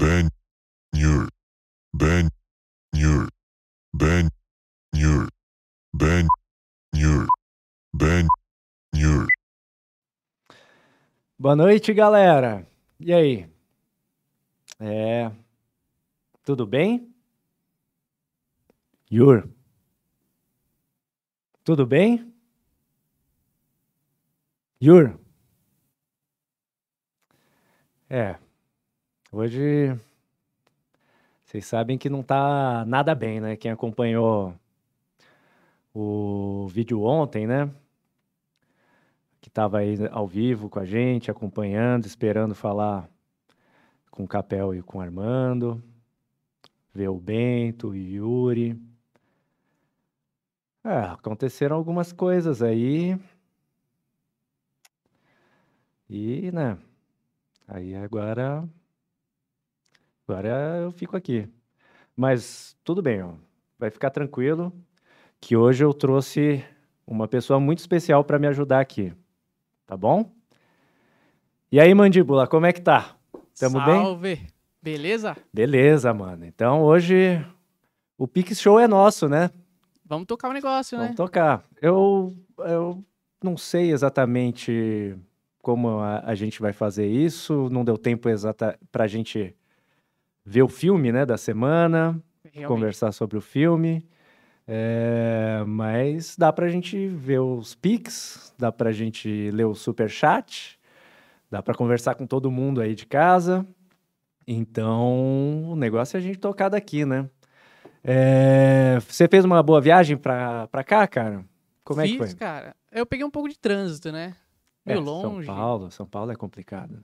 Ben Nur Ben Nur Ben Nur Ben Nur Ben Nur Boa noite, galera. E aí? É. Tudo bem? Yur. Tudo bem? Yur. É. Hoje, vocês sabem que não está nada bem, né? Quem acompanhou o vídeo ontem, né? Que estava aí ao vivo com a gente, acompanhando, esperando falar com o Capel e com o Armando, ver o Bento e o Yuri. É, aconteceram algumas coisas aí. E, né? Aí agora Agora eu fico aqui. Mas tudo bem, ó. vai ficar tranquilo que hoje eu trouxe uma pessoa muito especial para me ajudar aqui. Tá bom? E aí, mandíbula, como é que tá? Tamo Salve. bem? Salve! Beleza? Beleza, mano. Então hoje o Pix Show é nosso, né? Vamos tocar o um negócio, Vamos né? Vamos tocar. Eu, eu não sei exatamente como a, a gente vai fazer isso, não deu tempo exata a gente ver o filme né, da semana, Realmente. conversar sobre o filme. É, mas dá para a gente ver os pics, dá para a gente ler o super chat, dá para conversar com todo mundo aí de casa. Então, o negócio é a gente tocar daqui, né? É, você fez uma boa viagem para cá, cara? Como Fiz, é que foi? cara. Eu peguei um pouco de trânsito, né? É, meio é, longe. São Paulo, São Paulo é complicado.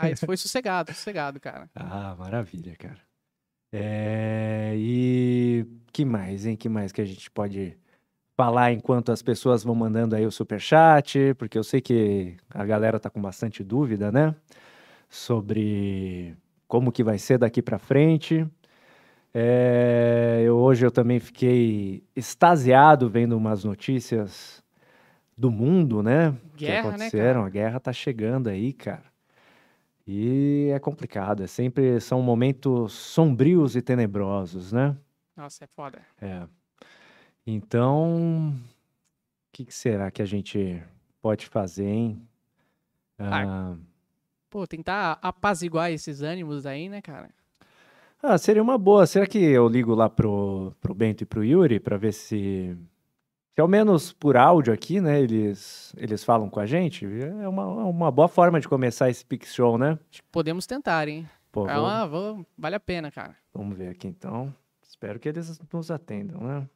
Mas foi sossegado, sossegado, cara. Ah, maravilha, cara. É, e que mais, hein? Que mais que a gente pode falar enquanto as pessoas vão mandando aí o superchat, porque eu sei que a galera tá com bastante dúvida, né? Sobre como que vai ser daqui para frente. É, eu, hoje eu também fiquei extasiado vendo umas notícias do mundo, né? Guerra, que né, aconteceram. Né, a guerra tá chegando aí, cara. E é complicado, é sempre são momentos sombrios e tenebrosos, né? Nossa, é foda. É. Então, o que, que, será que a gente pode fazer, hein? Ah, ah, pô, tentar apaziguar esses ânimos aí, né, cara? Ah, seria uma boa. Será que eu ligo lá pro, pro Bento e pro Yuri para ver se que ao menos por áudio aqui, né, eles, eles falam com a gente. É uma, é uma boa forma de começar esse Pix Show, né? Acho que podemos tentar, hein? Pô, é ah, uma, vou... vale a pena, cara. Vamos ver aqui então. Espero que eles nos atendam, né?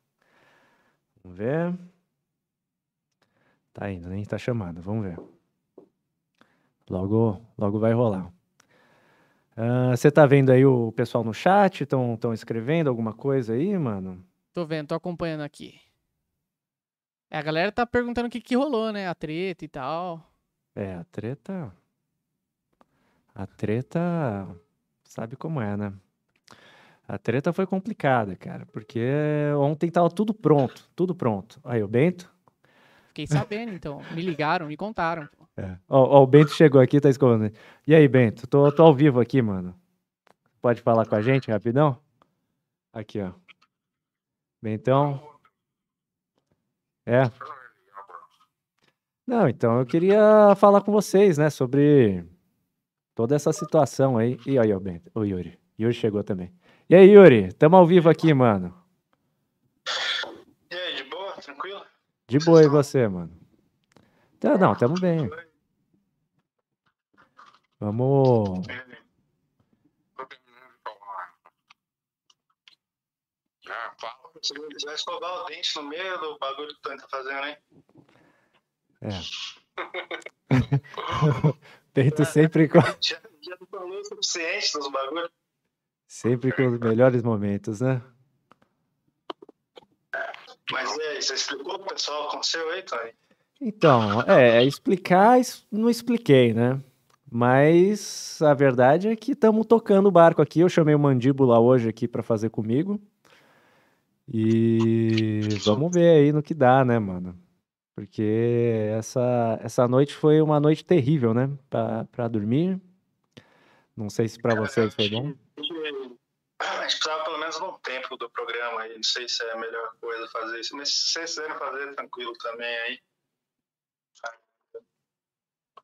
Vamos ver. Tá indo, nem tá chamado, Vamos ver. Logo, logo vai rolar. Ah, você uh, tá vendo aí o pessoal no chat? Estão escrevendo alguma coisa aí, mano? Tô vendo, tô acompanhando aqui. É, a galera tá perguntando o que, que rolou, né? A treta e tal. É, a treta. A treta. Sabe como é, né? A treta foi complicada, cara, porque ontem tava tudo pronto, tudo pronto. Aí o Bento. Fiquei sabendo, então. Me ligaram, me contaram. É. Ó, o Bento chegou aqui, tá escondendo. E aí, Bento? Tô, tô ao vivo aqui, mano. Pode falar com a gente rapidão? Aqui, ó. Bentão. É. Não, então eu queria falar com vocês, né, sobre toda essa situação aí. E aí, ó, Bento, o Yuri. Yuri chegou também. E aí, Yuri, tamo ao vivo aqui, mano. E aí, de boa? Tranquilo? De boa e você, mano? Tá, não, tamo bem. Vamos. Já escovar o dente no meio do bagulho que o Tony tá fazendo, hein? É. Peito sempre com. Já, já falou o suficiente dos bagulhos. Sempre com os melhores momentos, né? Mas é, você explicou pro pessoal o que aconteceu aí, Tony? Então, é, é explicar não expliquei, né? Mas a verdade é que estamos tocando o barco aqui. Eu chamei o Mandíbula hoje aqui para fazer comigo. E vamos ver aí no que dá, né, mano? Porque essa, essa noite foi uma noite terrível, né? Pra, pra dormir. Não sei se pra vocês foi bom. A gente precisava pelo menos um tempo do programa aí. Não sei se é a melhor coisa fazer isso. Mas se vocês quiserem fazer, tranquilo também aí.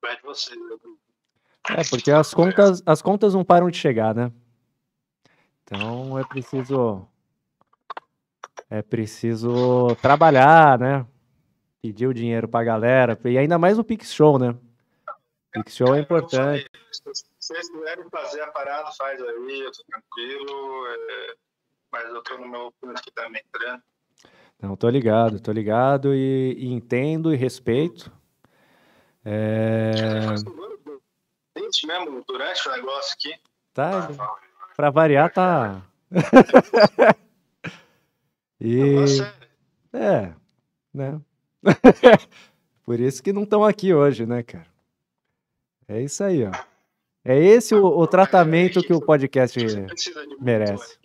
Vai de vocês. É, porque as contas, as contas não param de chegar, né? Então é preciso é preciso trabalhar, né? Pedir o dinheiro pra galera. E ainda mais o Pix Show, né? Pix Show é, é importante. Se vocês quiserem fazer a parada, faz aí, eu tô tranquilo. É... Mas eu tô no meu ponto que tá me entrando. Não, tô ligado, tô ligado e, e entendo e respeito. É... mesmo durante o negócio aqui. Tá, pra variar tá... E... Tá é, né? Por isso que não estão aqui hoje, né, cara? É isso aí, ó. É esse o, o tratamento que o podcast né? merece.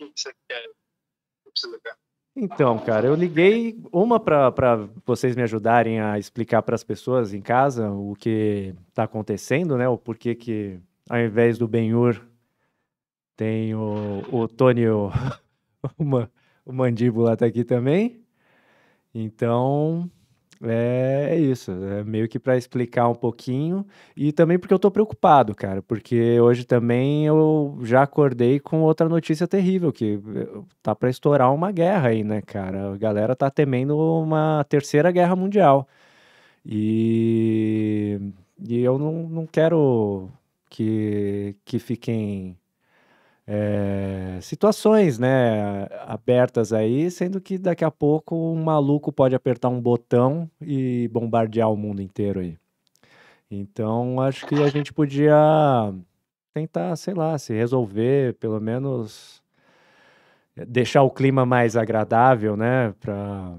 Então, cara, eu liguei uma para vocês me ajudarem a explicar para as pessoas em casa o que está acontecendo, né? O porquê que, ao invés do Benhur, tem o, o Tony, o, uma, o mandíbula tá aqui também. Então, é, é isso, é meio que para explicar um pouquinho e também porque eu tô preocupado, cara, porque hoje também eu já acordei com outra notícia terrível que eh, tá para estourar uma guerra aí, né, cara? A galera tá temendo uma terceira guerra mundial. E e eu não, não quero que que fiquem é, situações né, abertas aí, sendo que daqui a pouco um maluco pode apertar um botão e bombardear o mundo inteiro aí. Então acho que a gente podia tentar, sei lá, se resolver, pelo menos é, deixar o clima mais agradável, né? Pra...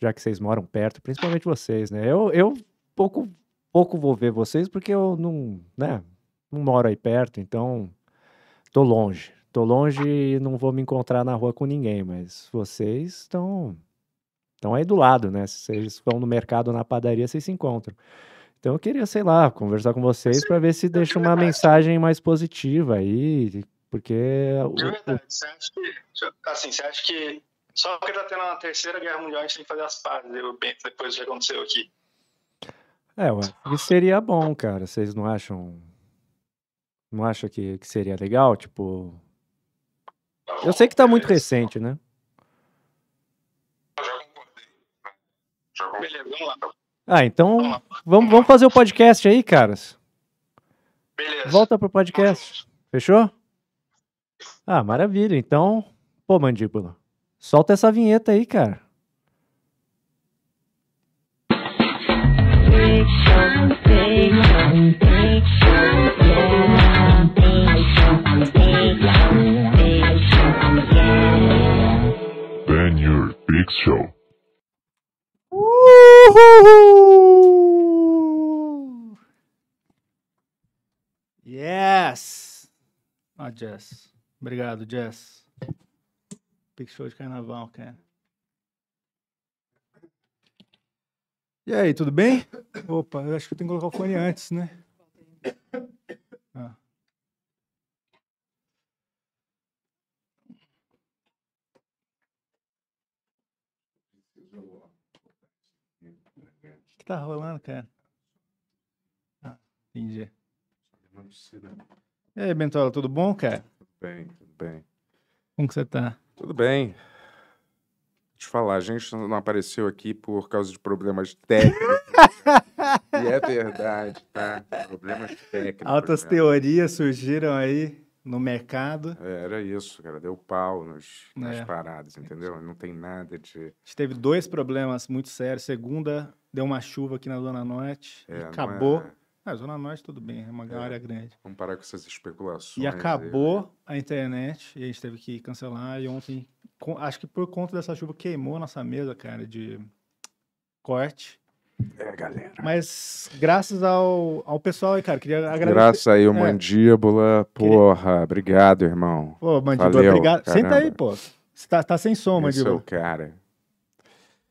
Já que vocês moram perto, principalmente vocês, né? Eu, eu pouco, pouco vou ver vocês porque eu não, né? Não moro aí perto, então Tô longe. Tô longe e não vou me encontrar na rua com ninguém, mas vocês estão estão aí do lado, né? Se vocês vão no mercado, na padaria, vocês se encontram. Então eu queria, sei lá, conversar com vocês para ver se é deixa uma mensagem mais positiva aí, porque... De é verdade, você acha que, assim, você acha que só porque tá tendo uma terceira guerra mundial, a gente tem que fazer as pazes, eu penso, depois do que aconteceu aqui. É, ué, isso seria bom, cara, vocês não acham não acha que, que seria legal? Tipo. Eu sei que tá muito recente, né? Ah, então vamos, vamos fazer o podcast aí, caras. Beleza. Volta pro podcast. Fechou? Ah, maravilha. Então, pô, mandíbula. Solta essa vinheta aí, cara. Mix Show. Uhul! Yes! Ah, Jess. Obrigado, Jess. Big show de carnaval, cara. E aí, tudo bem? Opa, eu acho que eu tenho que colocar o fone antes, né? tá rolando, cara? Ah, entendi. E aí, Bentola, tudo bom, cara? Tudo bem, tudo bem. Como que você tá? Tudo bem. eu te falar, a gente não apareceu aqui por causa de problemas técnicos. e é verdade, tá? Problemas técnicos. Altas né? teorias surgiram aí no mercado. É, era isso, cara. Deu pau nos, é. nas paradas, entendeu? Não tem nada de. A gente teve dois problemas muito sérios. Segunda, deu uma chuva aqui na Zona Norte. É, acabou. É... Ah, Zona Norte, tudo bem, é uma é. área grande. Vamos parar com essas especulações. E acabou aí. Né? a internet, e a gente teve que cancelar. E ontem, com, acho que por conta dessa chuva, queimou nossa mesa, cara, de corte. É, galera. Mas graças ao, ao pessoal aí, cara, queria agradecer. Graças aí, o é. Mandíbula. Porra, queria... obrigado, irmão. Pô, Mandíbula, Valeu, obrigado. Caramba. Senta aí, pô. Você tá, tá sem som, é Mandíbula. É Seu cara.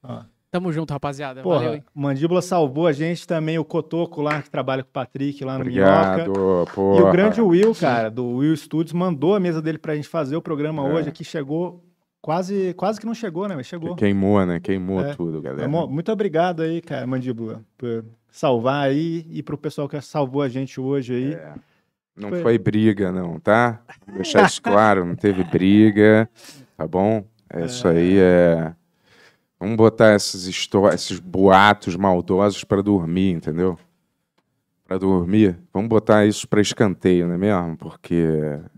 Ó. Tamo junto, rapaziada. Porra, Valeu, hein? Mandíbula salvou a gente também, o Cotoco lá, que trabalha com o Patrick lá no Obrigado, Minhoca. Porra. E o grande Will, cara, do Will Studios, mandou a mesa dele pra gente fazer o programa é. hoje aqui. Chegou Quase, quase que não chegou, né? Mas chegou. Queimou, né? Queimou é. tudo, galera. Amor, muito obrigado aí, cara, Mandíbula, por salvar aí e pro pessoal que salvou a gente hoje aí. É. Não foi. foi. briga, não, tá? Vou deixar isso claro, não teve briga, tá bom? É, Isso é. aí é. Vamos botar essas histórias, esses boatos maldosos para dormir, entendeu? Para dormir, vamos botar isso para escanteio, não é mesmo? Porque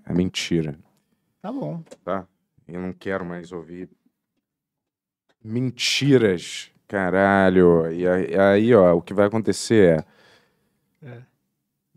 é mentira. Tá bom. Tá. Eu não quero mais ouvir mentiras, caralho. E aí, ó, o que vai acontecer é. é.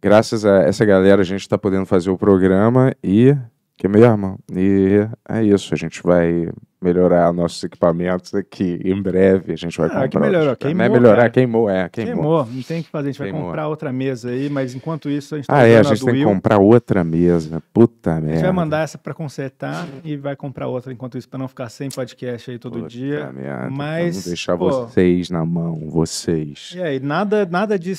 Graças a essa galera, a gente está podendo fazer o programa e aqui mesmo. E é isso, a gente vai melhorar nossos equipamentos aqui em breve. A gente vai ah, comprar. Que melhorou, é queimou, é melhorar, né? queimou, é, queimou. Queimou, não tem o que fazer, a gente queimou. vai comprar outra mesa aí, mas enquanto isso a gente tá Ah, é, a gente tem Will. que comprar outra mesa. Puta merda. A gente vai mandar essa para consertar e vai comprar outra enquanto isso para não ficar sem podcast aí todo Puta dia. Merda. Mas Vamos deixar pô, vocês na mão, vocês. E aí, nada, nada de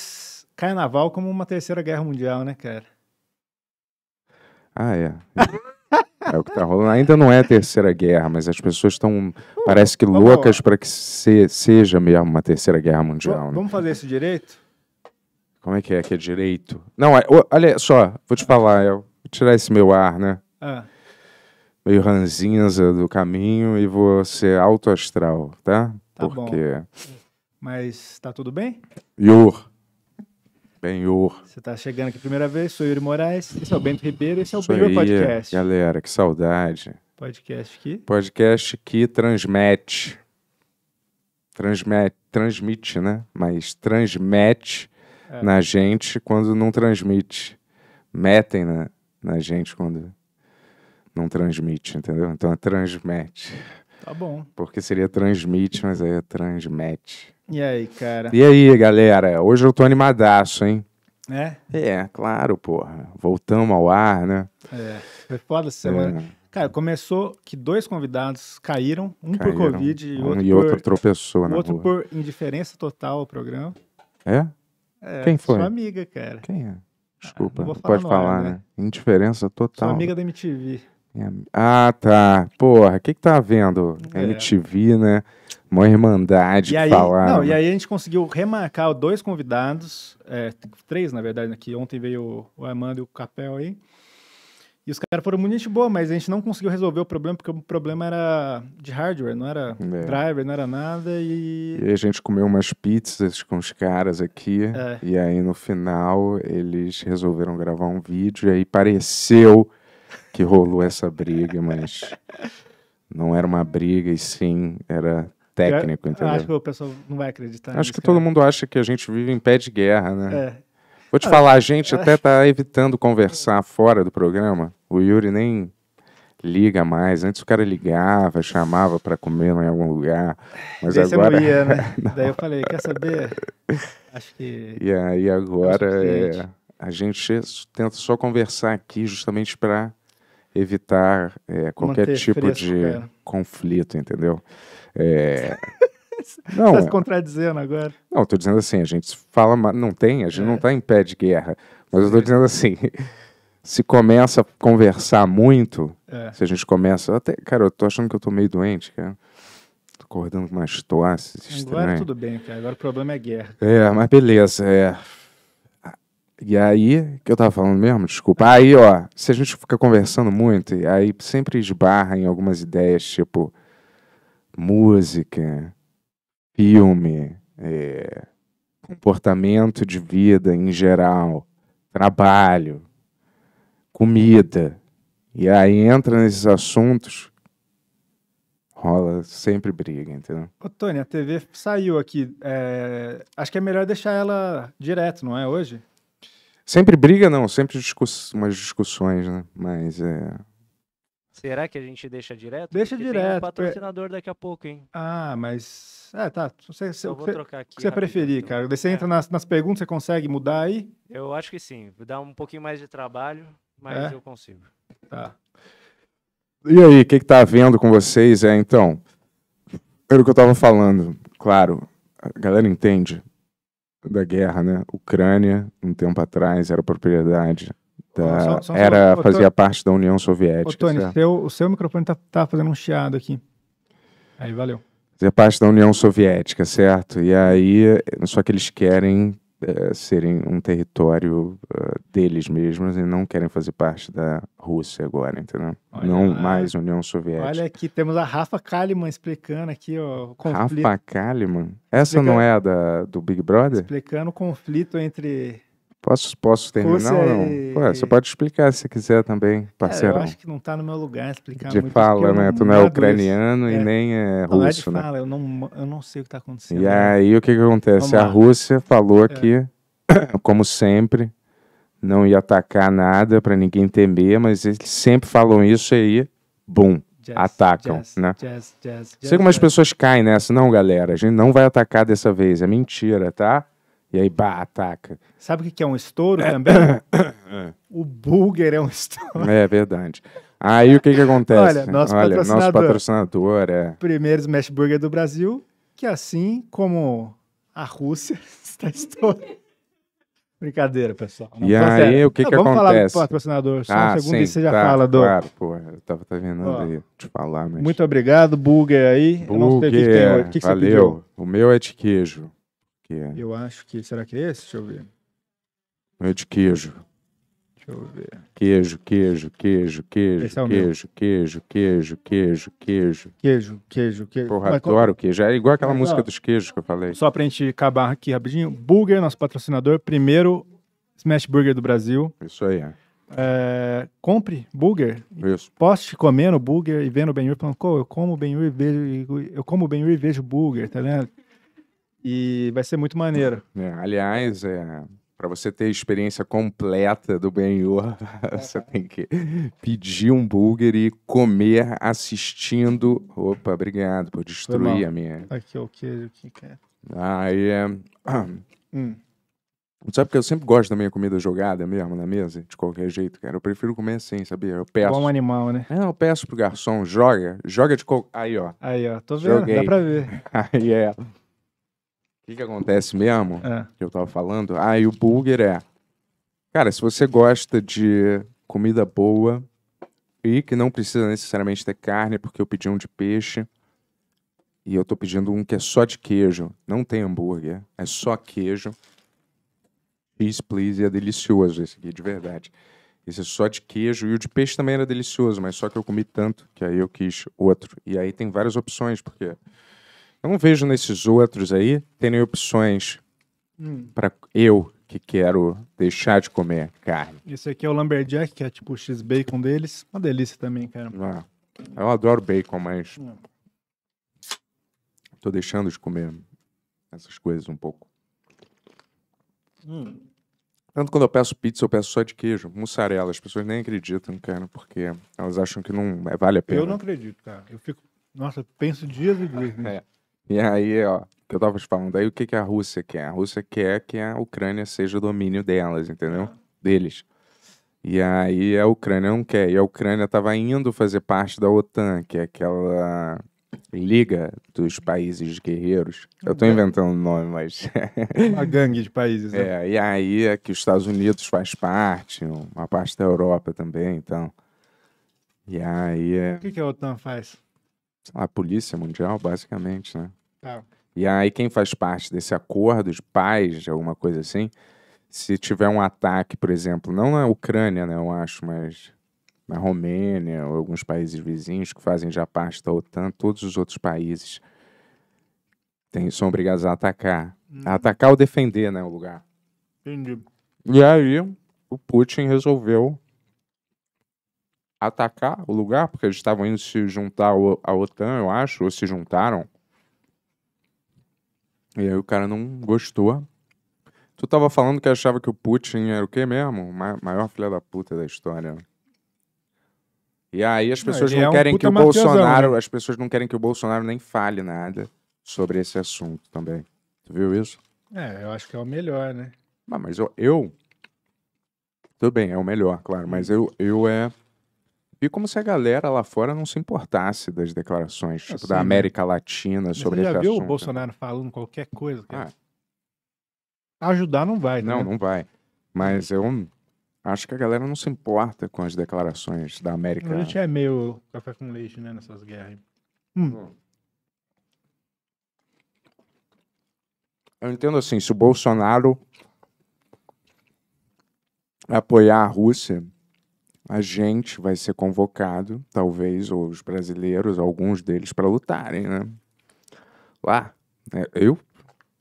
carnaval como uma terceira guerra mundial, né, cara? Ah, é. É o que tá rolando. Ainda não é a terceira guerra, mas as pessoas estão, parece que loucas para que se, seja mesmo uma terceira guerra mundial. Vamos né? fazer isso direito? Como é que é que é direito? Não, é, olha só, vou te falar, eu vou tirar esse meu ar, né? Ah. Meio ranzinza do caminho e vou ser alto astral, tá? tá Porque. Bom. Mas tá tudo bem? Yur. Benhor. Você está chegando aqui primeira vez, sou Yuri Moraes, esse é o Bento Ribeiro, esse é o Isso Benhor Podcast. Galera, que saudade. Podcast que? Podcast que transmite. Transmete, transmite, né? Mas transmete é. na gente quando não transmite. Metem na, na gente quando não transmite, entendeu? Então é transmete. Tá bom. Porque seria transmite, mas aí é transmete. E aí, cara? E aí, galera? Hoje eu tô animadaço, hein? É? É, claro, porra. Voltamos ao ar, né? É. Foi foda essa semana. É. Cara, começou que dois convidados caíram, um caíram, por Covid e um outro, e outro por, tropeçou, né? Outro rua. por indiferença total ao programa. É? é? Quem foi? Sua amiga, cara. Quem é? Ah, Desculpa, ah, não, pode falar, ar, né? né? Indiferença total. Sua amiga da MTV. Ah, tá. Porra, o que, que tá vendo? É. MTV, né? Uma irmandade e aí, falar. Não, né? e aí a gente conseguiu remarcar dois convidados, é, três, na verdade, aqui. Né, ontem veio o, o Amanda e o Capel aí. E os caras foram muito gente boa, mas a gente não conseguiu resolver o problema, porque o problema era de hardware, não era é. driver, não era nada. E... e a gente comeu umas pizzas com os caras aqui. É. E aí no final eles resolveram gravar um vídeo, e aí pareceu que rolou essa briga, mas não era uma briga e sim era técnico, entendeu? Acho que o pessoal não vai acreditar. Acho que cara. todo né? mundo acha que a gente vive em pé de guerra, né? É. Vou te ah, falar, a ah, gente até tá evitando conversar fora do programa. O Yuri nem liga mais. Antes o cara ligava, chamava para comer em algum lugar, mas Esse agora ia, né? Daí eu falei, quer saber? Acho que E aí agora é... é a gente tenta só conversar aqui justamente para evitar é, qualquer Manter tipo fresco, de cara. conflito, entendeu? É... não, tá é se contradizendo agora. Não, estou dizendo assim, a gente fala, não tem, a gente é. não está em pé de guerra. Mas eu estou dizendo assim, se começa a conversar muito, é. se a gente começa, até, cara, eu tô achando que eu tô meio doente, cara acordando com umas tosses. Agora estranho. tudo bem, cara. Agora o problema é guerra. É, mas beleza, é. E aí, que eu tava falando mesmo? Desculpa. Aí, ó, se a gente fica conversando muito, aí sempre esbarra em algumas ideias, tipo música, filme, é, comportamento de vida em geral, trabalho, comida. E aí entra nesses assuntos, rola sempre briga, entendeu? Ô, Tony, a TV saiu aqui. É... Acho que é melhor deixar ela direto, não é hoje? Sempre briga, não, sempre discuss... umas discussões, né? Mas é. Será que a gente deixa direto? Deixa Porque direto. Tem um patrocinador daqui a pouco, hein? Ah, mas. É, tá. eu vou trocar aqui. você preferir, então. cara. Daí você é. entra nas, nas perguntas, você consegue mudar aí? Eu acho que sim. Dá um pouquinho mais de trabalho, mas é? eu consigo. Tá. E aí, o que, que tá vendo com vocês? É, então. O que eu tava falando, claro, a galera entende da guerra, né? Ucrânia, um tempo atrás, era propriedade da... Só, só, era só, fazia parte da União Soviética. Ô, Tony, seu, o seu microfone tá, tá fazendo um chiado aqui. Aí, valeu. Fazia parte da União Soviética, certo? E aí, só que eles querem eh, serem um território uh, deles mesmos e não querem fazer parte da Rússia agora, entendeu? Olha não mais União Soviética. Olha aqui, temos a Rafa Kalimann explicando aqui ó, o conflito. Rafa Kalimann? Essa explicando, não é a da, do Big Brother? Explicando o conflito entre Posso, posso terminar? Você... Não, você é. pode explicar se quiser também, parceiro. É, eu acho que não está no meu lugar explicar de muito. fala, né? Tu não é ucraniano e é. nem é russo, não, é de né? fala, eu não, eu não sei o que está acontecendo. E né? aí o que, que acontece? A Rússia falou é. que, como sempre, não ia atacar nada para ninguém temer, mas eles sempre falam isso aí, bum, jazz, atacam, jazz, né? Jazz, jazz, sei como as pessoas caem nessa, não, galera, a gente não vai atacar dessa vez, é mentira, tá? E aí, bah, ataca. Sabe o que é um estouro também? É. o Bulger é um estouro. É verdade. Aí o que, que acontece? Olha, nosso Olha, patrocinador. Nosso patrocinador é... Primeiro Smash Burger do Brasil, que assim como a Rússia está estourando. Brincadeira, pessoal. Não, e aí, o que, ah, que vamos acontece? Vamos falar do patrocinador. Só ah, um segundo sim, e você já tá, fala do. Claro, pô, eu tava terminando Ó, aí de falar, mas. Muito obrigado, Burger aí. Burger, o que, que, que, valeu. O meu é de queijo. Que é. Eu acho que. Será que é esse? Deixa eu ver. É de queijo. Deixa eu ver. Queijo, queijo, queijo, queijo, é queijo, queijo, queijo, queijo, queijo. Queijo, queijo, queijo. Porra, Mas, adoro queijo. É igual aquela Mas, música ó, dos queijos que eu falei. Só pra gente acabar aqui rapidinho. Burger, nosso patrocinador, primeiro Smash Burger do Brasil. Isso aí, é. É, compre burger. Isso. Poste comendo burger e vendo Ben-Hur, falando, eu como ben e vejo, eu como ben e vejo burger, tá vendo? E vai ser muito maneiro. É, aliás, é, para você ter a experiência completa do ben você é. tem que pedir um burger e comer assistindo. Opa, obrigado por destruir a minha. Aqui é o queijo que quer. É? Aí é. Hum. Sabe que eu sempre gosto da minha comida jogada mesmo na mesa, de qualquer jeito, cara. Eu prefiro comer assim, sabia? Eu peço. Bom animal, né? É, eu peço pro garçom, joga, joga de qualquer. Aí, ó. Aí, ó, tô vendo, Joguei. dá pra ver. Aí é. O que, que acontece mesmo? É. Que eu tava falando. Ah, e o burger é. Cara, se você gosta de comida boa e que não precisa necessariamente ter carne, porque eu pedi um de peixe e eu tô pedindo um que é só de queijo. Não tem hambúrguer, é só queijo. Cheese, please, é delicioso esse aqui, de verdade. Esse é só de queijo. E o de peixe também era delicioso, mas só que eu comi tanto que aí eu quis outro. E aí tem várias opções, porque não vejo nesses outros aí terem opções hum. para eu que quero deixar de comer carne. Esse aqui é o Lumberjack, que é tipo o X-Bacon deles. Uma delícia também, cara. Ah, eu adoro bacon, mas. Hum. Tô deixando de comer essas coisas um pouco. Hum. Tanto quando eu peço pizza, eu peço só de queijo, mussarela. As pessoas nem acreditam, cara, porque elas acham que não é, vale a pena. Eu não acredito, cara. Eu fico. Nossa, penso dias e dias. Né? É. E aí, ó, que eu tava te falando, aí o que, que a Rússia quer? A Rússia quer que a Ucrânia seja o domínio delas, entendeu? Ah. Deles. E aí a Ucrânia não quer. E a Ucrânia estava indo fazer parte da OTAN, que é aquela liga dos países guerreiros. Eu estou uhum. inventando o nome, mas... uma gangue de países, né? É, e aí é que os Estados Unidos faz parte, uma parte da Europa também, então... E aí... É o que, que a OTAN faz? sei lá, polícia mundial, basicamente, né? É. E aí quem faz parte desse acordo de paz, de alguma coisa assim, se tiver um ataque, por exemplo, não na Ucrânia, né, eu acho, mas na Romênia ou alguns países vizinhos que fazem já parte da OTAN, todos os outros países têm, são obrigados a atacar. Hum. A atacar ou defender, né, o lugar. Entendi. E aí o Putin resolveu atacar o lugar, porque eles estavam indo se juntar à OTAN, eu acho, ou se juntaram. E aí o cara não gostou. Tu tava falando que achava que o Putin era o quê mesmo? O maior filha da puta da história. E aí as pessoas não, não é querem um que o Bolsonaro, né? as pessoas não querem que o Bolsonaro nem fale nada sobre esse assunto também. Tu viu isso? É, eu acho que é o melhor, né? Mas, mas eu, eu tudo bem, é o melhor, claro, mas eu eu é e como se a galera lá fora não se importasse das declarações, ah, tipo, assim, da né? América Latina mas sobre você já viu o Bolsonaro falando qualquer coisa? Ah. Ajudar não vai, né? Não, não vai. Mas eu acho que a galera não se importa com as declarações da América. A gente é meio café com leite, né, nessas guerras. Hum. Eu entendo assim, se o Bolsonaro apoiar a Rússia a gente vai ser convocado, talvez, ou os brasileiros, alguns deles, para lutarem, né? Lá, né, eu,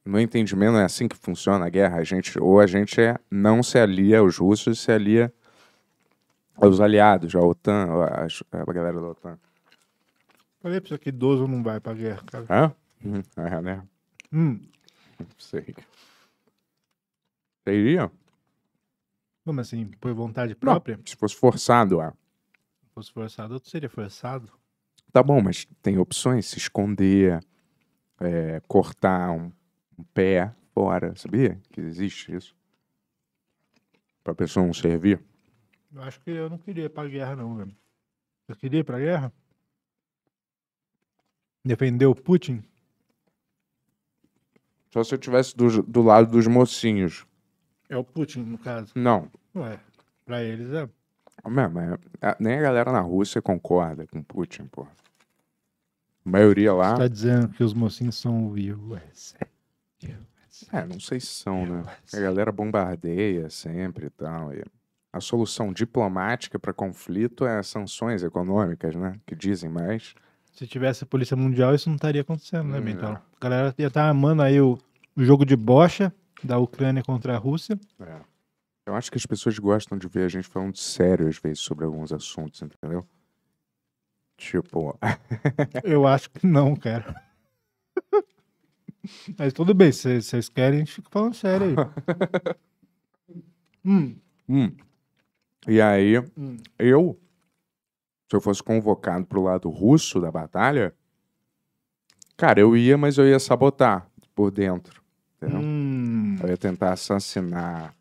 no entendimento, é assim que funciona a guerra. A gente, ou a gente é, não se alia aos russos, se alia aos aliados, à OTAN, a, a galera da OTAN. Falei pra você que idoso não vai pra guerra, cara. Hã? é, né? Hum. Não sei. Seria? Como assim? Por vontade própria? Não, se fosse forçado a. Se fosse forçado, outro seria forçado. Tá bom, mas tem opções: se esconder, é, cortar um, um pé fora. Sabia que existe isso? Pra pessoa não servir. Eu acho que eu não queria ir pra guerra, não, velho. Eu queria ir pra guerra? Defender o Putin? Só se eu tivesse do, do lado dos mocinhos. É o Putin, no caso. Não. Ué, pra eles é. Mesmo, mas, é, nem a galera na Rússia concorda com Putin, pô. A maioria lá. Você tá dizendo que os mocinhos são o US. É, não sei se são, né? A galera bombardeia sempre e tal. E a solução diplomática para conflito é sanções econômicas, né? Que dizem mais. Se tivesse a Polícia Mundial, isso não estaria acontecendo, né, hum, Bentão? É. A galera ia estar tá amando aí o jogo de bocha da Ucrânia contra a Rússia. É. Eu acho que as pessoas gostam de ver a gente falando sério às vezes sobre alguns assuntos, entendeu? Tipo. eu acho que não, cara. Mas tudo bem, se vocês querem, a gente fica falando sério aí. hum. Hum. E aí, hum. eu, se eu fosse convocado pro lado russo da batalha, cara, eu ia, mas eu ia sabotar por dentro. Entendeu? Hum eu ia tentar assassinar,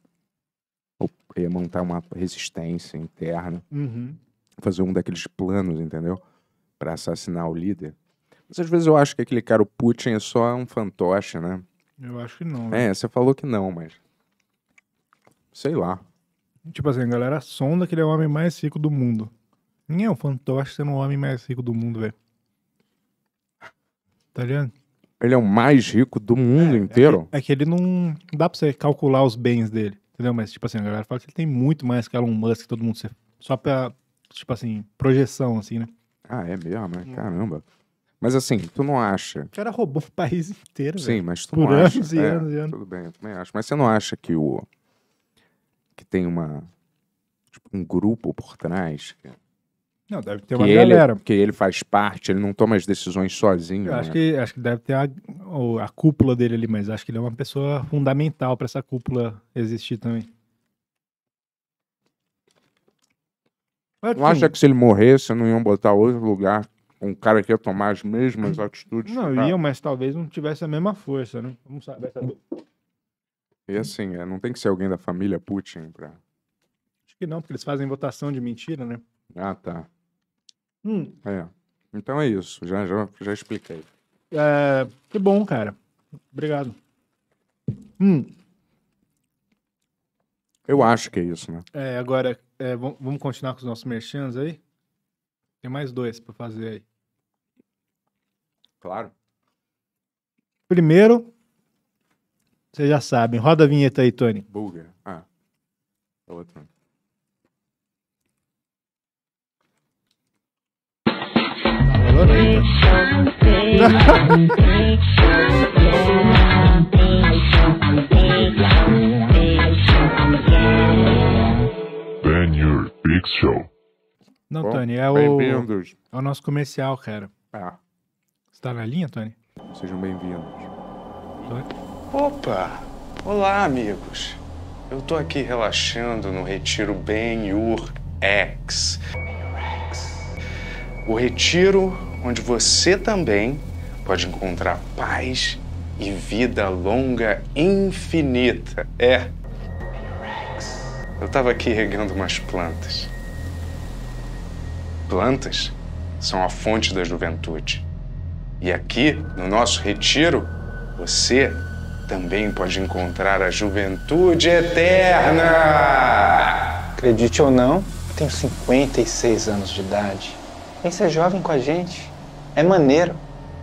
ou ia montar uma resistência interna, uhum. fazer um daqueles planos, entendeu? Para assassinar o líder. Mas às vezes eu acho que aquele cara, o Putin, é só um fantoche, né? Eu acho que não. Né? É, né? você falou que não, mas. Sei lá. Tipo assim, a galera sonda que ele é o homem mais rico do mundo. Ninguém é um fantoche sendo o homem mais rico do mundo, velho. Tá ligado? Ele é o mais rico do mundo é, inteiro. É que, é que ele não dá pra você calcular os bens dele, entendeu? Mas, tipo assim, a galera fala que ele tem muito mais que Elon Musk, todo mundo. Só pra, tipo assim, projeção, assim, né? Ah, é mesmo? É, caramba. Mas assim, tu não acha. O cara roubou o país inteiro, Sim, velho. mas tu Por não anos acha. E é, anos e anos. Tudo bem, eu também acho. Mas você não acha que o. que tem uma. Tipo, um grupo por trás. Cara? Não, deve ter uma galera. Ele, ele faz parte, ele não toma as decisões sozinho. Eu acho, né? que, acho que deve ter a, a cúpula dele ali, mas acho que ele é uma pessoa fundamental para essa cúpula existir também. Mas, não acha assim, que se ele morresse, não iam botar outro lugar um cara que ia tomar as mesmas atitudes? Não, iam, tá? mas talvez não tivesse a mesma força, né? Vamos saber. E assim, é, não tem que ser alguém da família Putin para. Acho que não, porque eles fazem votação de mentira, né? Ah, tá. Hum. É. Então é isso, já, já, já expliquei. É, que bom, cara. Obrigado. Hum. Eu acho que é isso, né? É, agora, é, vamos continuar com os nossos merchans aí? Tem mais dois para fazer aí. Claro. Primeiro, vocês já sabem, roda a vinheta aí, Tony. Burger, Ah, é outro. falando então. ainda. Ben Your Big Show. Não, Tony, é o, é o nosso comercial, cara. Ah. Você tá na linha, Tony? Sejam bem-vindos. Opa! Olá, amigos. Eu tô aqui relaxando no retiro Ben Your X o retiro onde você também pode encontrar paz e vida longa infinita. É. Eu estava aqui regando umas plantas. Plantas são a fonte da juventude. E aqui, no nosso retiro, você também pode encontrar a juventude eterna. Acredite ou não, eu tenho 56 anos de idade. Vem ser jovem com a gente. É maneiro.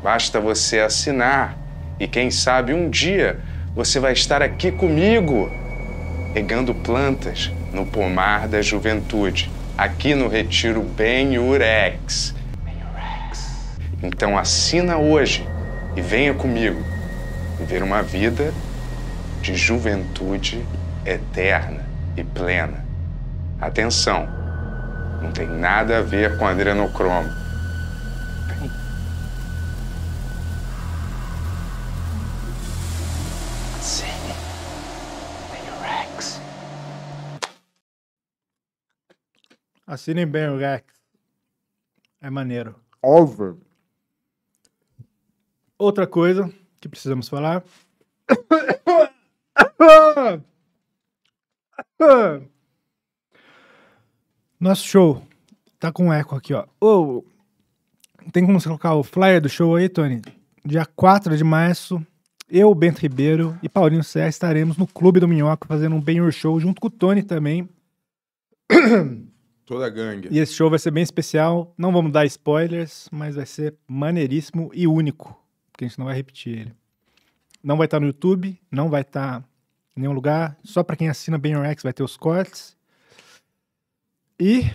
Basta você assinar e quem sabe um dia você vai estar aqui comigo, regando plantas no pomar da juventude, aqui no Retiro Ben Urex. Então assina hoje e venha comigo viver uma vida de juventude eterna e plena. Atenção! Não tem nada a ver com adrenocromo. Tem. Sim. Tem o Rex. Assinem bem o Rex. É maneiro. Over. Outra coisa que precisamos falar. Nosso show. Tá com eco aqui, ó. oh, tem como você colocar o flyer do show aí, Tony? Dia 4 de março, eu, Bento Ribeiro e Paulinho Serra estaremos no Clube do Minhoca fazendo um Your Show junto com o Tony também. Toda a gangue. E esse show vai ser bem especial. Não vamos dar spoilers, mas vai ser maneiríssimo e único. Porque a gente não vai repetir ele. Não vai estar tá no YouTube, não vai estar tá em nenhum lugar. Só para quem assina Your X vai ter os cortes. E.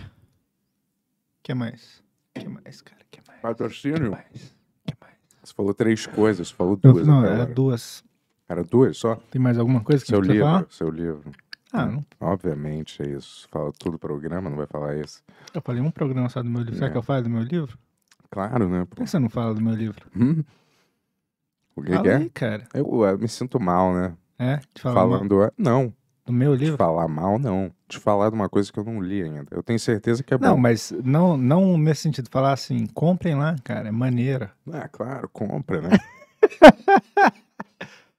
que mais? que mais, cara? que mais? Patrocínio? que mais? que mais? Você falou três coisas, você falou duas. Não, não era duas. Era duas só? Tem mais alguma coisa que seu você livro, falar? Seu livro. Ah, não. Obviamente é isso. Fala todo o programa, não vai falar isso. Eu falei um programa só do meu livro. É. Será que eu falo do meu livro? Claro, né? Por que você não fala do meu livro? Hum? O que, que é? Aí, cara. Eu, eu, me sinto mal, né? É? Falando. Mal? Não. Do meu livro? De falar mal, não te falar de uma coisa que eu não li ainda. Eu tenho certeza que é bom. Não, mas não, não nesse sentido, falar assim, comprem lá, cara, é maneira. Ah, claro, compra, né?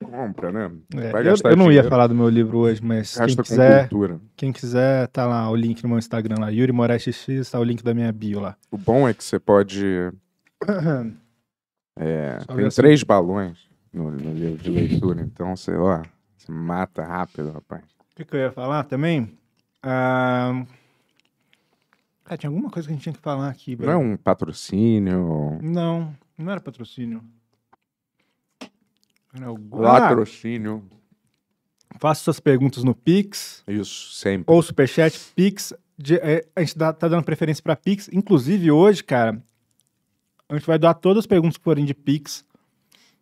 compra, né? É, eu, eu, não dinheiro. ia falar do meu livro hoje, mas Gasta quem quiser, quem quiser, tá lá o link no meu Instagram lá, Yuri Moraes X tá o link da minha bio lá. O bom é que você pode... é, tem assim. três balões no, no, livro de leitura, então, sei lá, você mata rápido, rapaz. O que, que eu ia falar também? Ah, tinha alguma coisa que a gente tinha que falar aqui, velho. Não é um patrocínio? Não, não era patrocínio. Era algum... Ah! Latrocínio. Ah, faça suas perguntas no Pix. Isso, sempre. Ou Superchat, Pix. De, é, a gente dá, tá dando preferência para Pix. Inclusive, hoje, cara, a gente vai dar todas as perguntas que forem de Pix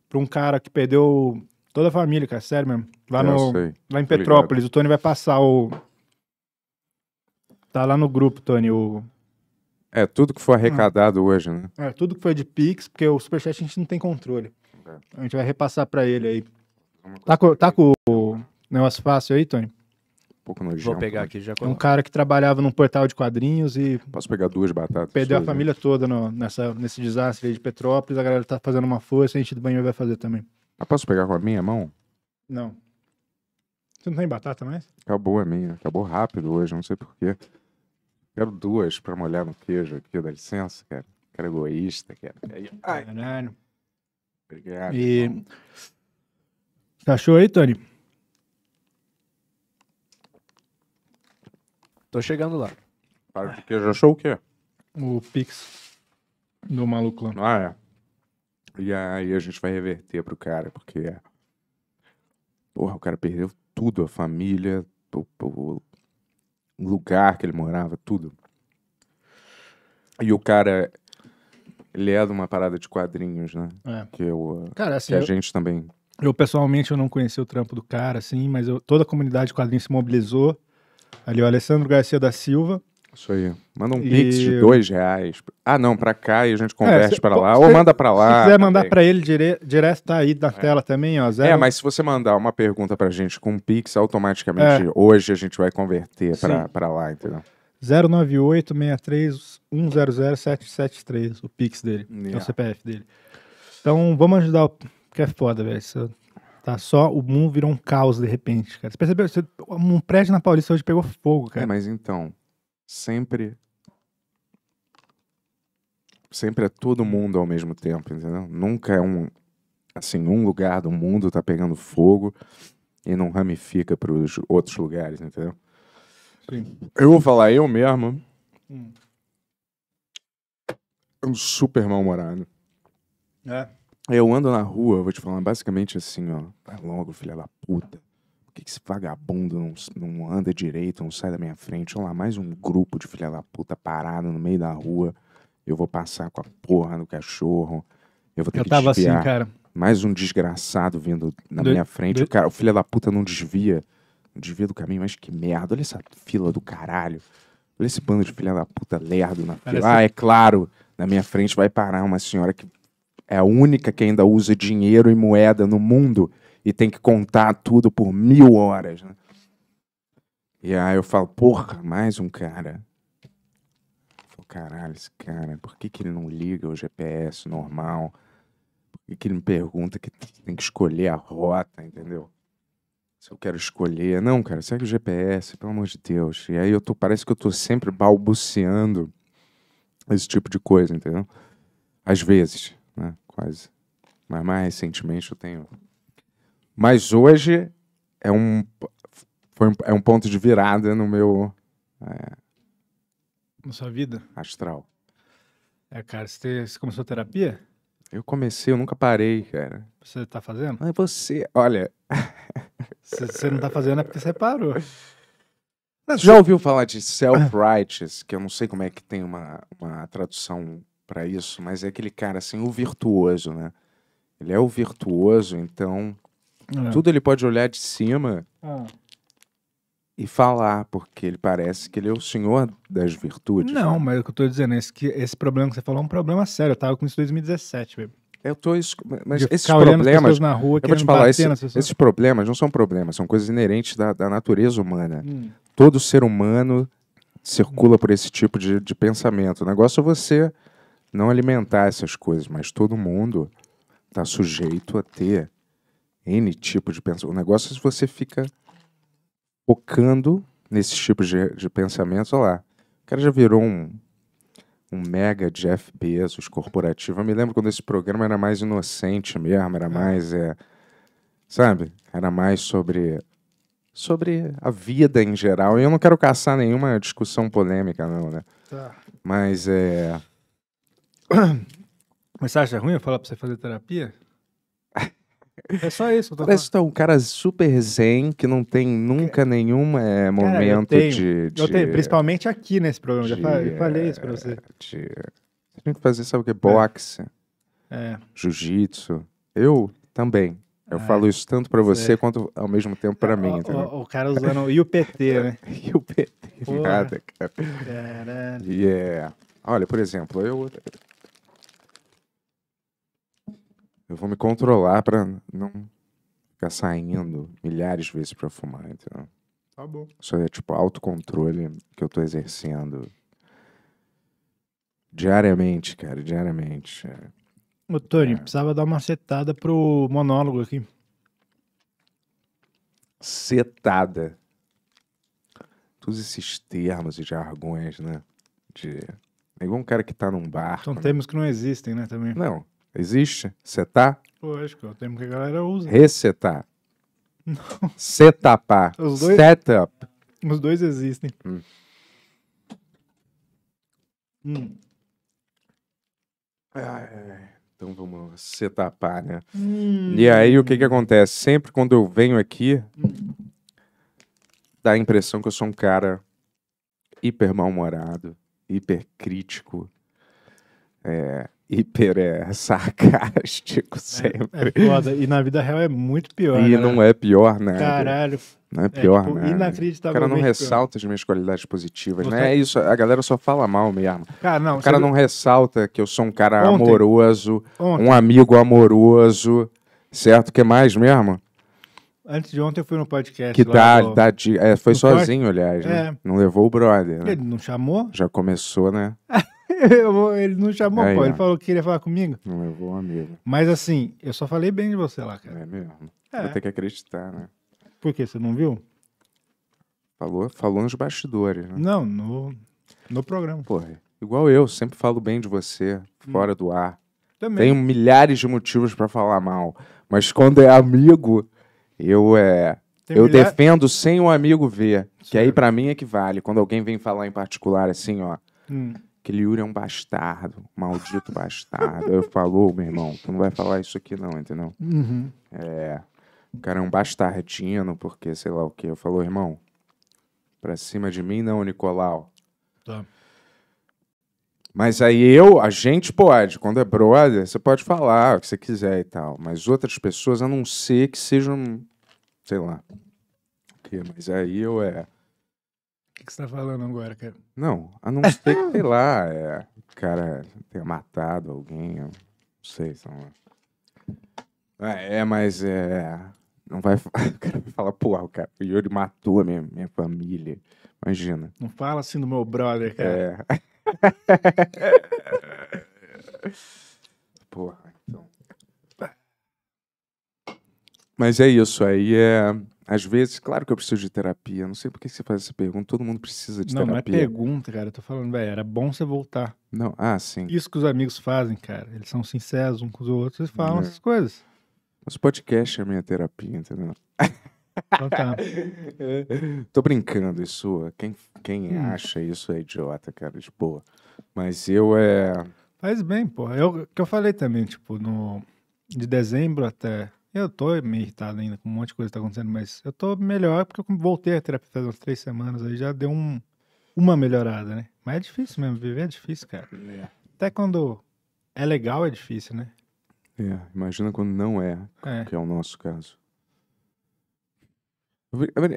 para um cara que perdeu toda a família, cara. Sério mesmo. Lá, no, lá em Petrópolis. Obrigado. O Tony vai passar o Tá lá no grupo, Tony, o... É, tudo que foi ah. arrecadado ah. hoje, né? É, tudo que foi de Pix, porque o Superchat a gente não tem controle. É. A gente vai repassar para ele aí. Tá com, tá com o negócio fácil aí, Tony? Um pouco nojento. Vou pegar né? aqui já. É um cara que trabalhava num portal de quadrinhos e. Posso pegar duas batatas? Perdeu suas, a né? família né? toda no, nessa, nesse desastre aí de Petrópolis. A galera tá fazendo uma força, a gente do banheiro vai fazer também. Ah, posso pegar com a minha mão? Não. Você não tem batata mais? Acabou a minha. Acabou rápido hoje, não sei porquê. Quero duas pra molhar no queijo aqui, dá licença, cara. É, cara egoísta, cara. Ai. Caralho. Obrigado. E... Tá show aí, Tony? Tô chegando lá. Para de queijo achou o quê? O Pix do maluco lá. Ah, é. E aí a gente vai reverter pro cara, porque. Porra, o cara perdeu tudo, a família, o, o lugar que ele morava, tudo. E o cara, ele é de uma parada de quadrinhos, né? É. Que, eu, cara, assim, que a eu, gente também. Eu pessoalmente eu não conheci o trampo do cara, assim, mas eu, toda a comunidade de quadrinhos se mobilizou. Ali o Alessandro Garcia da Silva, isso aí. Manda um e... pix de dois reais. Ah, não, para cá e a gente converte é, para lá. ou manda para lá. Se quiser mandar para ele dire, direto, tá aí da é. tela também, ó. Zero... É, mas se você mandar uma pergunta para gente com um pix, automaticamente é. hoje a gente vai converter para lá, entendeu? 098-63-100-773, o pix dele, yeah. é o CPF dele. Então, vamos ajudar, o... que é foda, velho. Tá só o mundo virou um caos de repente, cara. Você percebeu? Você, um prédio na Paulista hoje pegou fogo, cara. É, mas então, sempre sempre é todo mundo ao mesmo tempo, entendeu? Nunca é um assim, um lugar do mundo tá pegando fogo e não ramifica para os outros lugares, entendeu? Sim. Eu vou falar eu mesmo. Hum. um super mal-humorado. É. Eu ando na rua, vou te falar basicamente assim, ó. Vai logo, filha da puta. Por que, esse vagabundo não, não anda direito, não sai da minha frente? Olha lá, mais um grupo de filha da puta parado no meio da rua. Eu vou passar com a porra no cachorro. Eu vou ter eu que tava assim, desviar. assim, cara. Mais um desgraçado vindo na minha frente. O, cara, o filho da puta não desvia. Não desvia do caminho, mas que merda. Olha essa fila do caralho. Olha esse bando de filha da puta lerdo na Parece... fila. Ah, é claro. Na minha frente vai parar uma senhora que é a única que ainda usa dinheiro e moeda no mundo e tem que contar tudo por mil horas. Né? E aí eu falo, porra, mais um cara. Falo, Caralho, esse cara, por que, que ele não liga o GPS normal? Por que, que ele me pergunta que tem que escolher a rota, entendeu? Se eu quero escolher. Não, cara, segue o GPS, pelo amor de Deus. E aí eu tô, parece que eu tô sempre balbuciando esse tipo de coisa, entendeu? Às vezes, né? Quase. Mas mais recentemente eu tenho mas hoje é um, foi um, é um ponto de virada no meu. É, na sua vida? Astral. É, cara, você, você começou terapia? Eu comecei, eu nunca parei, cara. Você tá fazendo? Mas você, olha. Você não tá fazendo é porque você parou. Já ouviu falar de self-righteous, que eu não sei como é que tem uma, uma tradução para isso, mas é aquele cara assim, o virtuoso, né? Ele é o virtuoso, então é. Tudo ele pode olhar de cima ah. e falar, porque ele parece que ele é o senhor das virtudes. Não, né? mas o que eu tô dizendo é que esse problema que você falou é um problema sério. Tá? Eu tava com isso em 2017, baby. Eu tô. Mas esses problemas. Na rua, eu vou te falar, esse, esses problemas não são problemas, são coisas inerentes da, da natureza humana. Hum. Todo ser humano circula hum. por esse tipo de, de pensamento. O negócio é você não alimentar essas coisas, mas todo mundo está sujeito a ter N tipo de pensamento. O negócio é se você fica focando nesses tipos de, de pensamentos. Olha lá, o cara já virou um, um mega Jeff Bezos corporativo. Eu me lembro quando esse programa era mais inocente mesmo, era hum. mais, é, sabe? Era mais sobre sobre a vida em geral. E eu não quero caçar nenhuma discussão polêmica, não, né? Tá. Mas é. Mas você acha ruim eu falar pra você fazer terapia? É só isso. Tá Parece que tá um cara super zen, que não tem nunca nenhum é, momento cara, eu tenho, de, de, Eu tenho, principalmente aqui nesse programa. De, já falei, isso pra eh, você. De... Você tem que fazer, sabe o que? Boxe. É. é. Jiu-jitsu. Eu também. Eu ah, falo isso tanto para você quanto ao mesmo tempo para é, mim. O, o, cara usando e o PT, né? e o PT, Porra. nada, cara. Caralho. Yeah. Olha, por exemplo, eu eu vou me controlar para não ficar saindo milhares de vezes para fumar, entendeu? Tá bom. Isso é tipo autocontrole que eu tô exercendo diariamente, cara, diariamente. É. Ô, Tony, é. precisava dar uma setada pro monólogo aqui. Setada. Todos esses termos e jargões, né? De... É igual um cara que tá num barco. São né? termos que não existem, né, também. Não, Existe? Setar? Lógico, é o termo que a galera usa. Resetar. Não. Setapar. Os dois, Setup. Os dois existem. Hum. Hum. Ai, então vamos setapar, né? Hum. E aí o que que acontece? Sempre quando eu venho aqui, dá a impressão que eu sou um cara hiper mal-humorado, hiper crítico. É, hiper é, sarcástico é, sempre. É, é foda. E na vida real é muito pior. E né? não é pior nada. Né? Caralho. Não é, é pior, é, tipo, né? O cara não ressalta pior. as minhas qualidades positivas, né? Você... né? É isso, a galera só fala mal mesmo. Cara, não, o cara não viu? ressalta que eu sou um cara Ontem. amoroso, Ontem. um amigo amoroso, certo? que mais mesmo? Antes de ontem eu fui no podcast. Que dá, do... dá de... é, foi no sozinho, podcast? aliás. Né? É. Não levou o brother. Né? Ele não chamou? Já começou, né? ele não chamou, aí, pô. Ele falou que queria falar comigo. Não levou um amigo. Mas assim, eu só falei bem de você lá, cara. É mesmo. É. Vou ter que acreditar, né? Por quê? Você não viu? Falou, falou nos bastidores, né? Não, no, no programa. Porra, igual eu, sempre falo bem de você, hum. fora hum. do ar. Também. Tenho milhares de motivos para falar mal. Mas quando é amigo, eu é. Tem eu milhares... defendo sem o amigo ver. Certo. Que aí para mim é que vale. Quando alguém vem falar em particular assim, ó. Hum. Aquele Yuri é um bastardo, maldito bastardo. Eu falo, oh, meu irmão, tu não vai falar isso aqui não, entendeu? Uhum. É, o cara é um bastardino, porque sei lá o quê. Eu falo, irmão, pra cima de mim não, Nicolau. Tá. Mas aí eu, a gente pode, quando é brother, você pode falar o que você quiser e tal. Mas outras pessoas, a não ser que sejam, sei lá. O quê? mas aí eu é que, você tá falando agora, cara? Não, a não ser que, sei lá, é, o cara tenha matado alguém, eu não sei. São... É, é, mas é. Não vai. O cara falar, pô, o, cara, o Yuri matou a minha, minha família. Imagina. Não fala assim do meu brother, cara. É. Porra, então. Mas é isso, aí é. Às vezes, claro que eu preciso de terapia. Não sei por que você faz essa pergunta. Todo mundo precisa de não, terapia. Não, não é pergunta, cara. Eu tô falando, velho, era bom você voltar. Não, ah, sim. Isso que os amigos fazem, cara. Eles são sinceros uns com os outros e falam é. essas coisas. Mas podcast é a minha terapia, entendeu? Então tá. tô brincando, isso. Quem, quem hum. acha isso é idiota, cara, de boa. Mas eu é. Faz bem, pô. Eu que eu falei também, tipo, no de dezembro até eu tô meio irritado ainda com um monte de coisa que tá acontecendo, mas eu tô melhor porque eu voltei a terapia faz umas três semanas aí, já deu um, uma melhorada, né? Mas é difícil mesmo, viver é difícil, cara. É. Até quando é legal é difícil, né? É, imagina quando não é, é. que é o nosso caso. Eu, eu,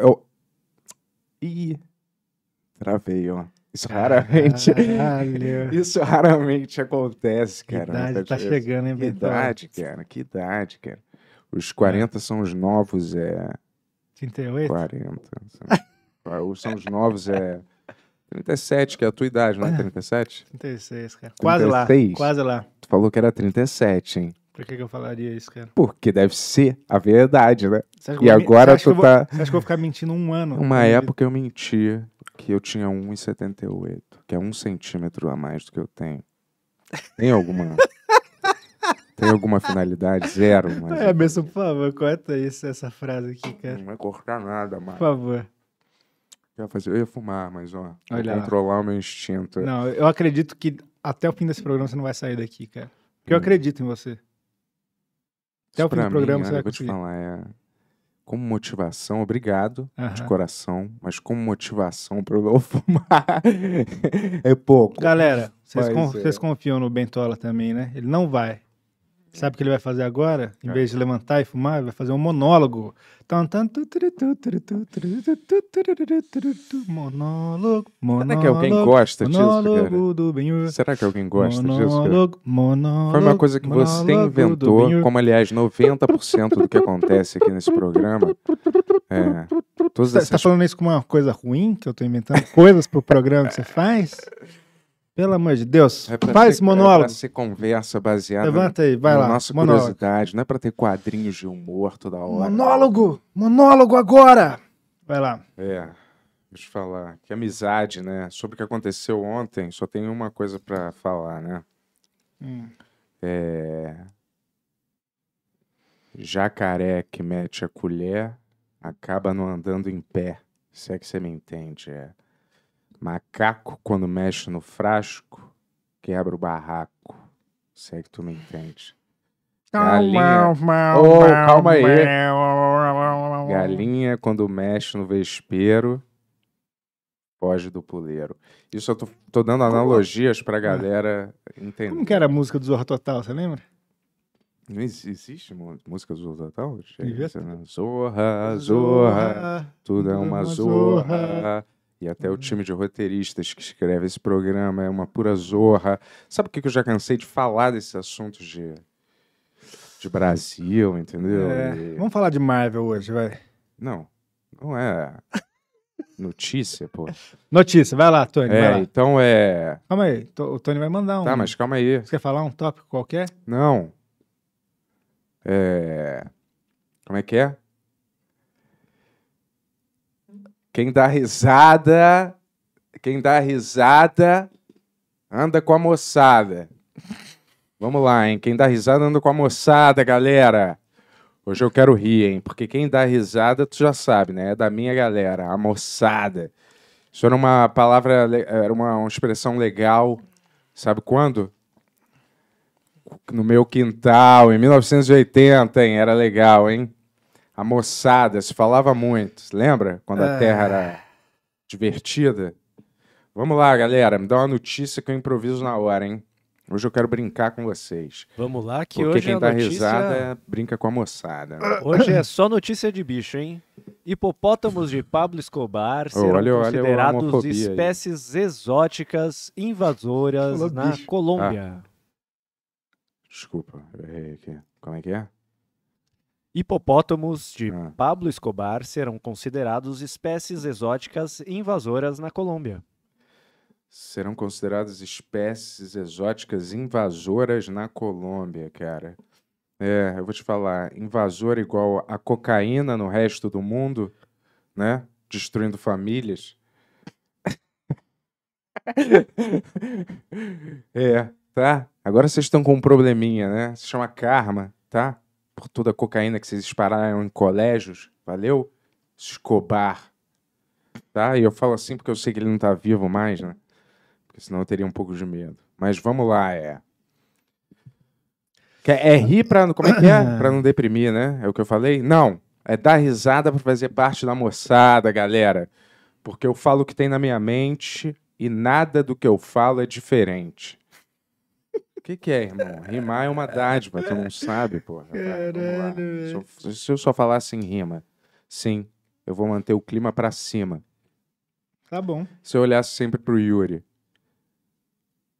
eu, e travei, ó. Isso raramente. Isso raramente acontece, cara. Que idade tá chegando, hein, Que idade, cara. Que idade, cara. Os 40 é. são os novos, é. 38? 40. são os novos, é. 37, que é a tua idade, não é 37? 36, cara. Quase 36? lá. Quase lá. Tu falou que era 37, hein? Por que, que, eu falaria isso, cara? Porque deve ser a verdade, né? E agora tu vou, tá. Você acha que eu vou ficar mentindo um ano? Uma né? época eu mentia que eu tinha 1,78, que é um centímetro a mais do que eu tenho. Tem alguma. Tem alguma finalidade? Zero, mas. É, mesmo, por favor, corta isso, essa frase aqui, cara. Não vai cortar nada, mais. Por favor. Eu ia, fazer, eu ia fumar, mas ó, Olha controlar o meu instinto. Não, eu acredito que até o fim desse programa você não vai sair daqui, cara. Porque hum. eu acredito em você. Até isso o fim do programa você vai conseguir. Eu vou te falar, é como motivação, obrigado de coração, mas como motivação para eu fumar é pouco. Galera, vocês, con é. confiam no Bentola também, né? Ele não vai. Sabe o que ele vai fazer agora? Em vez de levantar e fumar, ele vai fazer um monólogo. Monólogo, monólogo. Será que alguém gosta disso, do Será que alguém gosta monólogo, disso? Monólogo, monólogo. Foi uma coisa que você inventou, como aliás 90% do que acontece aqui nesse programa. É, todas essas... Você tá falando isso como uma coisa ruim que eu estou inventando coisas pro programa que você faz? Pelo amor de Deus, é faz ter, monólogo. É pra ser conversa baseada Levanta aí, vai na lá. nossa monólogo. curiosidade, não é pra ter quadrinhos de humor toda hora. Monólogo! Monólogo agora! Vai lá. É, deixa eu falar. Que amizade, né? Sobre o que aconteceu ontem, só tem uma coisa pra falar, né? Hum. É... Jacaré que mete a colher acaba não andando em pé, se é que você me entende, é... Macaco, quando mexe no frasco, quebra o barraco. Sei que tu me entende. Galinha... Oh, calma aí. Galinha, quando mexe no vespeiro, foge do puleiro. Isso eu tô, tô dando analogias pra ah. galera entender. Como que era a música do Zorra Total, você lembra? Não existe, música do né? Zorra Total? Zorra, Zorra, tudo é uma zorra. E até uhum. o time de roteiristas que escreve esse programa é uma pura zorra. Sabe o que eu já cansei de falar desses assuntos de, de Brasil, entendeu? É. E... Vamos falar de Marvel hoje, vai. Não, não é notícia, pô. Notícia, vai lá, Tony. É, vai lá. então é. Calma aí, o Tony vai mandar tá, um. Tá, mas calma aí. Você quer falar um tópico qualquer? Não. É. Como é que é? Quem dá risada, quem dá risada anda com a moçada. Vamos lá, hein? Quem dá risada anda com a moçada, galera. Hoje eu quero rir, hein? Porque quem dá risada, tu já sabe, né? É da minha galera, a moçada. Isso era uma palavra, era uma, uma expressão legal. Sabe quando? No meu quintal, em 1980, hein? Era legal, hein? a moçada, se falava muito. Lembra quando a Terra era ah. divertida? Vamos lá, galera, me dá uma notícia que eu improviso na hora, hein? Hoje eu quero brincar com vocês. Vamos lá, que Porque hoje quem é dá notícia... risada brinca com a moçada. Hoje é só notícia de bicho, hein? Hipopótamos de Pablo Escobar serão olha, considerados olha espécies aí. exóticas invasoras na bicho. Colômbia. Ah. Desculpa, errei aqui. Como é que é? Hipopótamos de ah. Pablo Escobar serão considerados espécies exóticas invasoras na Colômbia. Serão consideradas espécies exóticas invasoras na Colômbia, cara. É, eu vou te falar, invasor igual a cocaína no resto do mundo, né? Destruindo famílias. é, tá? Agora vocês estão com um probleminha, né? Se chama karma, tá? por toda a cocaína que vocês dispararam em colégios, valeu? Escobar. Tá? E eu falo assim porque eu sei que ele não tá vivo mais, né? Porque senão eu teria um pouco de medo. Mas vamos lá, é. É rir pra. Como é que é? Pra não deprimir, né? É o que eu falei? Não. É dar risada pra fazer parte da moçada, galera. Porque eu falo o que tem na minha mente e nada do que eu falo é diferente que, que é, irmão? Rimar é uma dádiva, tu não sabe, porra. Tá? Caralho, se, se eu só falasse em rima, sim, eu vou manter o clima pra cima. Tá bom. Se eu olhasse sempre pro Yuri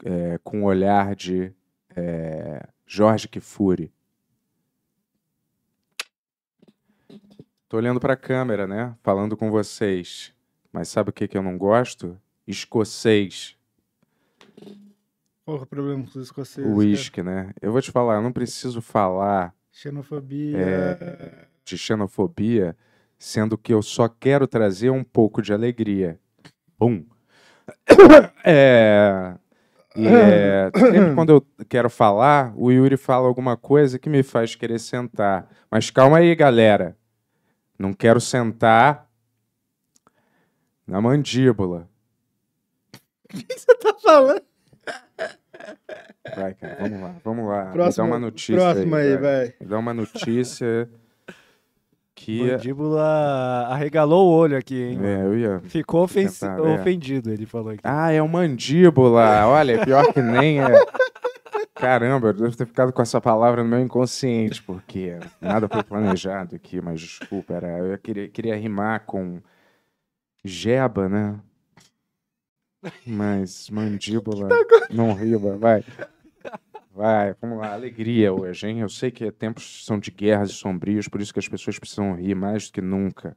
é, com o olhar de é, Jorge Kifuri. Tô olhando pra câmera, né? Falando com vocês. Mas sabe o que, que eu não gosto? Escocês. Porra, o problema com os escoceses? Whisky, né? Eu vou te falar, eu não preciso falar. Xenofobia. É, de xenofobia, sendo que eu só quero trazer um pouco de alegria. Bum. É. E é, sempre quando eu quero falar, o Yuri fala alguma coisa que me faz querer sentar. Mas calma aí, galera. Não quero sentar na mandíbula. O que você tá falando? Vai, cara, vamos lá, vamos lá. Próximo, Me dá uma notícia. Próxima aí, aí vai. Me dá uma notícia. que... Mandíbula arregalou o olho aqui, hein? É, eu ia. Ficou tentar, é. ofendido, é. ele falou aqui. Ah, é o mandíbula. Olha, é pior que nem é. Caramba, eu devo ter ficado com essa palavra no meu inconsciente, porque nada foi planejado aqui, mas desculpa, era, eu queria, queria rimar com jeba, né? Mas mandíbula não riba, vai. Vai, vamos lá. Alegria hoje, hein? Eu sei que tempos são de guerras e sombrios, por isso que as pessoas precisam rir mais do que nunca.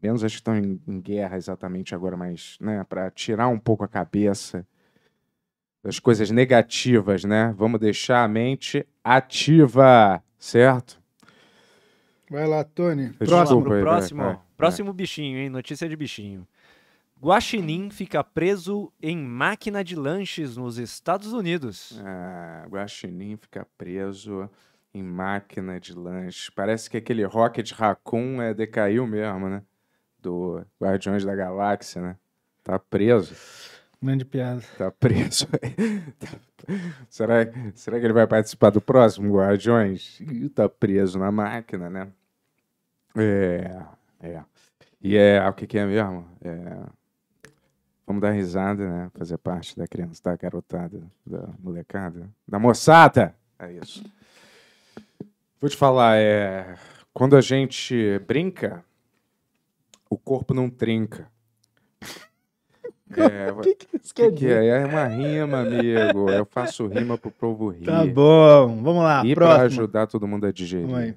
Menos as que estão em, em guerra exatamente agora, mas, né, para tirar um pouco a cabeça das coisas negativas, né? Vamos deixar a mente ativa, certo? Vai lá, Tony. Próximo, Desculpa, próximo, é, é. próximo bichinho, hein? Notícia de bichinho. Guaxinim fica preso em máquina de lanches nos Estados Unidos. Ah, Guaxinim fica preso em máquina de lanches. Parece que aquele Rocket Raccoon é, decaiu mesmo, né? Do Guardiões da Galáxia, né? Tá preso. Grande piada. Tá preso. será, será que ele vai participar do próximo Guardiões? Ih, tá preso na máquina, né? É, é. E é, o que, que é mesmo? É... Vamos dar risada, né? Fazer parte da criança, da garotada, da molecada, da moçada. É isso. Vou te falar, é quando a gente brinca, o corpo não trinca. É, o que, que, isso que, que é? é uma rima, amigo. Eu faço rima pro povo rir. Tá bom, vamos lá. E próxima. pra ajudar todo mundo a digerir. Vamos,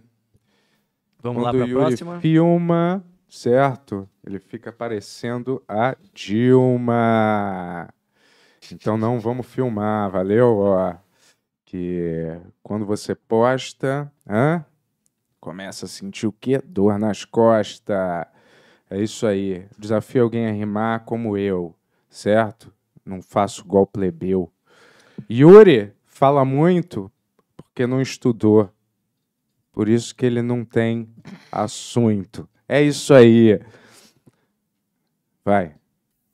vamos lá pra Yuri próxima. Filma certo? Ele fica parecendo a Dilma. Então não vamos filmar, valeu? Ó, que quando você posta, hã? começa a sentir o quê? Dor nas costas. É isso aí. Desafio alguém a rimar como eu, certo? Não faço igual plebeu. Yuri fala muito porque não estudou. Por isso que ele não tem assunto. É isso aí. Vai.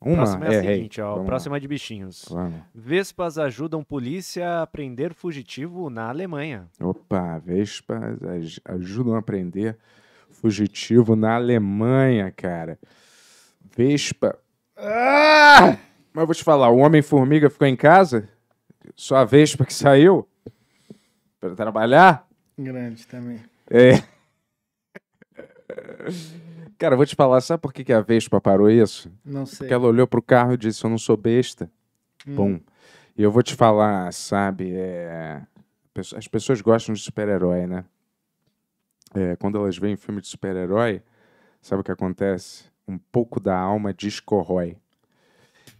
Uma próxima é a seguinte, ó, próxima lá. É de bichinhos. Vamos. Vespas ajudam polícia a prender fugitivo na Alemanha. Opa, vespas ajudam a prender fugitivo na Alemanha, cara. Vespa. Ah! Mas vou te falar, o Homem-Formiga ficou em casa? Só a Vespa que saiu? Para trabalhar? Grande também. É. Cara, vou te falar, sabe por que, a Vespa parou isso? Não sei. Porque ela olhou pro carro e disse: Eu não sou besta. Hum. Bom. E eu vou te falar, sabe? É... As pessoas gostam de super-herói, né? É, quando elas veem filme de super-herói, sabe o que acontece? Um pouco da alma descorrói.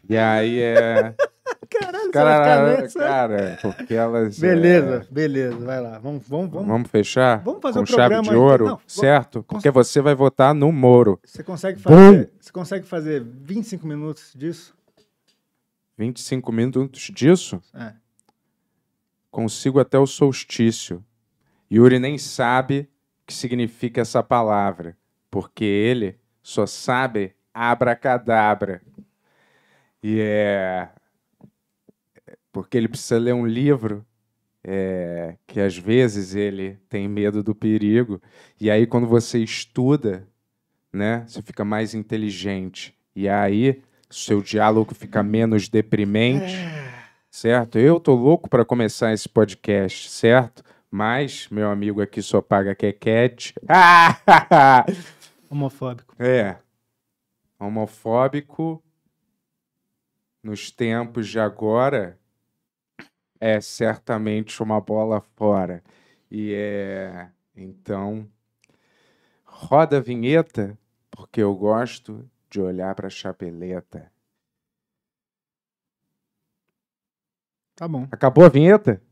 E aí é. cara, é, cara, é, porque elas. É, beleza, é... beleza, vai lá. Vamos, vamos, vamos. Vamos fechar? Vamos fazer com um chave de ouro, então? Não, certo? Porque você vai votar no Moro. Você consegue fazer, Bum! você consegue fazer 25 minutos disso? 25 minutos disso? É. Consigo até o solstício. Yuri nem sabe o que significa essa palavra, porque ele só sabe abracadabra. E yeah. é porque ele precisa ler um livro é, que às vezes ele tem medo do perigo. E aí, quando você estuda, né, você fica mais inteligente. E aí, seu diálogo fica menos deprimente, certo? Eu tô louco para começar esse podcast, certo? Mas meu amigo aqui só paga quequete. Ah! Homofóbico. É. Homofóbico nos tempos de agora é certamente uma bola fora. E é. Então, roda a vinheta, porque eu gosto de olhar para a chapeleta. Tá bom. Acabou a vinheta?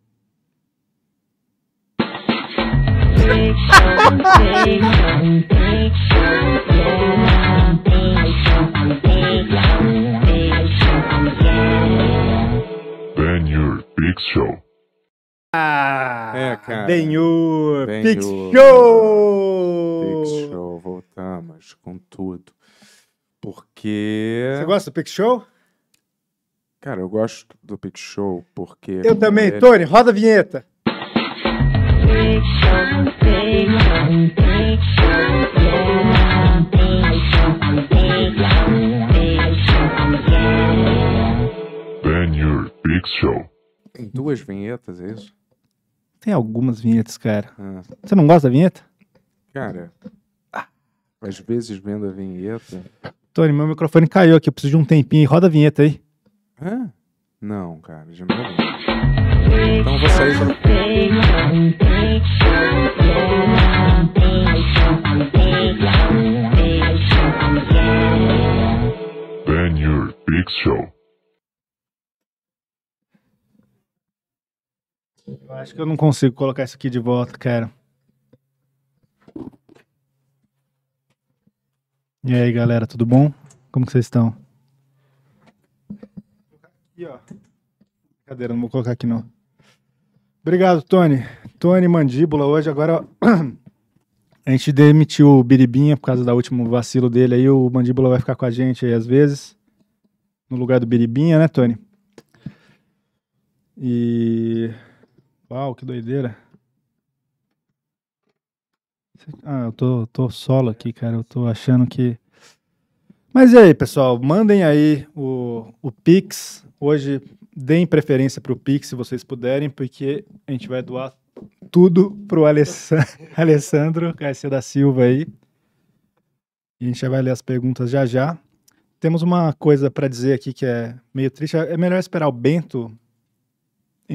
Benhur Pix Show. Ah, é, cara. Benhur ben Pix Show! Pix Show, voltamos com tudo. Porque. Você gosta do Pix Show? Cara, eu gosto do Pix Show porque. Eu também, ele... Tony, roda a vinheta. Pix Show, Pix Show, Pix Show, yeah. Mix Show. Tem duas vinhetas, é isso? Tem algumas vinhetas, cara. Ah. Você não gosta da vinheta? Cara, ah. às vezes vendo a vinheta. Tony, meu microfone caiu aqui, eu preciso de um tempinho. Roda a vinheta aí. Hã? Não, cara, Então vou sair pra... Ben Your Big Show. Eu acho que eu não consigo colocar isso aqui de volta, cara. E aí, galera, tudo bom? Como que vocês estão? Aqui, ó. Brincadeira, não vou colocar aqui, não. Obrigado, Tony. Tony Mandíbula, hoje, agora... A gente demitiu o Biribinha por causa do último vacilo dele aí. O Mandíbula vai ficar com a gente aí às vezes. No lugar do Biribinha, né, Tony? E Uau, que doideira. Ah, eu tô, tô solo aqui, cara. Eu tô achando que. Mas e aí, pessoal? Mandem aí o, o Pix. Hoje deem preferência pro Pix se vocês puderem, porque a gente vai doar tudo pro Alessandro Garcia da Silva aí. E a gente já vai ler as perguntas já já. Temos uma coisa para dizer aqui que é meio triste. É melhor esperar o Bento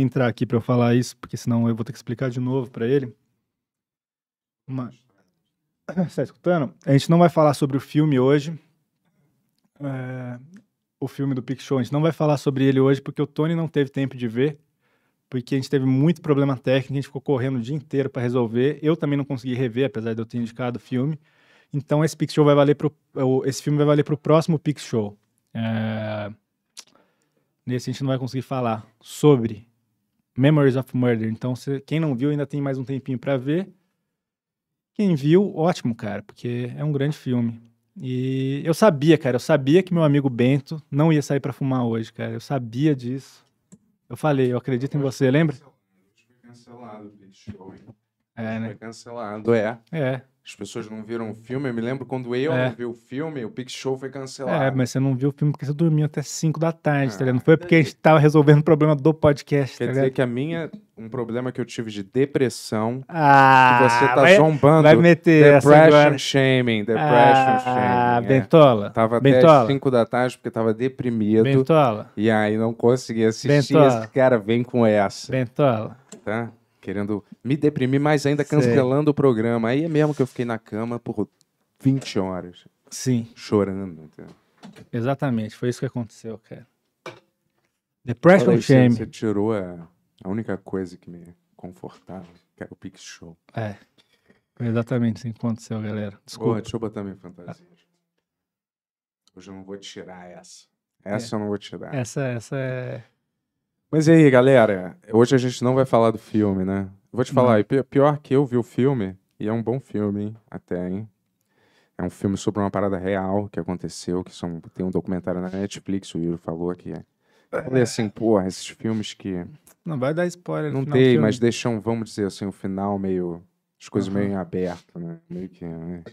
entrar aqui para eu falar isso, porque senão eu vou ter que explicar de novo para ele. Mas está escutando? A gente não vai falar sobre o filme hoje. É, o filme do Pix Show, a gente não vai falar sobre ele hoje porque o Tony não teve tempo de ver, porque a gente teve muito problema técnico, a gente ficou correndo o dia inteiro para resolver. Eu também não consegui rever, apesar de eu ter indicado o filme. Então esse Pix Show vai valer pro, esse filme vai valer para o próximo Pix Show. É, nesse a gente não vai conseguir falar sobre Memories of Murder. Então, quem não viu ainda tem mais um tempinho para ver. Quem viu, ótimo, cara, porque é um grande filme. E eu sabia, cara, eu sabia que meu amigo Bento não ia sair para fumar hoje, cara. Eu sabia disso. Eu falei, eu acredito em você, lembra? Foi cancelado, bicho. É, né? Foi cancelado, é. É as pessoas não viram o filme. Eu me lembro quando eu é. não vi o filme, o Pix Show foi cancelado. É, mas você não viu o filme porque você dormiu até 5 da tarde, tá ligado? Não ah. foi porque a gente tava resolvendo o problema do podcast, tá Quer tá dizer que a minha, um problema que eu tive de depressão, ah, que você tá vai, zombando. Vai meter Depression agora. shaming, ah, depression ah, shaming. Ah, Bentola. Tava Bentola. até 5 da tarde porque tava deprimido. Bentola. E aí não consegui assistir. Bentola. Esse cara vem com essa. Bentola. Tá? querendo me deprimir mais ainda, cancelando Sei. o programa. Aí é mesmo que eu fiquei na cama por 20 horas. Sim. Chorando. Entendeu? Exatamente, foi isso que aconteceu, cara. Depression Olha, Shame. Você, tirou a, a única coisa que me confortava, que era o Pix Show. É. Foi exatamente isso que aconteceu, galera. Desculpa. deixa eu botar minha fantasia. Hoje eu não vou tirar essa. É. Essa é. eu não vou tirar. Essa, essa é. Mas e aí, galera? Hoje a gente não vai falar do filme, né? Vou te falar, pior que eu vi o filme, e é um bom filme, hein? até, hein? É um filme sobre uma parada real que aconteceu, que são, tem um documentário na Netflix, o Yuri falou que é. falei assim, porra, esses filmes que. Não vai dar spoiler, Não tem, mas deixam, vamos dizer assim, o final meio. As coisas uhum. meio em aberto, né? Meio que. Né?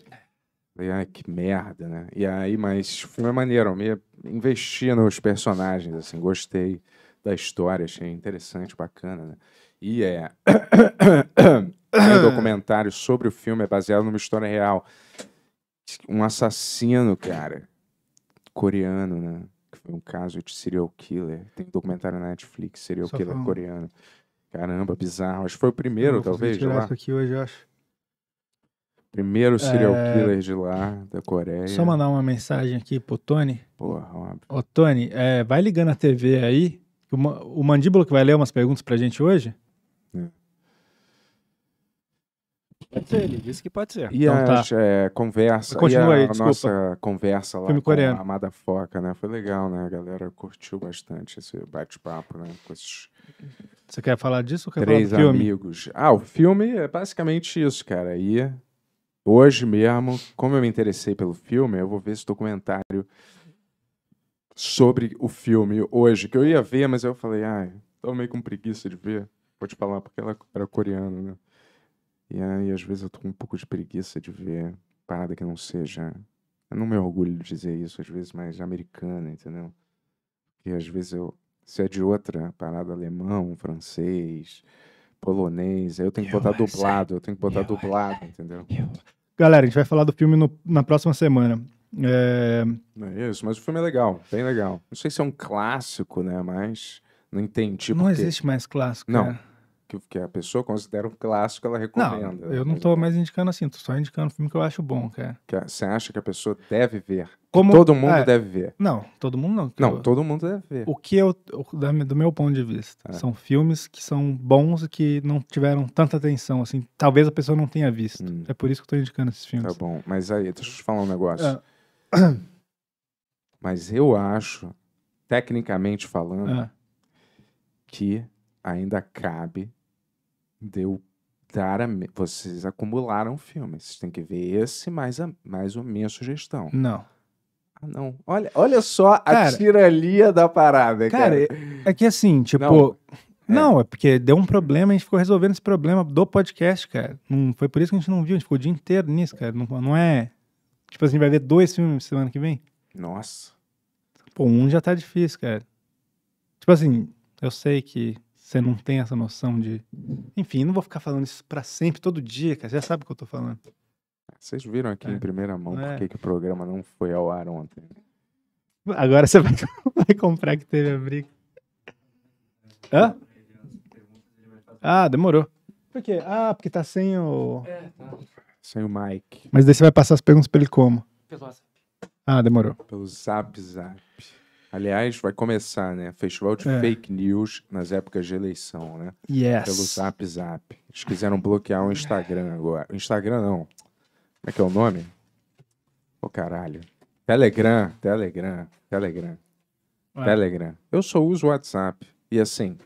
Ai, que merda, né? E aí, mas foi filme é maneiro, me investi nos personagens, assim, gostei da história, achei interessante, bacana, né? E é. um documentário sobre o filme, é baseado numa história real. Um assassino, cara, coreano, né? Que foi um caso de serial killer. Tem um documentário na Netflix, serial Só killer falando. coreano. Caramba, bizarro. Acho que foi o primeiro, talvez, lá. aqui hoje, acho. Primeiro serial é... killer de lá, da Coreia. Só mandar uma mensagem aqui pro Tony. Porra, óbvio. Ô, Tony, é, vai ligando a TV aí o, o Mandíbula que vai ler umas perguntas pra gente hoje? É. Pode ser, ele disse que pode ser. E então, a tá. é, conversa, Continua aí, a desculpa. nossa conversa lá Filme com coreano. a Amada Foca, né? Foi legal, né? A galera curtiu bastante esse bate-papo, né? Com esses... Você quer falar disso ou quer Três falar do filme? amigos. Ah, o filme é basicamente isso, cara. E hoje mesmo, como eu me interessei pelo filme, eu vou ver esse documentário sobre o filme hoje, que eu ia ver, mas eu falei, ai, tô meio com preguiça de ver. Vou te falar, porque ela era coreana, né? E aí, às vezes, eu tô com um pouco de preguiça de ver parada que não seja. Eu não me orgulho de dizer isso, às vezes, mais americana, entendeu? Porque às vezes eu. Se é de outra parada alemão, francês, polonês, aí eu tenho que botar dublado, eu tenho que botar dublado, entendeu? Galera, a gente vai falar do filme no, na próxima semana. É... é... isso, mas o filme é legal, bem legal. Não sei se é um clássico, né? Mas não entendi. Não porque... existe mais clássico. Não. É. Que, que a pessoa considera um clássico, ela recomenda. Não, eu não estou mais indicando assim, tô só indicando um filme que eu acho bom, cara. Que é. É, você acha que a pessoa deve ver? Como... Todo mundo é... deve ver. Não, todo mundo não. Não, eu... todo mundo deve ver. O que eu, do meu ponto de vista, é. são filmes que são bons e que não tiveram tanta atenção, assim, talvez a pessoa não tenha visto. Hum. É por isso que eu tô indicando esses filmes. Tá bom, mas aí, deixa eu te falar um negócio. É Mas eu acho, tecnicamente falando, ah. que ainda cabe deu dar a me... vocês acumularam filmes, vocês têm que ver esse mais a... mais uma minha sugestão. Não. Ah, não. Olha, olha só cara, a tirania da parada, cara. cara. É, é que assim, tipo, não. Não, é. é porque deu um problema, a gente ficou resolvendo esse problema do podcast, cara. Não, foi por isso que a gente não viu, a gente ficou o dia inteiro nisso, cara. Não, não é. Tipo assim, vai ver dois filmes semana que vem? Nossa. Pô, um já tá difícil, cara. Tipo assim, eu sei que você não tem essa noção de. Enfim, não vou ficar falando isso pra sempre, todo dia, cara. Você já sabe o que eu tô falando. Vocês viram aqui é. em primeira mão é. por que, o programa não foi ao ar ontem. Agora você vai, vai comprar que teve a briga. Hã? Ah, demorou. Por quê? Ah, porque tá sem o. É, tá sem o Mike. Mas daí você vai passar as perguntas pra ele como? Pelo WhatsApp. Ah, demorou. Pelo Zap Zap. Aliás, vai começar, né? Festival de é. fake news nas épocas de eleição, né? Yes. Pelo Zap Zap. Eles quiseram bloquear o Instagram agora. Instagram não. Como é que é o nome? Ô oh, caralho. Telegram, Telegram, Telegram. Ué. Telegram. Eu só uso o WhatsApp. E assim,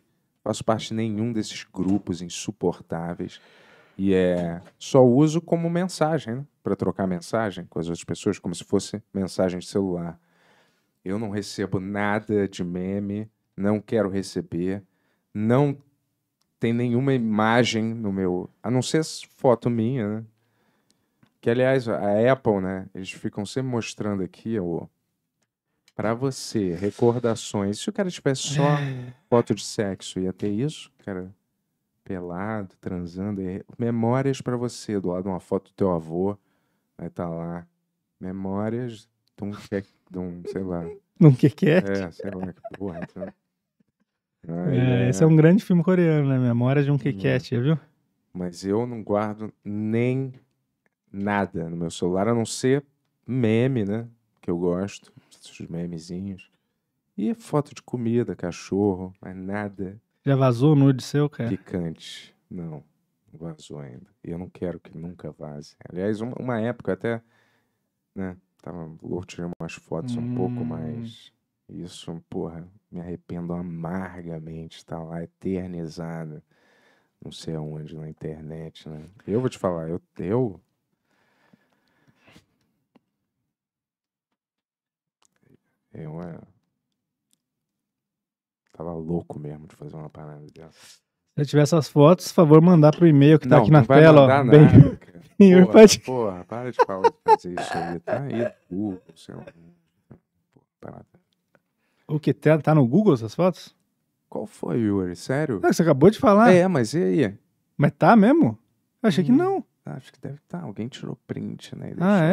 faço parte de nenhum desses grupos insuportáveis e é só uso como mensagem, né? para trocar mensagem com as outras pessoas, como se fosse mensagem de celular. Eu não recebo nada de meme, não quero receber, não tem nenhuma imagem no meu, a não ser foto minha, né? Que aliás, a Apple, né, eles ficam sempre mostrando aqui o para você recordações. Se o cara tivesse só é. foto de sexo, ia ter isso, cara pelado, transando. É, memórias para você, do lado de uma foto do teu avô, vai né, estar tá lá. Memórias de um, é, de um sei lá. Num que que é? É, sei lá, que porra. Então... É, é, Esse é um grande filme coreano, né? Memórias de um que que é, viu? Mas eu não guardo nem nada no meu celular, a não ser meme, né? Que eu gosto, esses memezinhos. E foto de comida, cachorro, mas nada já vazou o nude seu, cara? Picante. Não, não vazou ainda. E eu não quero que nunca vaze. Aliás, uma, uma época até, né, tava tirando umas fotos hum. um pouco hum. mais... Isso, porra, me arrependo amargamente. Tá lá eternizado. Não sei aonde, na internet, né? Eu vou te falar, eu... eu eu, é, tava louco mesmo de fazer uma parada dela. Se tiver essas fotos, por favor, mandar pro e-mail que tá não, tá aqui na tela. Mandar ó, nada, Porra, pode... porra, para de fazer isso aí. Tá aí, Google, é sei Parada. O que? Tá, tá no Google essas fotos? Qual foi, Yuri? Sério? Não, você acabou de falar. É, mas e aí? Mas tá mesmo? Eu achei hum. que não. Acho que deve estar. Tá, alguém tirou print, né? ah, é?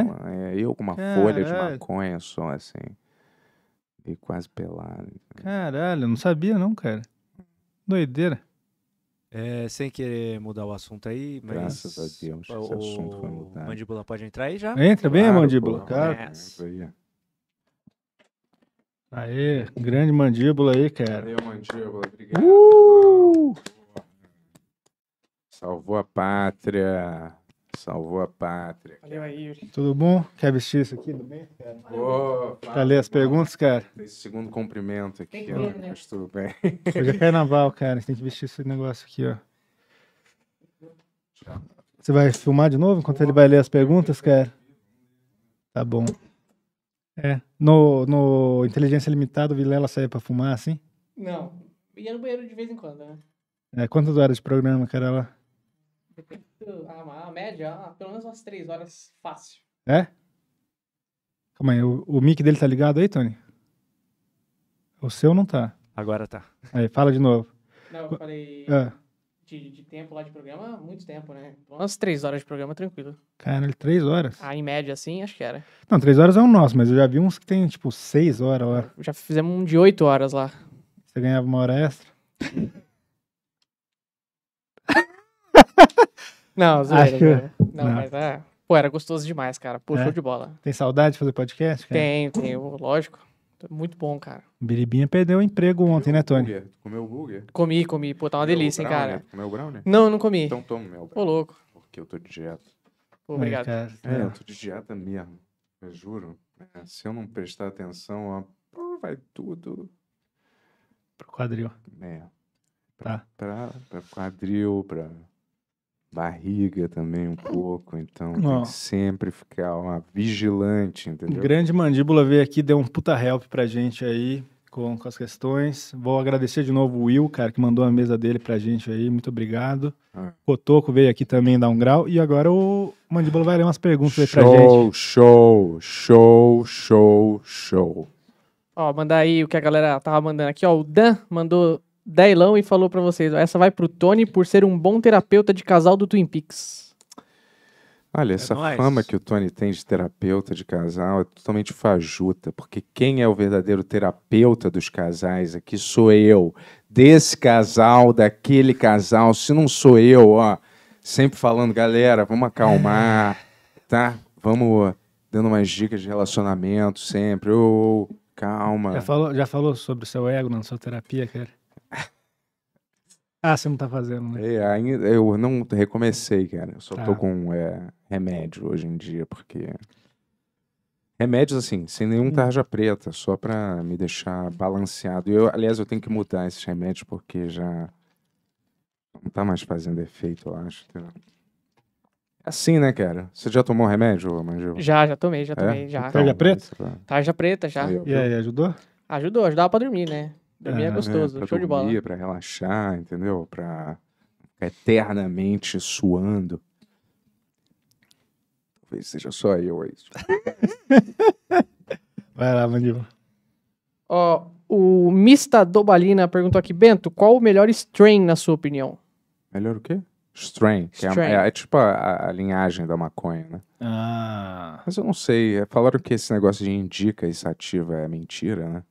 é uma, é? folha de é. maconha só, assim. E quase pelado. Então. Caralho, não sabia não, cara. Doideira. É, sem querer mudar o assunto aí, mas. Graças a Deus, o... esse assunto foi mudado. Mandíbula pode entrar aí já? Entra claro, bem, mandíbula, cara. Entra aí. Aê, grande mandíbula aí, cara. Valeu, mandíbula, obrigado. Uh! Salvou a pátria. Salvou a pátria. Valeu aí, Yuri. Tudo bom? Quer vestir isso aqui? Tudo bem, cara? Boa, Quer ler as perguntas, cara? Esse segundo cumprimento aqui, tem que ver, ó. Né? tudo bem. Hoje é carnaval, cara. Você tem que vestir esse negócio aqui, ó. Você vai filmar de novo enquanto ele vai ler as perguntas, cara? Tá bom. É. No, no Inteligência Limitada, o Vilela saía pra fumar, assim? Não. Ia no banheiro de vez em quando, né? É, quantas horas de programa, cara, lá? Depende a, a média, a, pelo menos umas três horas fácil. É? Calma aí, o, o mic dele tá ligado aí, Tony? O seu não tá. Agora tá. Aí, fala de novo. Não, eu falei. É. De, de, tempo lá de programa, muito tempo, né? Umas três horas de programa, tranquilo. cara três horas? Ah, em média, assim, acho que era. Não, três horas é o nosso, mas eu já vi uns que tem, tipo, seis horas. lá. Já fizemos um de oito horas lá. Você ganhava uma hora extra? Não, zoeira, zoeira. Não, não, mas é. Pô, era gostoso demais, cara. Pô, é. show de bola. Tem saudade de fazer podcast? Cara? Tem, tem, lógico. Muito bom, cara. Biribinha perdeu o emprego ontem, né, Tony? Burger. Comeu o burger? Comi, comi. Pô, tá uma comeu delícia, hein, cara. Comeu o brownie? Não, não comi. Então toma meu brownie. Ô, louco. Porque eu tô de dieta. Pô, obrigado. Ai, é, é, eu tô de dieta mesmo. Eu juro. É, se eu não prestar atenção, ó, pô, vai tudo. Pro quadril. É. Tá. Pra, tá. pra, pra quadril, pra barriga também um pouco, então tem que sempre ficar uma vigilante, entendeu? Grande mandíbula veio aqui, deu um puta help pra gente aí com, com as questões. Vou agradecer de novo o Will, cara, que mandou a mesa dele pra gente aí, muito obrigado. Ah. Cotoco veio aqui também dar um grau, e agora o Mandíbula vai ler umas perguntas aí pra gente. Show, show, show, show, show. Ó, mandar aí o que a galera tava mandando aqui, ó, o Dan mandou Dailão e falou para vocês: essa vai pro Tony por ser um bom terapeuta de casal do Twin Peaks. Olha, é essa nóis. fama que o Tony tem de terapeuta de casal é totalmente fajuta, porque quem é o verdadeiro terapeuta dos casais aqui sou eu. Desse casal, daquele casal, se não sou eu, ó, sempre falando, galera, vamos acalmar, tá? Vamos dando umas dicas de relacionamento sempre. Ô, calma. Já falou, já falou sobre o seu ego na sua terapia, cara? Ah, você não tá fazendo, né? É, ainda, eu não recomecei, cara. Eu só tá. tô com é, remédio hoje em dia, porque. Remédios, assim, sem nenhum hum. tarja preta, só pra me deixar balanceado. Eu, aliás, eu tenho que mudar esses remédios porque já. Não tá mais fazendo efeito, eu acho. É assim, né, cara? Você já tomou remédio, Mangil? Já, já tomei, já é? tomei, já. Então, tarja preta? Tá. Tarja preta, já. E aí, ajudou? Ajudou, ajudava pra dormir, né? Pra é, é gostoso, show dormir, de bola. Pra relaxar, entendeu? Pra ficar eternamente suando. Talvez seja só eu é isso. Vai lá, Mandíbula. Ó, o Mista Dobalina perguntou aqui, Bento, qual o melhor strain na sua opinião? Melhor o quê? Strain, que É, é, é, tipo a, a, linhagem da maconha, né? Ah. Mas eu não sei, falaram que esse negócio de indica e sativa é mentira, né?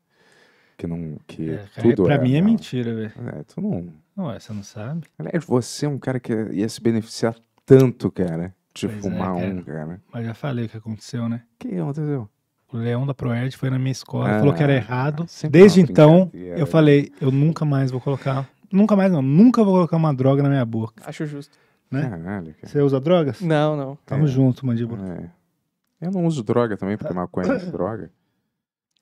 que não. Que é, cara, tudo pra é, mim é mentira, velho. É, tu não. Ué, você não sabe. Aliás, você é um cara que ia se beneficiar tanto, cara, de pois é, fumar é, um, cara. Mas já falei o que aconteceu, né? quem que aconteceu? O leão da Proerd foi na minha escola, ah, falou que era errado. Desde então, eu falei, eu nunca mais vou colocar. Nunca mais não, nunca vou colocar uma droga na minha boca. Acho justo. Né? Caralho, cara. Você usa drogas? Não, não. Tamo é. junto, mandíbula. É. Eu não uso droga também, porque ah. maconha é droga.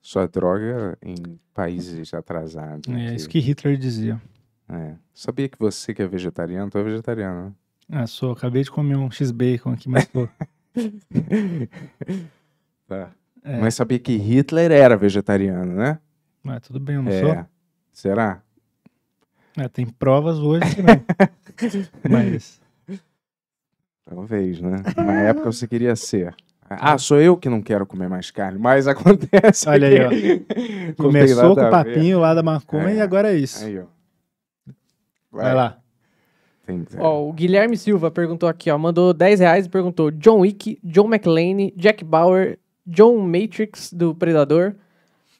Só droga em países atrasados. Né, é, que... isso que Hitler dizia. É. Sabia que você que é vegetariano, tu é vegetariano, né? Ah, sou. Acabei de comer um X-Bacon aqui, mas tô. tá. É. Mas sabia que Hitler era vegetariano, né? Mas tudo bem, eu não é. sou. Será? É, tem provas hoje também. mas. Talvez, né? Na época você queria ser. Ah, sou eu que não quero comer mais carne, mas acontece. Olha aí, ó. Começou com o papinho lá da maconha é. e agora é isso. Aí, ó. Vai, Vai lá. Ó, o Guilherme Silva perguntou aqui, ó, mandou 10 reais e perguntou John Wick, John McClane, Jack Bauer, John Matrix do Predador,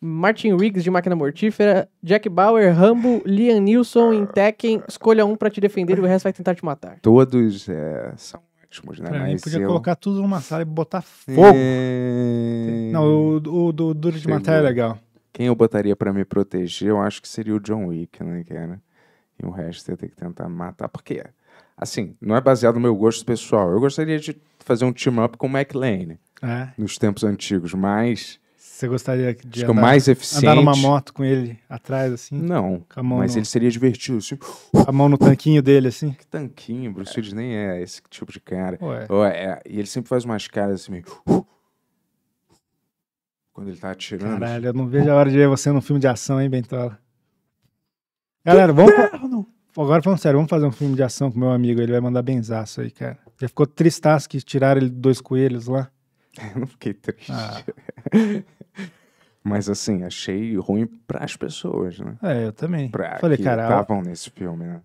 Martin Riggs de Máquina Mortífera, Jack Bauer, Rambo, Liam Neeson em Tekken, escolha um para te defender e o resto vai tentar te matar. Todos é, são ótimos, né? Pra Mas mim, podia eu... colocar tudo numa sala e botar fogo. E... Não, o, o, o Duro de Matar é legal. Quem eu botaria para me proteger, eu acho que seria o John Wick, né, cara? E o resto ia ter que tentar matar. Porque, assim, não é baseado no meu gosto pessoal. Eu gostaria de fazer um team-up com o McLean é. nos tempos antigos, mas você gostaria de Acho andar, mais eficiente. andar numa moto com ele atrás, assim? Não, mas no... ele seria divertido. Assim, a mão no tanquinho dele, assim? Que tanquinho, Bruce Willis é. nem é esse tipo de cara. Ué. Ué, é. E ele sempre faz umas caras assim, meio... Quando ele tá atirando. Caralho, eu não vejo a hora de ver você num filme de ação, hein, Bentola? Galera, vamos... Agora falando sério, vamos fazer um filme de ação com meu amigo. Ele vai mandar benzaço aí, cara. Já ficou tristaço que tiraram ele dois coelhos lá. Eu não fiquei triste. Ah. Mas assim, achei ruim pras pessoas, né? É, eu também. Pra Falei, que cara, estavam nesse filme, né?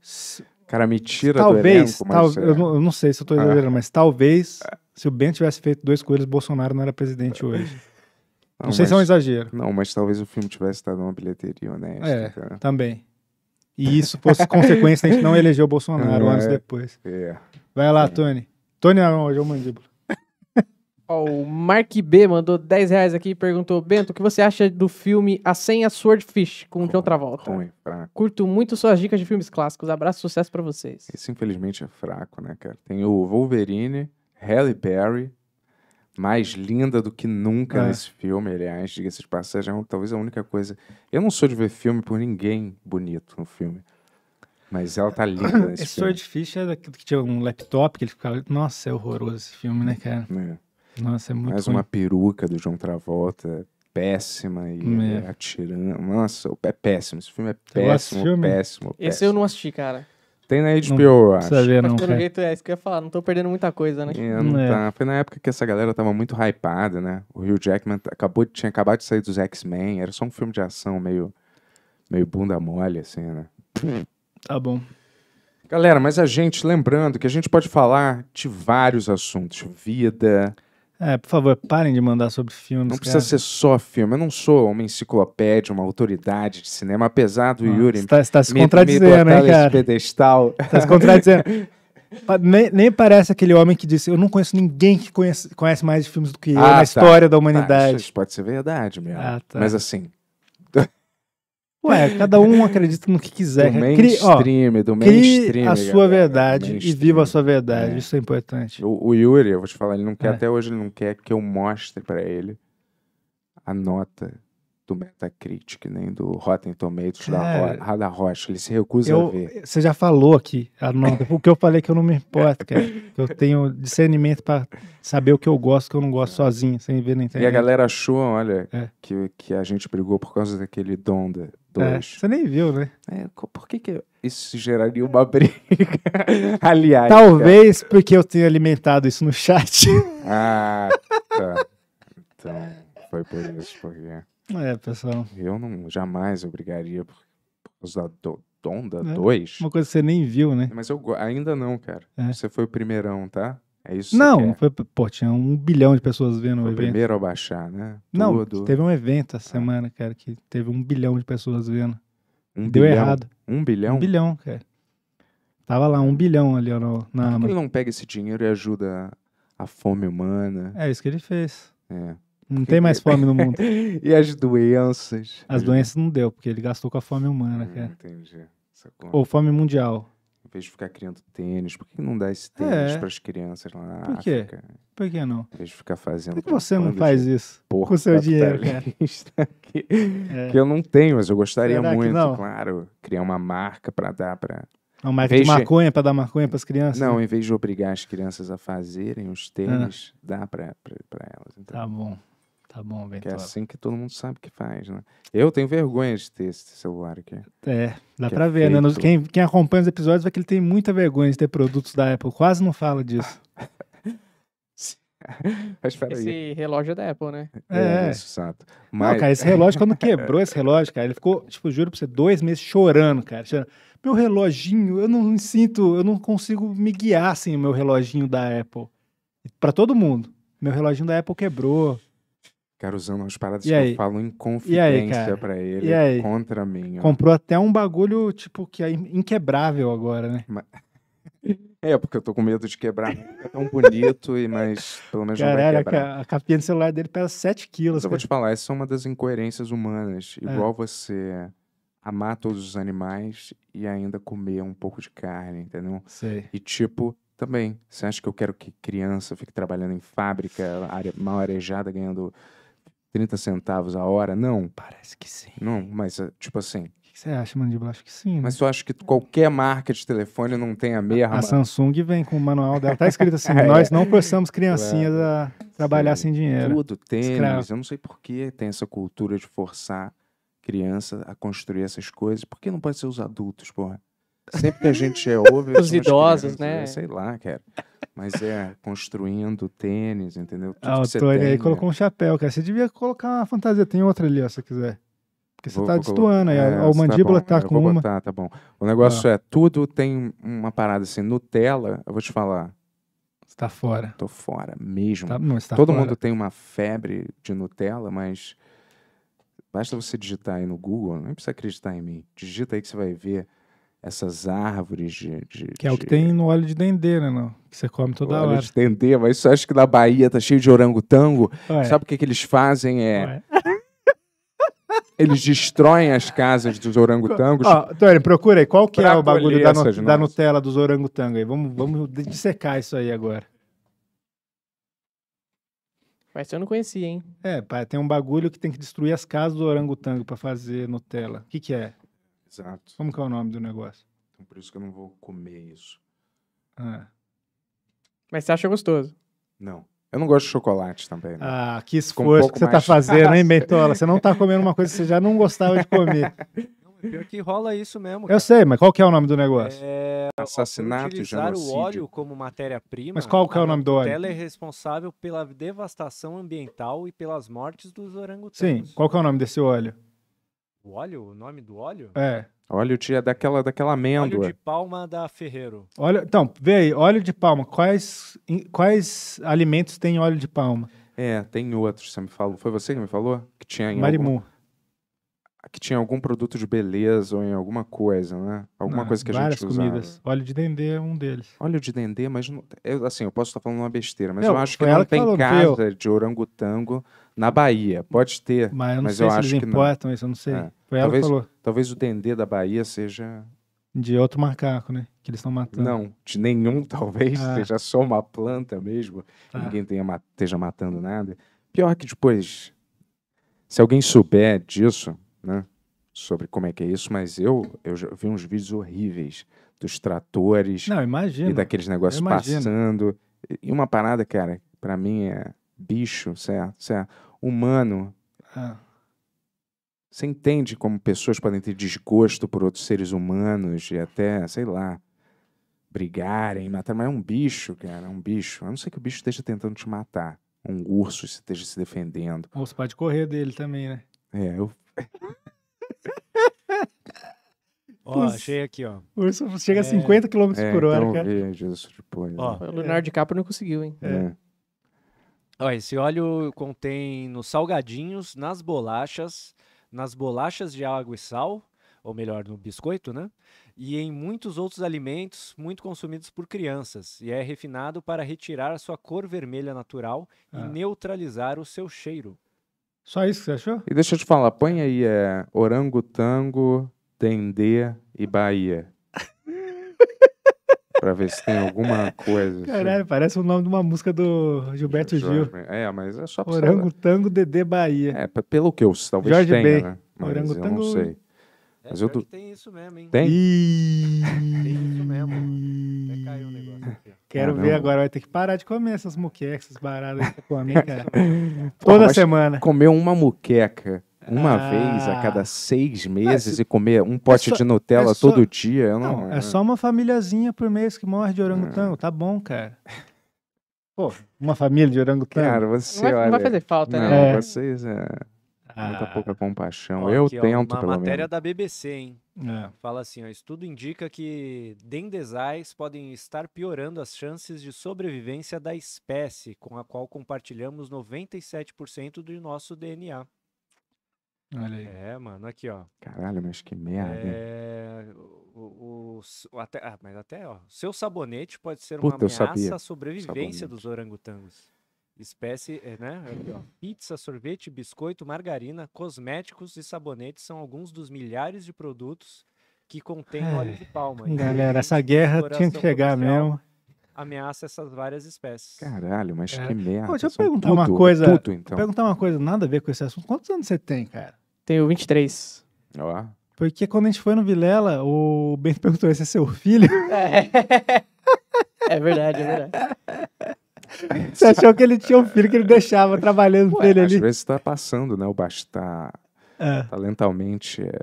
Cara, me tira talvez, do elenco, mas... Tal... É eu, não, eu, não, sei se eu tô ah. exagerando, ah. mas talvez ah. se o Ben tivesse feito dois coelhos, Bolsonaro não era presidente ah. hoje. Não, não sei mas, se é um exagero. Não, mas talvez o filme tivesse dado uma bilheteria honesta. É, cara. também. E isso fosse consequência, a gente não eleger o Bolsonaro anos é. depois. É. Vai lá, é. Tony. Tony Arão, hoje é o Mandíbula. Ó, o Mark B mandou 10 reais aqui e perguntou: Bento, o que você acha do filme A Senha Swordfish com John Travolta? Ruim, fraco. Curto muito suas dicas de filmes clássicos. Abraço, sucesso para vocês. Isso infelizmente, é fraco, né, cara? Tem o Wolverine, Halle Berry, mais linda do que nunca é. nesse filme, aliás, diga-se de passagem, é talvez a única coisa. Eu não sou de ver filme por ninguém bonito no filme. Mas ela tá linda nesse esse filme. Swordfish é daquilo que tinha um laptop que ele ficava. Nossa, é horroroso esse filme, né, cara? É. Nossa, é muito Mais ruim. uma peruca do João Travolta, péssima e é. atirando. Nossa, é péssimo. Esse filme é péssimo, filme? péssimo, péssimo. Esse eu não assisti, cara. Tem na HBO, não eu acho. Ver, não, Mas pelo jeito é isso que eu ia falar, não tô perdendo muita coisa, né? É, não é. tá. Foi na época que essa galera tava muito hypada, né? O Hugh Jackman acabou tinha acabado de sair dos X-Men, era só um filme de ação meio, meio bunda mole, assim, né? Tá bom. Galera, mas a gente, lembrando que a gente pode falar de vários assuntos. Vida, é, por favor, parem de mandar sobre filmes. Não precisa cara. ser só filme. Eu não sou uma enciclopédia, uma autoridade de cinema, apesar do ah, Yuri. Você está tá se me, contradizendo, né, hein, cara? pedestal. Está se contradizendo. nem, nem, parece aquele homem que disse: Eu não conheço ninguém que conhece, conhece mais de filmes do que eu ah, na tá, história da tá, humanidade. Tá, isso pode ser verdade mesmo. Ah, tá. Mas assim, Ué, cada um acredita no que quiser. Do mainstream, crie, do mainstream. a sua galera, verdade e viva a sua verdade. É. Isso é importante. O, o, Yuri, eu vou te falar, ele não quer, é. até hoje, ele não quer que eu mostre para ele a nota do Metacritic, nem do Rotten Tomatoes da, é. Ro da Rocha. Ele se recusa eu, a ver. Você já falou aqui, arnaldo ah, o que eu falei que eu não me importo, cara. Eu tenho discernimento para saber o que eu gosto e o que eu não gosto é. sozinho, sem ver na internet. E a galera achou, olha, é. que, que a gente brigou por causa daquele Donda 2. É, você nem viu, né? É, por que, que isso geraria uma briga? Aliás. Talvez cara. porque eu tenha alimentado isso no chat. Ah, tá. Então, foi por isso, porque. É, pessoal. Eu não jamais obrigaria por causa da Donda 2. É, uma coisa que você nem viu, né? Mas eu ainda não, cara. É. Você foi o primeirão, tá? É isso Não, foi, pô, tinha um bilhão de pessoas vendo foi o evento. primeiro a baixar, né? Não, Tudo. teve um evento essa ah. semana, cara, que teve um bilhão de pessoas vendo. Um Deu bilhão? errado. Um bilhão? Um bilhão, cara. Tava lá um bilhão ali no, na Por que ele não pega esse dinheiro e ajuda a fome humana? É isso que ele fez. É. Não tem mais fome no mundo. e as doenças? As doenças não deu, porque ele gastou com a fome humana, hum, cara. Entendi. Sacou? Ou fome mundial. Em vez de ficar criando tênis, por que não dá esse é. tênis é. para as crianças lá na por quê? África? Por que não? Em vez de ficar fazendo. Por que você não faz isso com o seu dinheiro, cara? que, é. que eu não tenho, mas eu gostaria Será muito, claro. Criar uma marca para dar para uma marca de maconha para dar maconha para as crianças? Não, né? em vez de obrigar as crianças a fazerem os ah. tênis, ah. dá para elas. Então. Tá bom. Tá bom, Ventura. Que é assim que todo mundo sabe que faz, né? Eu tenho vergonha de ter esse celular aqui. É, dá pra é ver, né? feito. né? Quem, quem acompanha os episódios vai que ele tem muita vergonha de ter produtos da Apple. Quase não fala disso. Mas peraí. Esse relógio é da Apple, né? É, é exato. Mas... Não, cara, esse relógio, quando quebrou esse relógio, cara, ele ficou, tipo, juro pra você, dois meses chorando, cara. Chorando. Meu reloginho, eu não me sinto, eu não consigo me guiar sem assim, o meu reloginho da Apple. Pra todo mundo. Meu reloginho da Apple quebrou. Cara, usando umas paradas e que aí? eu falo em confidência para ele, contra mim. Comprou até um bagulho, tipo, que é inquebrável agora, né? Mas... É, porque eu tô com medo de quebrar. É tão bonito, e mas pelo menos Caralho, não vai quebrar. a capinha do celular dele pesa 7 quilos. eu vou te falar, essa é uma das incoerências humanas. É. Igual é. você amar todos os animais e ainda comer um pouco de carne, entendeu? Sei. E tipo, também, você acha que eu quero que criança fique trabalhando em fábrica, área mal arejada, ganhando 30 centavos a hora? Não. Parece que sim. Não, mas eh, tipo assim. o que Você acha, Mandíbula? Acho que sim. Né? Mas eu acha que qualquer marca de telefone não tem a mesma? A Samsung vem com o manual dela. Tá escrito assim: é, nós não forçamos criancinhas a trabalhar sim. sem dinheiro. Tudo, tem mas Eu não sei por que tem essa cultura de forçar criança a construir essas coisas. Por que não pode ser os adultos, porra? Sempre que a gente né? é ouve... Os idosos, crianças, né? Sei lá, cara. Mas é, construindo tênis, entendeu? Tudo ah, o Tony aí colocou né? um chapéu, cara. Você devia colocar uma fantasia. Tem outra ali, ó, se quiser. Porque você tá destoando aí. É, a, tá mandíbula tá, tá com uma. Botar, tá bom. O negócio ah. é, tudo tem uma parada assim. Nutella, eu vou te falar. Você tá fora. Tô fora, mesmo. Tá, não, tá Todo fora. mundo tem uma febre de Nutella, mas basta você digitar aí no Google, não precisa acreditar em mim. Digita aí que você vai ver essas árvores de, de Que é o de... que tem no óleo de dendê, né? Não? Que você come toda o hora. Óleo de dendê, mas isso acho que na Bahia tá cheio de orangotango. Ué. Sabe o que, que eles fazem? É. Eles destroem as casas dos orangotangos. Ó, oh, Tony, procura aí. Qual que é o bagulho da, da Nutella dos orangotangos aí? Vamos, vamos dissecar isso aí agora. Mas eu não conhecia, hein? É, pai, tem um bagulho que tem que destruir as casas do orangotango para fazer Nutella. O que que é? Exato. Como que é o nome do negócio? Então por isso que eu não vou comer isso. Ah. Mas você acha gostoso? Não. Eu não gosto de chocolate também. Né? Ah, que esforço um que você tá mais... tá fazendo, hein, Bentola? Você não tá comendo uma coisa que você já não gostava de comer. é pior que rola isso mesmo. Cara. Eu sei, mas qual que é o nome do negócio? É... é assassinato e genocídio. o óleo como matéria-prima. Mas qual que é o nome do óleo? Ela é responsável pela devastação ambiental e pelas mortes dos orangotangos. Sim, qual que é o nome desse óleo? O óleo? O nome do óleo? É. Óleo de, é daquela, daquela amêndoa. Óleo de palma da Ferreiro. Óleo, então, vê aí, óleo de palma. Quais, quais alimentos tem óleo de palma? É, tem outros, você me falou. Foi você que me falou? Que tinha em Marimum. Algum, que tinha algum produto de beleza ou em alguma coisa, né? Alguma não, coisa que a gente usava. Várias comidas. Óleo de dendê é um deles. Óleo de dendê, mas não, eu, assim, eu posso estar falando uma besteira, mas não, eu acho que não que tem falou, casa de orangotango na Bahia. Pode ter, mas eu, não mas sei eu se acho eles que importam não. isso, eu não sei. É. Foi ela talvez, que falou. Talvez o Dendê da Bahia seja. De outro macaco, né? Que eles estão matando. Não, de nenhum, talvez. Ah. Seja só uma planta mesmo. Ah. Ninguém tenha, esteja matando nada. Pior que depois. Se alguém souber disso, né? Sobre como é que é isso, mas eu, eu vi uns vídeos horríveis dos tratores. Não, imagina. E daqueles negócios passando. E uma parada, cara, para mim é bicho, certo? certo? Humano. Ah você entende como pessoas podem ter desgosto por outros seres humanos e até, sei lá, brigarem, matar. Mas é um bicho, cara, é um bicho. A não ser que o bicho esteja tentando te matar. Um urso esteja se defendendo. Ou você pode correr dele também, né? É, eu. Ó, achei aqui, ó. O urso chega é... a 50 km é, por hora, então, cara. É, Jesus, depois. Ó, né? O Leonardo DiCaprio não conseguiu, hein? É. é. Ó, esse óleo contém nos salgadinhos, nas bolachas, nas bolachas de água e sal, ou melhor, no biscoito, né? E em muitos outros alimentos muito consumidos por crianças, e é refinado para retirar sua cor vermelha natural ah. e é. neutralizar o seu cheiro. Só isso que você achou? E deixa eu te falar, põe aí é, orangotango, dendê e Bahia pra ver se tem alguma coisa. Assim. Caralho, assim. parece o nome de uma música do Gilberto Jorge, Gil. É, mas é só pra Tango Dedê Bahia. É, pelo que eu talvez Jorge tenha, né? Mas eu não sei. É, mas eu tô... Tem isso mesmo, hein? Tem? Tem isso mesmo. Até caiu um negócio aqui. Quero ver agora, vai ter que parar de comer essas muquecas, essas baradas que você come, cara. Toda semana. Comer uma muqueca uma ah. vez a cada seis é meses e comer um é pote é só, de é Nutella é só, todo dia. não, não é, só uma famíliazinha por mês que morre de orangotango. Tá bom, cara. Pô, uma família de orangotango. Cara, você não vai, olha... Não vai fazer falta, não, né? Vocês é... Ah. Muita pouca compaixão. Ó, Eu aqui, tento, pelo menos. Uma matéria da BBC, hein? É. Fala assim, ó, estudo indica que dendesais podem estar piorando as chances de sobrevivência da espécie, com a qual compartilhamos 97% do nosso DNA. Olha aí. É, mano, aqui, ó. Caralho, mas que merda. É. O, o, o até, ah, mas até, ó. Seu sabonete pode ser Puta, uma ameaça à sobrevivência sabonete. dos orangotangos. Espécie, é, né? Aqui, ó. Pizza, sorvete, biscoito, margarina, cosméticos e sabonetes são alguns dos milhares de produtos que contém é. óleo de palma. Galera, essa guerra tinha que chegar mesmo ameaça essas várias espécies. Caralho, mas é. que merda. Pô, deixa eu é perguntar tudo, uma é coisa. Tudo, então. Perguntar uma coisa, nada a ver com esse assunto. Quantos anos você tem, cara? Tenho 23. Ó. Porque quando a gente foi no Vilela, o Bento perguntou: esse é seu filho? É, é verdade, é verdade. Você achou que ele tinha um filho que ele deixava trabalhando Ué, pra ele às ali? Às vezes tá passando, né? O baixo Tá, é. Tá lentamente. É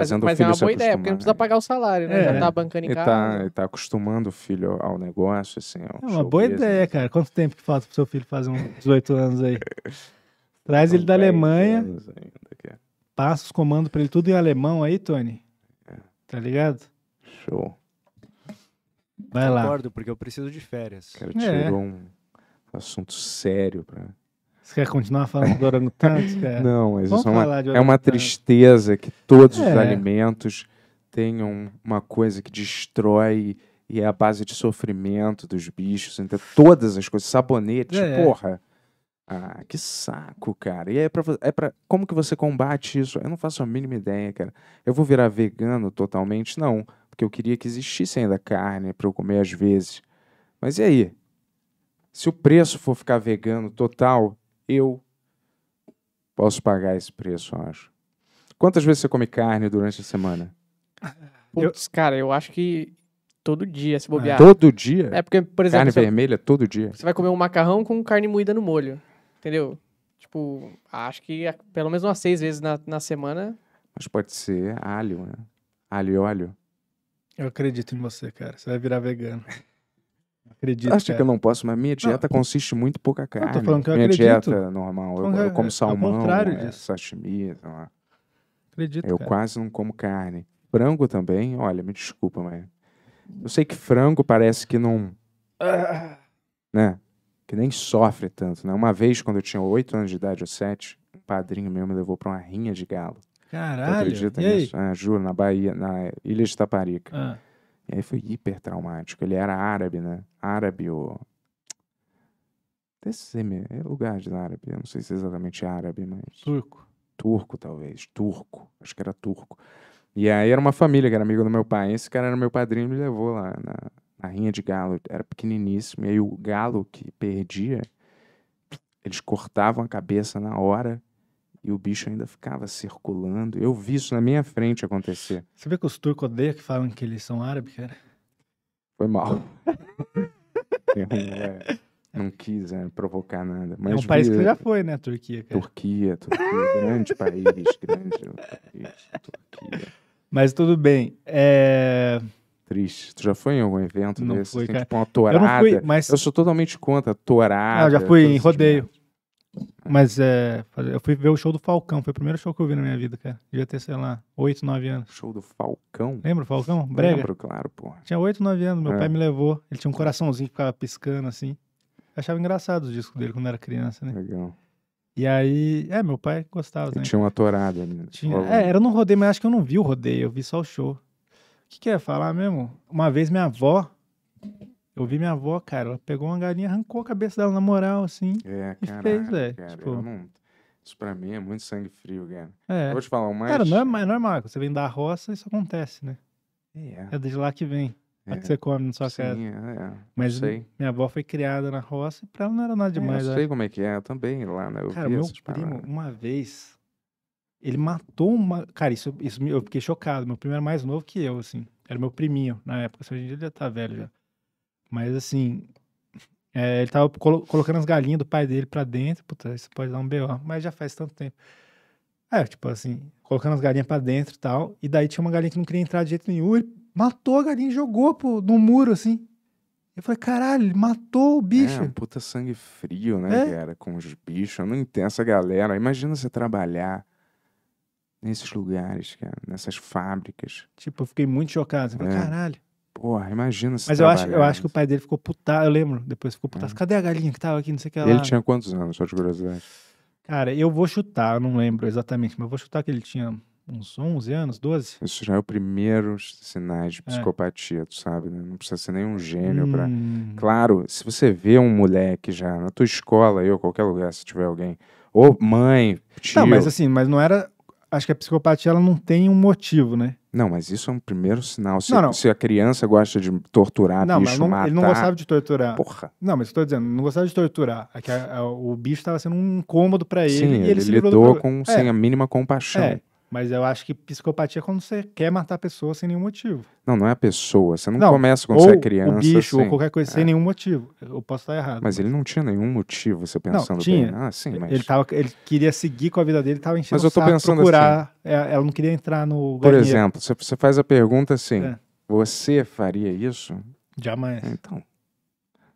fazendo mas, mas é o filho é uma boa ideia, porque não precisa né? pagar o salário, né? É. Já tá bancando em e tá casa. Tá, né? e tá acostumando o filho ao negócio, assim. Ao é uma boa business. Né? ideia, cara. Quanto tempo que falta pro seu filho fazer uns 18 anos aí? Traz ele da Alemanha. É. Passa os comandos pra ele tudo em alemão aí, Tony. É. Tá ligado? Show. Vai eu lá. Concordo, porque eu preciso de férias. Quero tirar é. um assunto sério pra você quer continuar falando do orangotango? tanto? Não, mas isso é uma, é uma tristeza que todos é. os alimentos tenham uma coisa que destrói e é a base de sofrimento dos bichos. Então, todas as coisas, sabonete, é, é. porra. Ah, que saco, cara. E é pra, é pra. Como que você combate isso? Eu não faço a mínima ideia, cara. Eu vou virar vegano totalmente? Não. Porque eu queria que existisse ainda carne para eu comer às vezes. Mas e aí? Se o preço for ficar vegano total, eu posso pagar esse preço, eu acho. Quantas vezes você come carne durante a semana? Putz, cara, eu acho que todo dia, se bobear. É. Todo dia? É porque, por exemplo. Carne você, vermelha todo dia. Você vai comer um macarrão com carne moída no molho. Entendeu? Tipo, acho que pelo menos umas seis vezes na, na semana. Mas pode ser alho, né? Alho e óleo. Eu acredito em você, cara. Você vai virar vegano. acredito. Acha cara. que é. eu não posso, mas minha dieta não. consiste muito em pouca carne. Eu tô falando que eu minha acredito. dieta normal. Eu, eu, como salmão, contrário é, disso. sashimi, sei lá. Acredito. Eu cara. quase não como carne. Frango também, olha, me desculpa, mas. Eu sei que frango parece que não. Ah. Né? Que nem sofre tanto, né? Uma vez, quando eu tinha 8 anos de idade ou 7, um padrinho meu me levou para uma rinha de galo. Caralho. acredita nisso? Ah, juro, na Bahia, na Ilha de Taparica. Ah. E aí foi hiper traumático. Ele era árabe, né? Árabe ou. Desse é lugar de árabe. Eu não sei se é exatamente árabe, mas. Turco. Turco, talvez. Turco. Acho que era turco. E aí era uma família que era amigo do meu pai. Esse cara era meu padrinho me levou lá na, na rinha de galo. Era pequeniníssimo. E aí o galo que perdia, eles cortavam a cabeça na hora e o bicho ainda ficava circulando. Eu vi isso na minha frente acontecer. Você vê que os turcos odeiam que falam que eles são árabes, cara? Foi mal. Eu, é, é, não quis é, provocar nada. Mas é um país que já foi, né? Turquia, cara. Turquia, Turquia. grande país, grande país. Turquia. Mas tudo bem. É triste. Tu já foi em algum evento não desse? Fui, tipo uma tourada. Eu, não fui, mas... eu sou totalmente contra tourada. Não, ah, eu já fui em rodeio. Tipo... Mas é, eu fui ver o show do Falcão, foi o primeiro show que eu vi na minha vida, cara. Devia ter, sei lá, 8, 9 anos. Show do Falcão? Lembra o Falcão? Brega? Lembro, claro, pô. Tinha 8, 9 anos, meu é. pai me levou. Ele tinha um coraçãozinho que ficava piscando assim. Eu achava engraçado os discos dele quando era criança, né? Legal. E aí, é, meu pai gostava também. Tinha uma torada ali. Né? Tipo, tinha, é, era no rodeio, mas acho que eu não vi o rodeio, eu vi só o show. O que que é falar mesmo? Uma vez minha avó eu vi minha avó, cara, ela pegou uma galinha, arrancou a cabeça dela na moral, assim. É, e caraca, fez, velho. Cara, tipo... não... Isso pra mim é muito sangue frio, cara. É. Vou te falar, mais. Cara, não é, não é marco. Você vem da roça, isso acontece, né? É. É desde lá que vem. É. que você come na sua Sim, casa. É, é. Mas sei. minha avó foi criada na roça e pra ela não era nada demais. É, eu né? sei acho. como é que é, eu também lá, né? Eu cara, meu primo, uma vez, ele matou uma. Cara, isso, isso eu fiquei chocado. Meu primo era mais novo que eu, assim. Era meu priminho na época. Hoje em dia ele já tá velho já. Mas assim, é, ele tava colo colocando as galinhas do pai dele pra dentro. Puta, isso pode dar um B.O. Mas já faz tanto tempo. É, tipo assim, colocando as galinhas pra dentro e tal. E daí tinha uma galinha que não queria entrar de jeito nenhum. Ele matou a galinha e jogou no muro, assim. Eu falei, caralho, ele matou o bicho. É, um puta sangue frio, né, é? cara? Com os bichos. Eu não entendo essa galera. Imagina você trabalhar nesses lugares, cara, nessas fábricas. Tipo, eu fiquei muito chocado. Eu falei, é. caralho. Porra, imagina Mas eu acho, eu acho que o pai dele ficou putado, eu lembro, depois ficou putado. É. Cadê a galinha que tava aqui, não sei o que lá. Ele tinha quantos anos, só de curiosidade? Cara, eu vou chutar, não lembro exatamente, mas eu vou chutar que ele tinha uns 11 anos, 12. Isso já é o primeiro sinais de é. psicopatia, é. tu sabe, né? Não precisa ser nenhum gênio hum. para. Claro, se você vê um moleque já na tua escola, ou qualquer lugar, se tiver alguém, ou mãe, tio. Não, mas assim, mas não era. Acho que a psicopatia ela não tem um motivo, né? Não, mas isso é um primeiro sinal. Se, não, não. se a criança gosta de torturar, não, bicho, mas não, matar... ele não gostava de torturar. Porra. Não, mas eu dizendo, não gostava de torturar. É que a, a, o bicho estava sendo um incômodo para ele. Sim, e ele, ele lidou com, é. sem a mínima compaixão. É. Mas eu acho que psicopatia é quando você quer matar a pessoa sem nenhum motivo. Não, não é a pessoa. Você não, não começa quando você é criança. O bicho, assim. ou qualquer coisa, é. sem nenhum motivo. Eu posso estar errado. Mas, mas, ele não tinha nenhum motivo, você pensando não, tinha. bem. Ah, sim, mas. Ele, tava, ele queria seguir com a vida dele, estava enchendo mas eu tô saco, pensando procurar. Assim, é, ela não queria entrar no. Por exemplo, você faz a pergunta assim: é. você faria isso? Jamais. Então.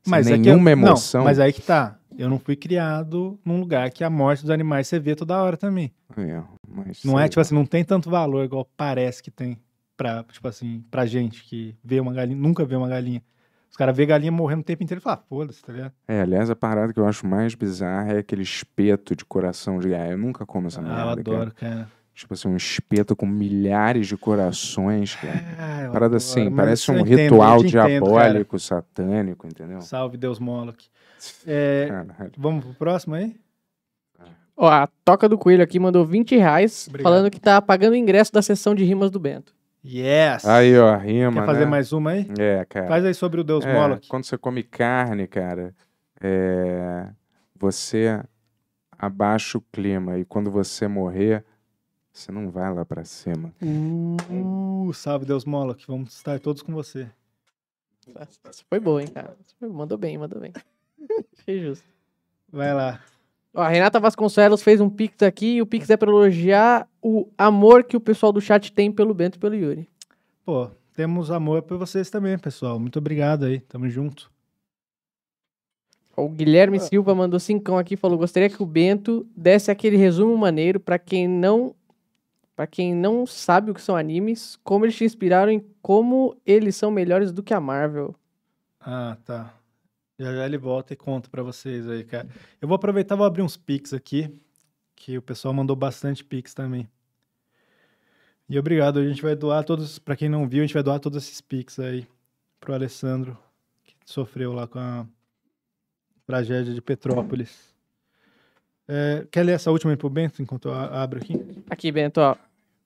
Mas nenhuma é que eu, emoção. Não, mas aí que tá. Eu não fui criado num lugar que a morte dos animais você vê toda hora também. É, mas não é tipo assim, não tem tanto valor igual parece que tem pra, tipo assim, pra gente que vê uma galinha, nunca vê uma galinha. Os caras vê galinha morrendo o tempo inteiro e falam, ah, foda-se, tá ligado? É, aliás, a parada que eu acho mais bizarra é aquele espeto de coração de galinha. Eu nunca como essa ah, merda. Ah, eu adoro, cara. cara. Tipo assim, um espeto com milhares de corações, cara. Ah, parada assim, adoro. assim, parece um entendo, ritual entendo, diabólico, cara. satânico, entendeu? Salve Deus Moloch. É, vamos pro próximo aí? Ó, a Toca do Coelho aqui mandou 20 reais, Obrigado. falando que tá pagando o ingresso da sessão de rimas do Bento. Yes! Aí, ó, rima. Quer né? fazer né? mais uma aí? É, cara. Faz aí sobre o Deus é, Moloch. Quando você come carne, cara, é... você abaixa o clima. E quando você morrer, você não vai lá pra cima. Uh, salve Deus Moloch, vamos estar todos com você. Isso foi bom, hein, cara? Mandou bem, mandou bem. Achei justo. Vai lá. Ó, a Renata Vasconcelos fez um pix aqui e o pix é pra elogiar o amor que o pessoal do chat tem pelo Bento e pelo Yuri. Pô, temos amor por vocês também, pessoal. Muito obrigado aí. Tamo junto. O Guilherme ah. Silva mandou cincão aqui, falou: gostaria que o Bento desse aquele resumo maneiro para quem não para quem não sabe o que são animes, como eles te inspiraram e como eles são melhores do que a Marvel. Ah, tá. Já já ele volta e conta para vocês aí, cara. Uhum. Eu vou aproveitar vou abrir uns Pix aqui, que o pessoal mandou bastante Pix também. E obrigado, a gente vai doar todos, para quem não viu, a gente vai doar todos esses Pix aí pro Alessandro, que sofreu lá com a tragédia de Petrópolis. É, quer ler essa última aí pro Bento, enquanto eu abro aqui? Aqui, Bento, ó.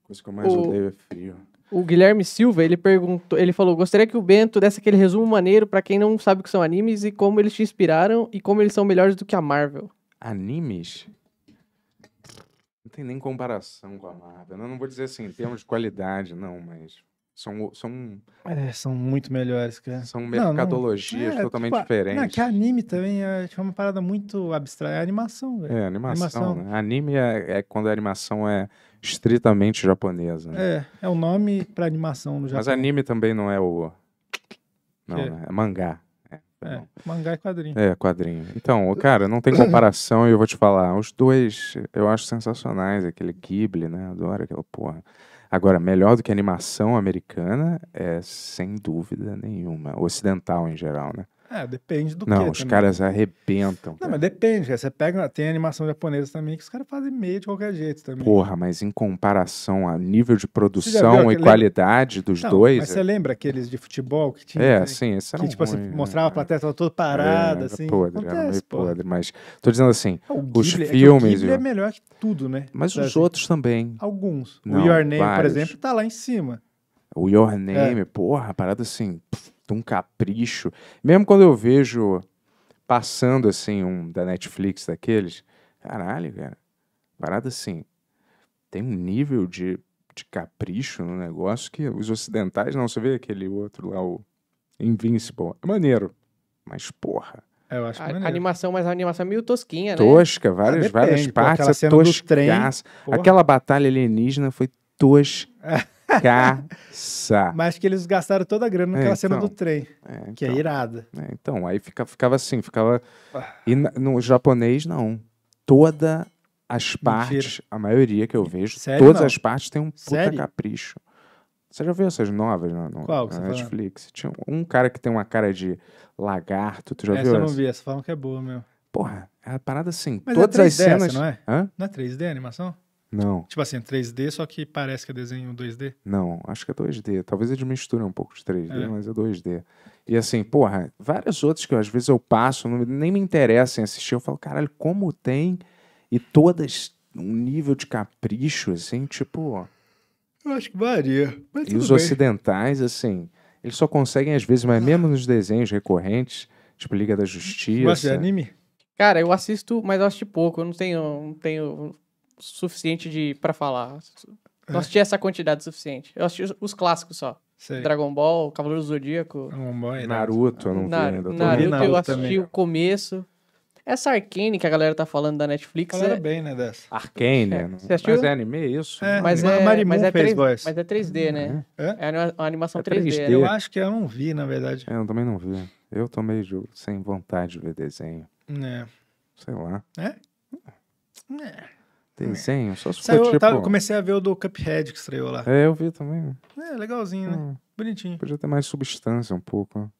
Coisa que eu mais o... odeio é frio o Guilherme Silva, ele perguntou, ele falou: "Gostaria que o Bento desse aquele resumo maneiro para quem não sabe o que são animes e como eles te inspiraram e como eles são melhores do que a Marvel." Animes? Não tem nem comparação com a Marvel. Né? Eu não vou dizer assim, em termos de qualidade, não, mas são são é, são muito melhores, cara. São mercadologias não, não, é, totalmente tipo, ah, é diferentes. Não, que anime também é tipo, é uma parada muito abstrata, é animação, velho. É, animação. animação. Né? Anime é, é quando a animação é estritamente japonesa. Né? É, é o nome para animação no Japão. Mas anime também não é o. Não, é, né? é mangá. É, tá é mangá e quadrinho. É, quadrinho. Então, cara, não tem comparação e eu vou te falar. Os dois eu acho sensacionais. Aquele Ghibli, né? Adoro aquela porra. Agora, melhor do que animação americana é sem dúvida nenhuma. Ocidental em geral, né? É, depende do Não, os também. caras arrebentam. Não, cara. mas depende. Você pega, tem animação japonesa também que os caras fazem meio de qualquer jeito também. Porra, mas em comparação a nível de produção e qualidade dos não, dois. Mas é... você lembra aqueles de futebol que tinha. É, né? sim, esse era Que, tipo assim, ruim, assim, mostrava a plateia toda parada, é, assim. Podre, Acontece, era meio podre. Mas tô dizendo assim, é, Ghibli, é os filmes. É, é melhor que tudo, né? Mas os assim, outros também. Alguns. Não, o Your Name, vários. por exemplo, tá lá em cima. O Your é. Name, porra, parada assim. Pff de um capricho. Mesmo quando eu vejo passando assim um da Netflix daqueles, caralho, cara, parada assim, tem um nível de, de capricho no negócio que os ocidentais não. Você vê aquele outro lá, o Invincible, é maneiro, mas porra. É, eu acho a, animação, mas a animação é meio tosquinha, né? Tosca, várias, ah, depende, várias partes. Pô, aquela é tosca, do trem. Porra. Aquela batalha alienígena foi tosca. É. Caça. Mas que eles gastaram toda a grana é, naquela é, então, cena do trem, é, então, que é então. irada. É, então, aí fica, ficava assim, ficava... Ah. E no japonês, não. Toda as partes, Mentira. a maioria que eu vejo, Sério, todas não? as partes têm um puta Sério? capricho. Você já viu essas novas na, no, Qual, na tá Netflix? Falando? Tinha um cara que tem uma cara de lagarto, tu já essa viu? Essa eu não vi, essa falam que é boa, meu. Porra, é uma parada assim. Mas é todas é 3D as cenas. Essa, não é? Hã? Não é 3D a animação? Não. Tipo assim, 3D, só que parece que é desenho 2D? Não, acho que é 2D. Talvez eles misturem um pouco de 3D, é. mas é 2D. E assim, porra, várias outras que às vezes eu passo, nem me interessa em assistir. Eu falo, caralho, como tem? E todas um nível de capricho, assim, tipo. Eu acho que varia. e os bem. ocidentais, assim, eles só conseguem às vezes, mas ah. mesmo nos desenhos recorrentes, tipo Liga da Justiça. Mas anime? Cara, eu assisto, mas eu assisto pouco. Eu não tenho, não tenho suficiente de para falar. Não é. tinha essa quantidade suficiente. Eu assisti os, os clássicos só. Sei. Dragon Ball, Cavaleiro do Zodíaco. É Naruto, eu não Na, vi ainda. Naruto, Naruto eu assisti também. o começo. Essa Arcane que a galera tá falando da Netflix. Falaram é... bem, né, dessa. Arcane. É. Você assistiu? Mas é anime, é isso? É, mas, é, mas, é 3, mas é 3D, né? É, é uma animação é 3D. 3D. Né? Eu acho que eu não vi, na verdade. eu também não vi. Eu tô meio sem vontade de ver desenho. É. Sei lá. É? É tem Desenho, é. só se Saiu, tipo... tá, comecei a ver o do Cuphead que estreou lá. É, eu vi também. É, legalzinho, né? hum. né? Bonitinho. Podia ter mais substância um pouco.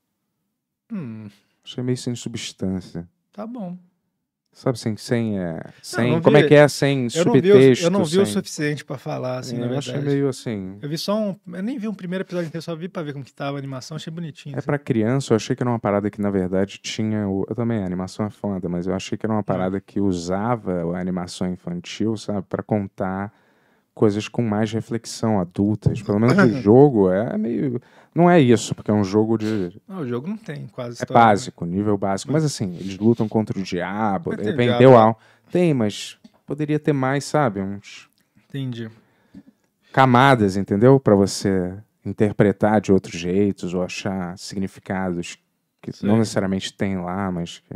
Hum. Achei meio sem substância. Tá bom. Sabe, assim, sem. É, sem como é vi, é que é? Sem subtexto. Eu não vi, eu não vi sem... o suficiente para falar, assim, é, na verdade. Eu achei meio assim. Eu vi só um. Eu nem vi um primeiro episódio inteiro, só vi pra ver como que tava a animação, achei bonitinho. É assim. para criança, eu achei que era uma parada que, na verdade, tinha. O... Eu também, a animação é foda, mas eu achei que era uma é. parada que usava a animação infantil, sabe, para contar coisas com mais reflexão adultas. Pelo menos o uhum. jogo é meio. Não é isso, porque é um jogo de. Não, o jogo não tem quase. É né? básico, né? nível básico. Mas assim, eles lutam contra o diabo, mas de repente deu né? Tem, mas poderia ter mais, sabe? Uns. Entendi. Camadas, entendeu? Para você interpretar de outros jeitos ou achar significados que Sim. não necessariamente tem lá, mas que.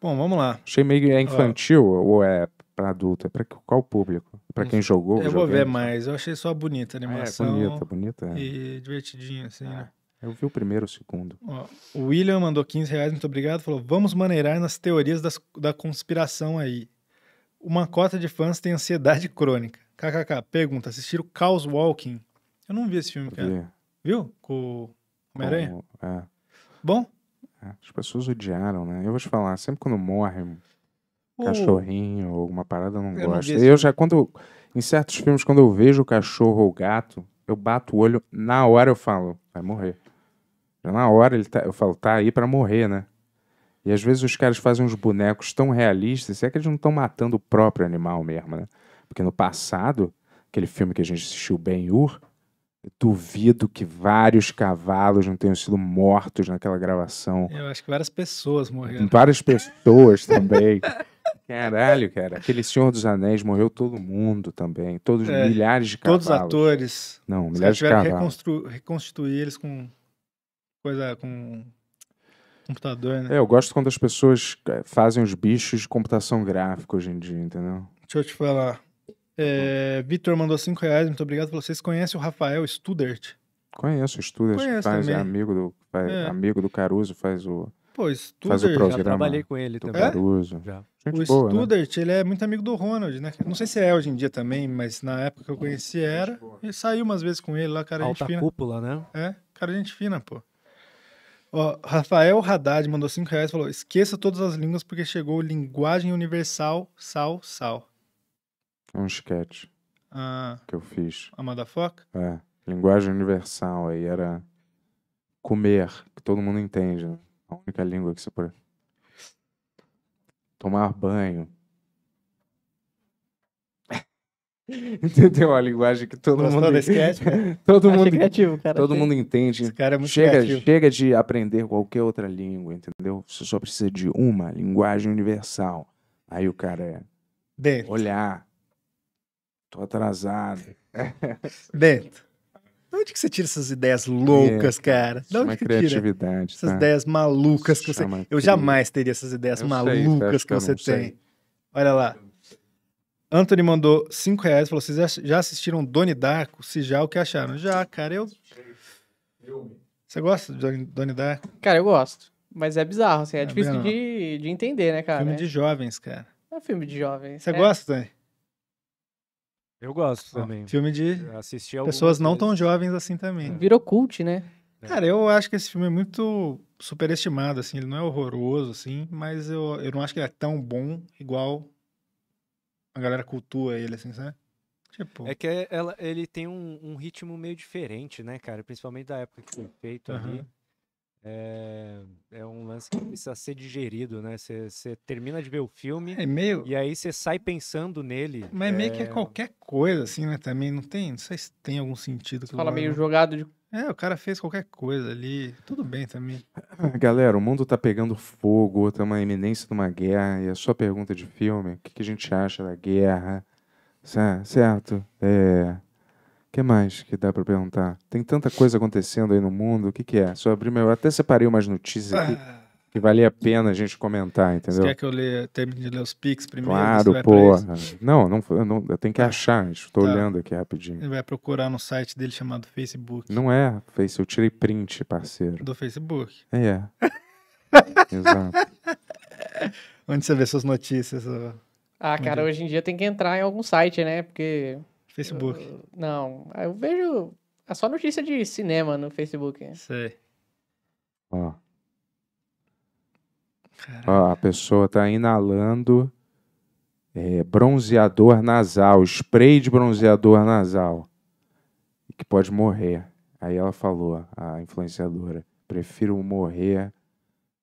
Bom, vamos lá. Achei meio é infantil ou é para adulto? É para qual público? Para quem hum. jogou? Eu vou ver mais. Eu achei só bonita a ah, é animação. é bonita, bonita. É. E divertidinha, assim, é. né? Eu vi o primeiro o segundo. Ó, o William mandou 15 reais, muito obrigado. Falou, vamos maneirar nas teorias das, da conspiração aí. Uma cota de fãs tem ansiedade crônica. KKK, pergunta, assistiram Chaos Walking? Eu não vi esse filme, cara. Vi. Viu? Com o Homem-Aranha? É. Bom? É, as pessoas odiaram, né? Eu vou te falar, sempre quando morre Cachorrinho ou alguma parada, não eu não gosto. eu já, quando. Em certos filmes, quando eu vejo o cachorro ou o gato, eu bato o olho, na hora eu falo, vai morrer. Já na hora ele tá, eu falo, tá aí pra morrer, né? E às vezes os caras fazem uns bonecos tão realistas, se é que eles não estão matando o próprio animal mesmo, né? Porque no passado, aquele filme que a gente assistiu, Ben-Hur, duvido que vários cavalos não tenham sido mortos naquela gravação. Eu acho que várias pessoas morreram. Várias pessoas também. Caralho, cara. Aquele Senhor dos Anéis morreu todo mundo também. Todos é, milhares de cavalos. Todos atores. Não, milhares de cavalos. Reconstru... reconstituir eles com coisa com computador, né? É, eu gosto quando as pessoas é, fazem os bichos de computação gráfica hoje em dia, entendeu? Deixa eu te falar. É, Vitor mandou 5 reais, muito obrigado por vocês. Conhece o Rafael Studert? Conheço o Studert, Conheço faz, é amigo do, faz, é. amigo do Caruso, faz o Pô, Faz o programa. Já trabalhei com ele também. É? o boa, né? ele é muito amigo do Ronald, né? Não sei se é hoje em dia também, mas na época que eu conheci era. E saiu umas vezes com ele lá, cara, Alta gente fina. cúpula, né? É, cara, gente fina, pô. Ó, Rafael Haddad mandou 5 reais e falou: esqueça todas as línguas porque chegou Linguagem Universal Sal Sal. É um sketch. Ah, que eu fiz. A Madafoca? É. Linguagem Universal, aí era comer, que todo mundo entende, né? A única língua que você pode. Tomar banho. Entendeu? A linguagem que todo Gostou mundo. Desse todo mundo criativo, cara. Todo mundo entende. Esse cara é muito chega, criativo. chega de aprender qualquer outra língua, entendeu? Você só precisa de uma linguagem universal. Aí o cara é. Dentro. Olhar. Tô atrasado. Dentro. De onde que você tira essas ideias loucas, é, cara? De onde que criatividade, tira? Tá? Essas ideias malucas que você. Chama eu jamais teria essas ideias eu malucas sei, que você tem. Sei. Olha lá. Anthony mandou 5 reais falou: vocês já assistiram Doni Darko? Se já, o que acharam? Já, cara, eu. Você gosta de Doni Darko? Cara, eu gosto. Mas é bizarro, assim, é, é difícil de, de, entender, né, cara? Filme é. de jovens, cara. É filme de jovens. Você é. gosta, Tony? Eu gosto também. Filme de assistir pessoas não tão jovens assim também. É. Virou cult, né? É. Cara, eu acho que esse filme é muito superestimado, assim. Ele não é horroroso, assim, mas eu, eu não acho que ele é tão bom igual a galera cultua ele, assim, sabe? Tipo... É que ela, ele tem um, um, ritmo meio diferente, né, cara? Principalmente da época que foi feito uhum. ali. É, é um lance que precisa ser digerido, né? Você termina de ver o filme é meio... e aí você sai pensando nele. Mas é... meio que é, é qualquer coisa, assim, né? Também não tem, não sei se tem algum sentido. Fala meio né? jogado de é, o cara fez qualquer coisa ali, tudo bem também. Ah, galera, o mundo tá pegando fogo, tá uma iminência de uma guerra, e a sua pergunta de filme, o que, que, a gente acha da guerra, certo? É que mais que dá para perguntar? Tem tanta coisa acontecendo aí no mundo. O que, que é? Só abrir meu. Eu até separei umas notícias aqui que valia a pena a gente comentar, entendeu? Você quer que eu leia, termine de ler os Pix primeiro? Claro, porra. Não, não, eu não, eu tenho que tá. achar. Estou tá. olhando aqui rapidinho. Ele vai procurar no site dele chamado Facebook. Não é Facebook, eu tirei print, parceiro. Do Facebook. É. é. Exato. Onde você vê suas notícias? Ah, cara, hoje em dia tem que entrar em algum site, né? Porque Facebook. Eu, não, eu vejo é só notícia de cinema no Facebook. Sei. Ó. Ó, a pessoa tá inalando é, bronzeador nasal, spray de bronzeador nasal, que pode morrer. Aí ela falou, a influenciadora, prefiro morrer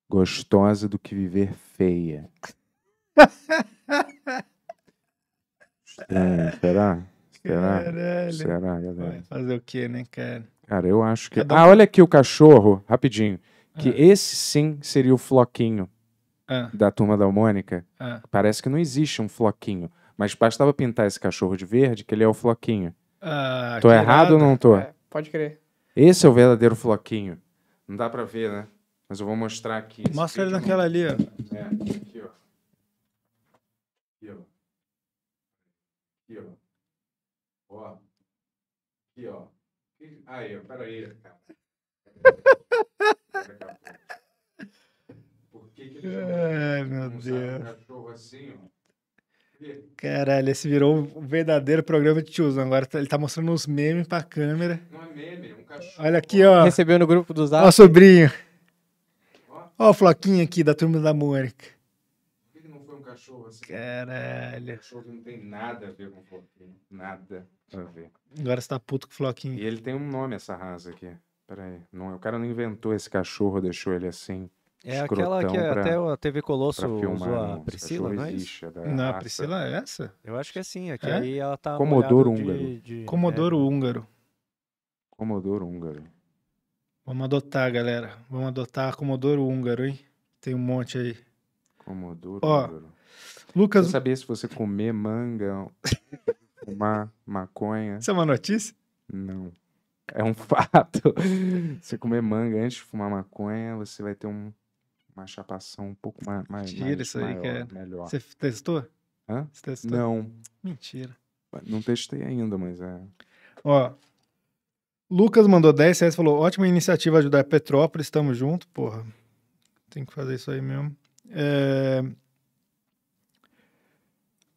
gostosa do que viver feia. Estranho, será? Será? Caralho. Será, Vai fazer o quê, né, cara? Cara, eu acho que. Cada ah, olha aqui o cachorro, rapidinho. Que ah. esse sim seria o floquinho ah. da turma da Mônica. Ah. Parece que não existe um floquinho. Mas bastava pintar esse cachorro de verde que ele é o floquinho. Ah, tô errado ou não tô? É, pode crer. Esse é o verdadeiro floquinho. Não dá pra ver, né? Mas eu vou mostrar aqui. Mostra ele naquela ali, ó. É, aqui, ó. Aqui, ó. Aqui, ó. Ó. Aqui, ó. Aí, ó, peraí, Por que que ele Ai, meu Deus. Um cachorro assim, ó? Caralho, esse virou um verdadeiro programa de tiozão. Agora tá, ele tá mostrando uns memes pra câmera. Não é meme, é um cachorro. Olha aqui, ó. Recebeu no grupo do Zap. Ó, sobrinho. Ó, ó o Floquinho aqui da turma da Mônica assim. Caralho. O cachorro não tem nada a ver com o Floquinho. Nada a ver. Agora você tá puto com o Floquinho. E ele tem um nome, essa raça aqui. Peraí. Não, o cara não inventou esse cachorro, deixou ele assim. É aquela que pra, até a TV Colosso usou a Priscila, não é isso? É não, a Priscila é essa? Eu acho que é sim, Aqui é, é? aí ela tá Comodoro húngaro. De, de, Comodoro é. húngaro. Comodoro húngaro. Vamos adotar, galera. Vamos adotar Comodoro húngaro, hein? Tem um monte aí. Comodoro Ó, húngaro. Lucas. Você sabia se você comer manga, fumar maconha? Isso é uma notícia? Não. É um fato. você comer manga antes de fumar maconha, você vai ter um, uma chapação um pouco mais. Mentira, mais, isso aí, maior, é. Melhor. Você testou? Hã? Você testou? Não. Mentira. Não testei ainda, mas é. Ó, Lucas mandou 10 reais, falou: ótima iniciativa ajudar Petrópolis, estamos junto, porra. Tem que fazer isso aí mesmo. É...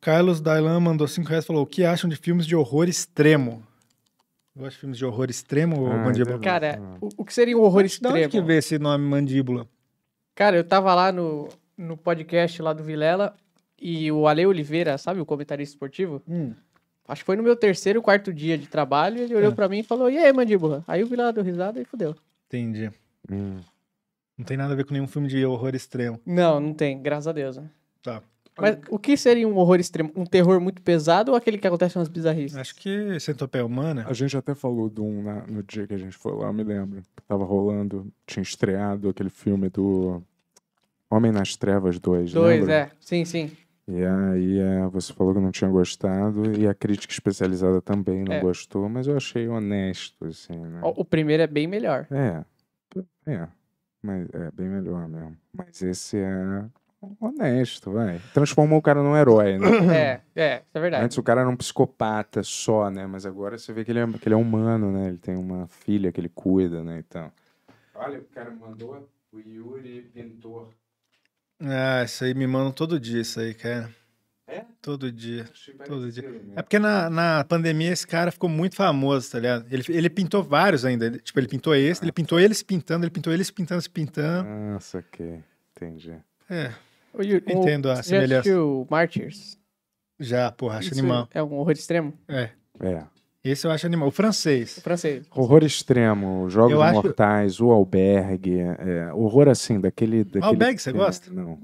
Carlos Dailan mandou 5 reais e falou: O que acham de filmes de horror extremo? Eu acho filmes de horror extremo ah, ou é mandíbula? Cara, ah. o, o, que seria um horror extremo? De onde que vê esse nome mandíbula? Cara, eu tava lá no, no podcast lá do Vilela e o Ale Oliveira, sabe, o comentarista esportivo? Hum. Acho que foi no meu terceiro, quarto dia de trabalho. Ele olhou é. pra mim e falou: E aí, mandíbula? Aí o Vilela deu risada e fudeu. Entendi. Hum. Não tem nada a ver com nenhum filme de horror extremo. Não, não tem, graças a Deus. Né? Tá. Mas o que seria um horror extremo? Um terror muito pesado ou aquele que acontece umas bizarrices? Acho que centopeia humana. A gente até falou de um na, no dia que a gente foi lá, eu me lembro. Tava rolando, tinha estreado aquele filme do Homem nas Trevas 2, Dois, é. Sim, sim. E aí é, você falou que não tinha gostado e a crítica especializada também não é. gostou, mas eu achei honesto, assim, né? O, o primeiro é bem melhor. É, é. Mas é bem melhor mesmo. Mas esse é honesto, vai. Transformou o cara num herói, né? É, é, isso é verdade. Antes o cara era um psicopata só, né? Mas agora você vê que ele é, que ele é humano, né? Ele tem uma filha que ele cuida, né? Então. Olha, o cara mandou o Yuri Pintor. Ah, isso aí me mandam todo dia, isso aí, cara. É? Todo dia. Todo dia. Mesmo. É porque na, na pandemia esse cara ficou muito famoso, tá ligado? Ele, ele pintou vários ainda. Ele, tipo, ele pintou esse, ah. ele pintou eles pintando, ele pintou eles pintando, se pintando. Nossa, ok. Entendi. É. Eu entendo a semelhança. Já Martyrs? Já, porra, acho animal. É um horror extremo? É. É. Esse eu acho animal. O francês. O francês. Horror extremo, Jogos Mortais, O Albergue. É, horror assim, daquele. daquele albergue, você é, gosta? Não.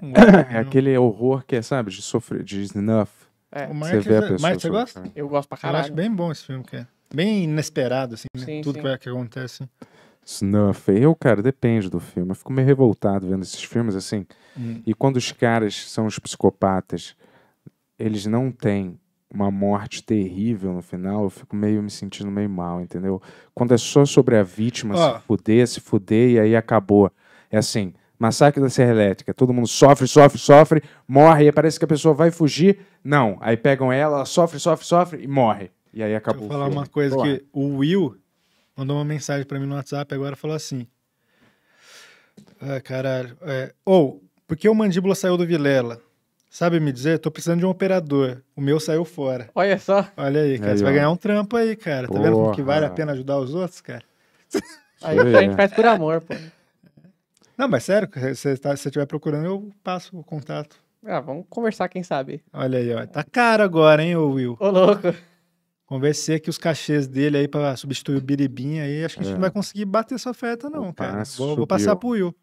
é aquele horror que é, sabe, de sofrer, de snuff. É. O você vê a é- pessoa. Martins, você gosta? Eu gosto pra caralho. Eu acho bem bom esse filme, que é. Bem inesperado, assim, né? sim, Tudo é que acontece. Assim snuff. Eu, cara, depende do filme. Eu fico meio revoltado vendo esses filmes assim. Hum. E quando os caras são os psicopatas, eles não têm uma morte terrível no final, eu fico meio me sentindo meio mal, entendeu? Quando é só sobre a vítima oh. se ah. fuder, se fuder e aí acabou. É assim, massacre da Serra Elétrica, todo mundo sofre, sofre, sofre, morre, e parece que a pessoa vai fugir. Não, aí pegam ela, ela sofre, sofre, sofre e morre. E aí acabou. filme. eu falar uma coisa que o Will mandou uma mensagem para mim no WhatsApp agora falou assim. Ah, caralho. É, ou, oh, por que o mandíbula saiu do Vilela? Sabe me dizer? Tô precisando de um operador. O meu saiu fora. Olha só. Olha aí, cara. Aí, você ó. vai ganhar um trampo aí, cara. Porra. Tá vendo como que vale a pena ajudar os outros, cara? Aí a gente faz por amor, pô. Não, mas sério, se você tá, estiver procurando, eu passo o contato. Ah, vamos conversar, quem sabe. Olha aí, ó. Tá caro agora, hein, Will? Ô, louco. Conversei que os cachês dele aí para substituir o Biribinha aí, acho que a gente não é. vai conseguir bater essa oferta, não, Opa, cara. Vou, vou, passar pro Will.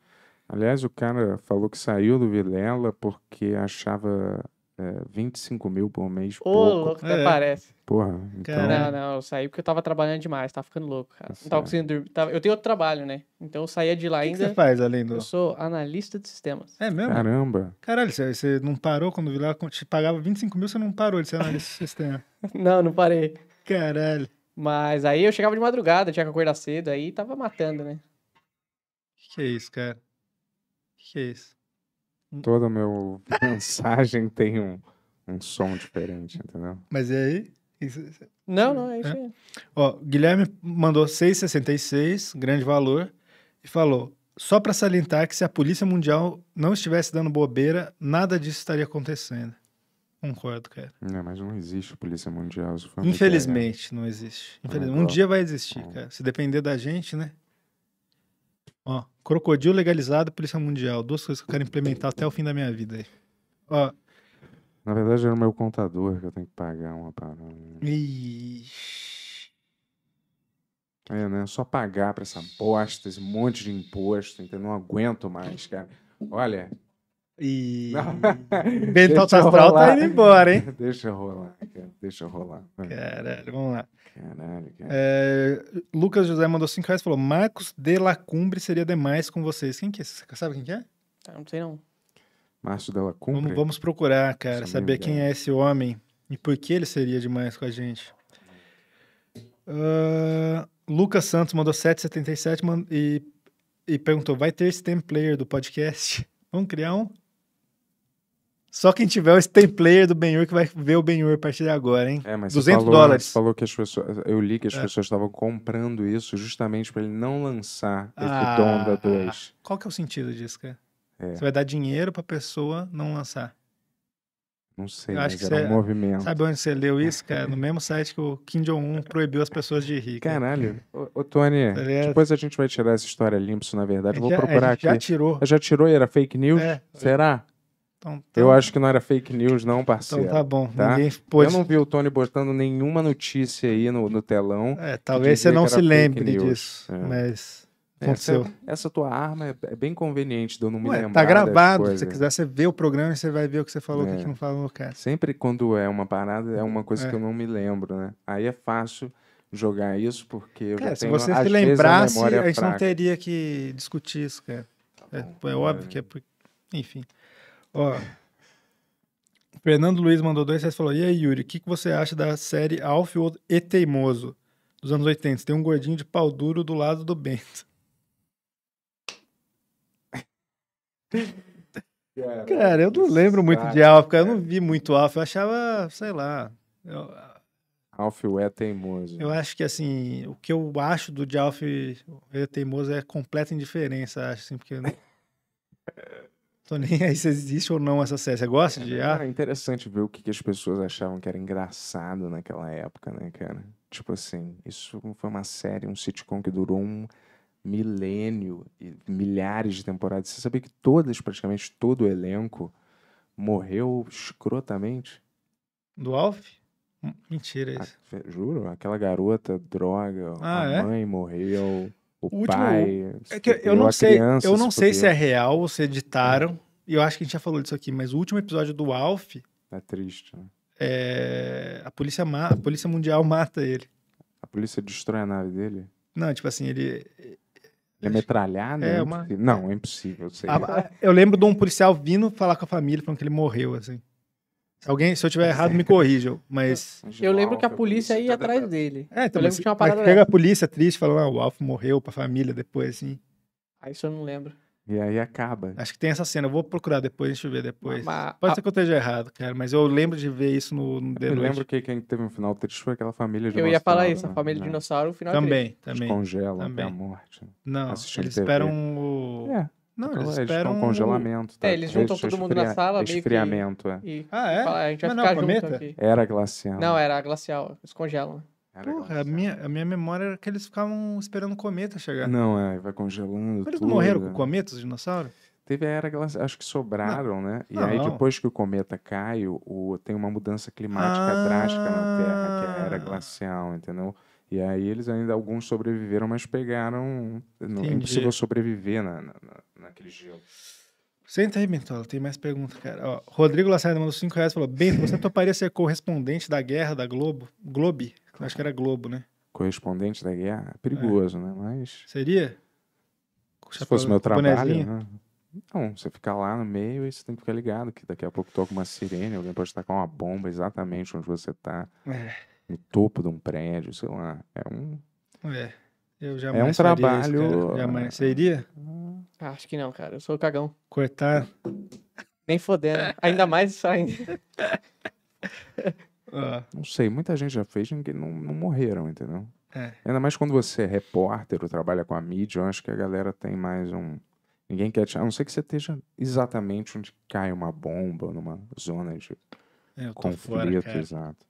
Aliás, o cara falou que saiu do Vilela porque achava é, 25 mil por mês. Ô, pouco. louco, até é. parece. Porra, então... Não, não, eu saí porque eu tava trabalhando demais, tava ficando louco, cara. Tá não tava conseguindo dormir. Tava... Eu tenho outro trabalho, né? Então eu saía de lá que ainda. O que você faz além do. Eu sou analista de sistemas. É mesmo? Caramba. Caralho, você, você não parou quando lá, te pagava 25 mil, você não parou de ser analista de sistema. não, não parei. Caralho. Mas aí eu chegava de madrugada, tinha que acordar cedo, aí tava matando, né? Que que é isso, cara? Que que é isso? Toda a minha mensagem tem um, um som diferente, entendeu? Mas e aí? Isso, isso... Não, não, é, é isso aí. É. Ó, Guilherme mandou 6,66, grande valor, e falou: só para salientar que se a Polícia Mundial não estivesse dando bobeira, nada disso estaria acontecendo. Concordo, cara. Não, mas não existe Polícia Mundial. Né? Infelizmente, não existe. Infelizmente, um dia vai existir, cara. Se depender da gente, né? Ó, crocodilo legalizado, Polícia Mundial. Duas coisas que eu quero implementar até o fim da minha vida. Ó. Na verdade, era é o meu contador que eu tenho que pagar uma parada. Ixi. É, né? Só pagar pra essa bosta, esse monte de imposto, entendeu? Não aguento mais, cara. Olha, e Bento outras tá indo embora, hein? Deixa rolar, cara. Deixa rolar. Caralho, vamos lá. Caralho, cara. é, Lucas José mandou 5 reais e falou: Marcos de Cumbre seria demais com vocês. Quem que é? Você sabe quem que é? Ah, não sei, não. Márcio de Lacumbre? Vamos, vamos procurar, cara, saber é quem é esse homem e por que ele seria demais com a gente. Uh, Lucas Santos mandou 7,77 e, e perguntou: vai ter stem player do podcast? Vamos criar um? Só quem tiver o Stem Player do Benhur que vai ver o Benhur a partir de agora, hein? É, mas 200 falou, né, dólares. falou que as pessoas. Eu li que as é. pessoas estavam comprando isso justamente para ele não lançar ah, esse Donda 2. Qual que é o sentido disso, cara? É. Você vai dar dinheiro pra pessoa não lançar. Não sei, eu acho que era você, um movimento. Sabe onde você leu isso, cara? No mesmo site que o Kim Jong-un proibiu as pessoas de rir. Cara. Caralho. Ô, ô Tony, tá depois a gente vai tirar essa história limpa, isso na verdade. Eu vou já, procurar já aqui. Já tirou. Já tirou e era fake news? É. Será? Então, tá... Eu acho que não era fake news, não, então parceiro. Então tá bom. Tá? Eu não vi o Tony botando nenhuma notícia aí no, no telão. É, talvez você não se lembre news. disso, é. mas aconteceu. Essa, essa, tua arma é, é, bem conveniente de eu não me Ué, tá lembrar. Tá gravado. Se você quiser, você vê o programa e você vai ver o que você falou, o que, é. não falou, cara. Sempre quando é uma parada, é uma coisa é. que eu não me lembro, né? Aí é fácil jogar isso, porque eu cara, é, tenho, se você se lembrasse, a, a, gente fraca. não teria que discutir isso, cara. Tá então, bom, é, óbvio que é... Enfim... Ó. Fernando Luiz mandou dois reais e falou: E aí, Yuri, o que, que você acha da série Alf e Teimoso dos anos 80? Tem um gordinho de pau duro do lado do Bento. Cara, cara eu não lembro muito de Alf, cara. Eu não vi muito Alf. Eu achava, sei lá. Eu... Alf é teimoso. Eu acho que, assim, o que eu acho do de Alf é teimoso é completa indiferença, acho, assim, porque. Tô nem aí se existe ou não essa série. Você gosta de é, ar? É interessante ver o que, que as pessoas achavam que era engraçado naquela época, né, cara? Tipo assim, isso foi uma série, um sitcom que durou um milênio, e milhares de temporadas. Você sabia que todas, praticamente todo o elenco morreu escrotamente? Do Alf? Mentira isso. A, juro, aquela garota droga, ah, a é? mãe morreu o, o pai. Último... É que eu não sei, criança, eu não se sei se é real ou se editaram. É. E eu acho que a gente já falou disso aqui, mas o último episódio do Alf. É triste, né? É... A, polícia ma... a polícia mundial mata ele. A polícia destrói a nave dele? Não, tipo assim, ele. É metralhado? É, é uma... Não, é impossível. Sei. A... eu lembro de um policial vindo falar com a família, falando que ele morreu, assim. Alguém, se eu tiver tá errado, me corrija, mas... Eu lembro que a polícia ia tá atrás dele. É, então, eu lembro que tinha uma é parada... Pega a polícia triste, falando, ah, o Alf morreu pra família depois, assim. Aí ah, isso eu não lembro. E aí acaba. Acho que tem essa cena, eu vou procurar depois, deixa eu ver depois. Mas, Pode a... ser que eu esteja errado, cara, mas eu lembro de ver isso no, no Eu lembro que quem teve um final triste foi aquela família de Eu ia falar isso, a família né? de dinossauro, o final Também, triste. também. Descongela também. até a morte. Né? Não, eles esperam o... É. Não, então, eles, é, eles esperam um congelamento. Tá? É, eles juntam todo mundo na sala, esfriamento, meio que... é. Ah, é? Fala, ah, a gente vai Mas é ficar não, junto aqui. Era glacial. Não, era glacial. Eles congelam. Porra, a minha, a minha memória era que eles ficavam esperando o cometa chegar. Não, é, vai congelando Mas Eles morreram com cometas, os dinossauros? Teve a era glacial, acho que sobraram, não. né? E não, aí depois que o cometa cai, o, tem uma mudança climática ah. drástica na Terra, que é a era glacial, entendeu? E aí eles ainda, alguns sobreviveram, mas pegaram... Não, é impossível sobreviver na, na, na naquele gelo. Senta aí, Bentola, tem mais pergunta, cara. Ó, Rodrigo Lacerda mandou 5 reais e falou: Bento, você toparia ser correspondente da guerra da Globo? Globe? Claro. Acho que era Globo, né? Correspondente da guerra? É perigoso, é. né? Mas. Seria? Se fosse meu trabalho. Né? Não, você ficar lá no meio e você tem que ficar ligado, que daqui a pouco toca uma sirene, alguém pode tacar uma bomba exatamente onde você tá. É. No topo de um prédio, sei lá. É um. É. Eu jamais é um trabalho. Isso, jamais. Você iria? Ah, acho que não, cara. Eu sou cagão. Coitado. Nem fodendo. Ainda mais isso ainda. Não sei, muita gente já fez, ninguém, não, não morreram, entendeu? É. Ainda mais quando você é repórter ou trabalha com a mídia, eu acho que a galera tem mais um. Ninguém quer te. A não ser que você esteja exatamente onde cai uma bomba, numa zona de é, conflito, fora, exato.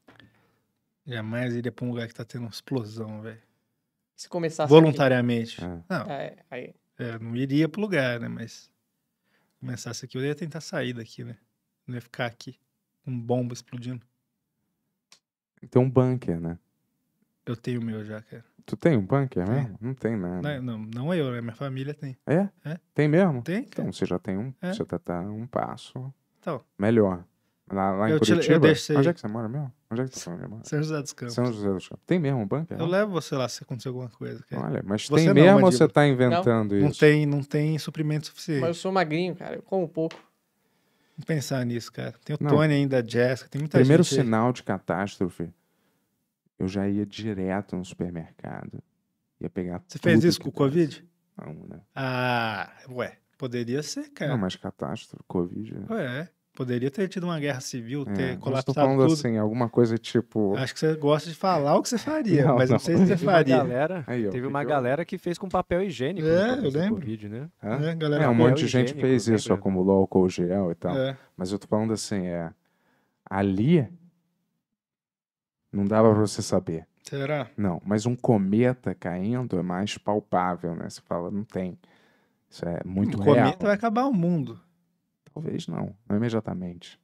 Jamais iria pra um lugar que tá tendo uma explosão, velho se começasse. Voluntariamente. Aqui. É. Ah. Não. É, aí... é, não iria pro lugar, né? Mas começasse aqui, eu ia tentar sair daqui, né? Não ia ficar aqui, com bomba explodindo. Tem um bunker, né? Eu tenho o meu já, cara. Tu tem um bunker tem. mesmo? Não tem nada. Não, não, não eu, né? Minha família tem. É? é? Tem mesmo? Tem. Então cara. Então você já tem um. É. Você tá, tá um passo então. melhor. Lá, lá em eu Curitiba? Te, eu deixei. Onde é que você mora mesmo? Onde é que você mora? São José dos Campos. São José dos Campos. Tem mesmo um bunker? Eu levo você lá se acontecer alguma coisa. Cara. Olha, mas você tem não, mesmo ou você tá inventando não? isso? Não tem, não tem suprimento suficiente. Mas eu sou magrinho, cara. Eu como pouco. Vamos pensar nisso, cara. Tem o não. Tony ainda, a Jessica, tem muita Primeiro gente. Primeiro sinal aí. de catástrofe, eu já ia direto no supermercado. Ia pegar Você fez isso com o Covid? Não, né? Ah, ué. Poderia ser, cara. Não, mas catástrofe, Covid. Né? Ué. Poderia ter tido uma guerra civil, é, ter é, colapsado tudo. falando assim, alguma coisa tipo... Acho que você gosta de falar o que você faria, não, mas não, não sei se você faria. Uma galera, Aí, ó, teve uma galera que fez com papel higiênico. É, eu lembro. COVID, né? É, é, galera, é um monte de gente fez isso, acumulou álcool gel e tal. É. Mas eu tô falando assim, é... Ali, não dava pra você saber. Será? Não, mas um cometa caindo é mais palpável, né? Você fala, não tem. Isso é muito um real. cometa vai acabar o mundo. Talvez não, não imediatamente.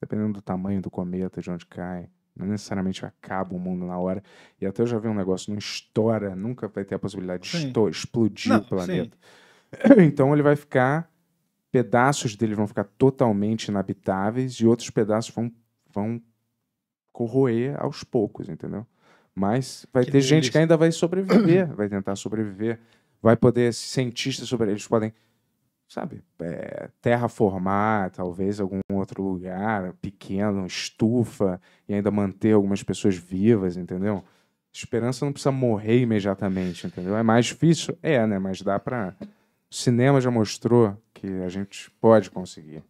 Dependendo do tamanho do cometa, de onde cai. Não necessariamente acaba o mundo na hora. E até eu já vi um negócio, não estoura, nunca vai ter a possibilidade de explodir não, o planeta. Sim. Então ele vai ficar. Pedaços dele vão ficar totalmente inabitáveis e outros pedaços vão, vão corroer aos poucos, entendeu? Mas vai que ter delícia. gente que ainda vai sobreviver, vai tentar sobreviver. Vai poder, cientistas sobre eles podem sabe, é, terraformar, talvez algum outro lugar pequeno, estufa, e ainda manter algumas pessoas vivas, entendeu? Esperança não precisa morrer imediatamente, entendeu? É mais difícil? É, né? Mas dá pra. O cinema já mostrou que a gente pode conseguir.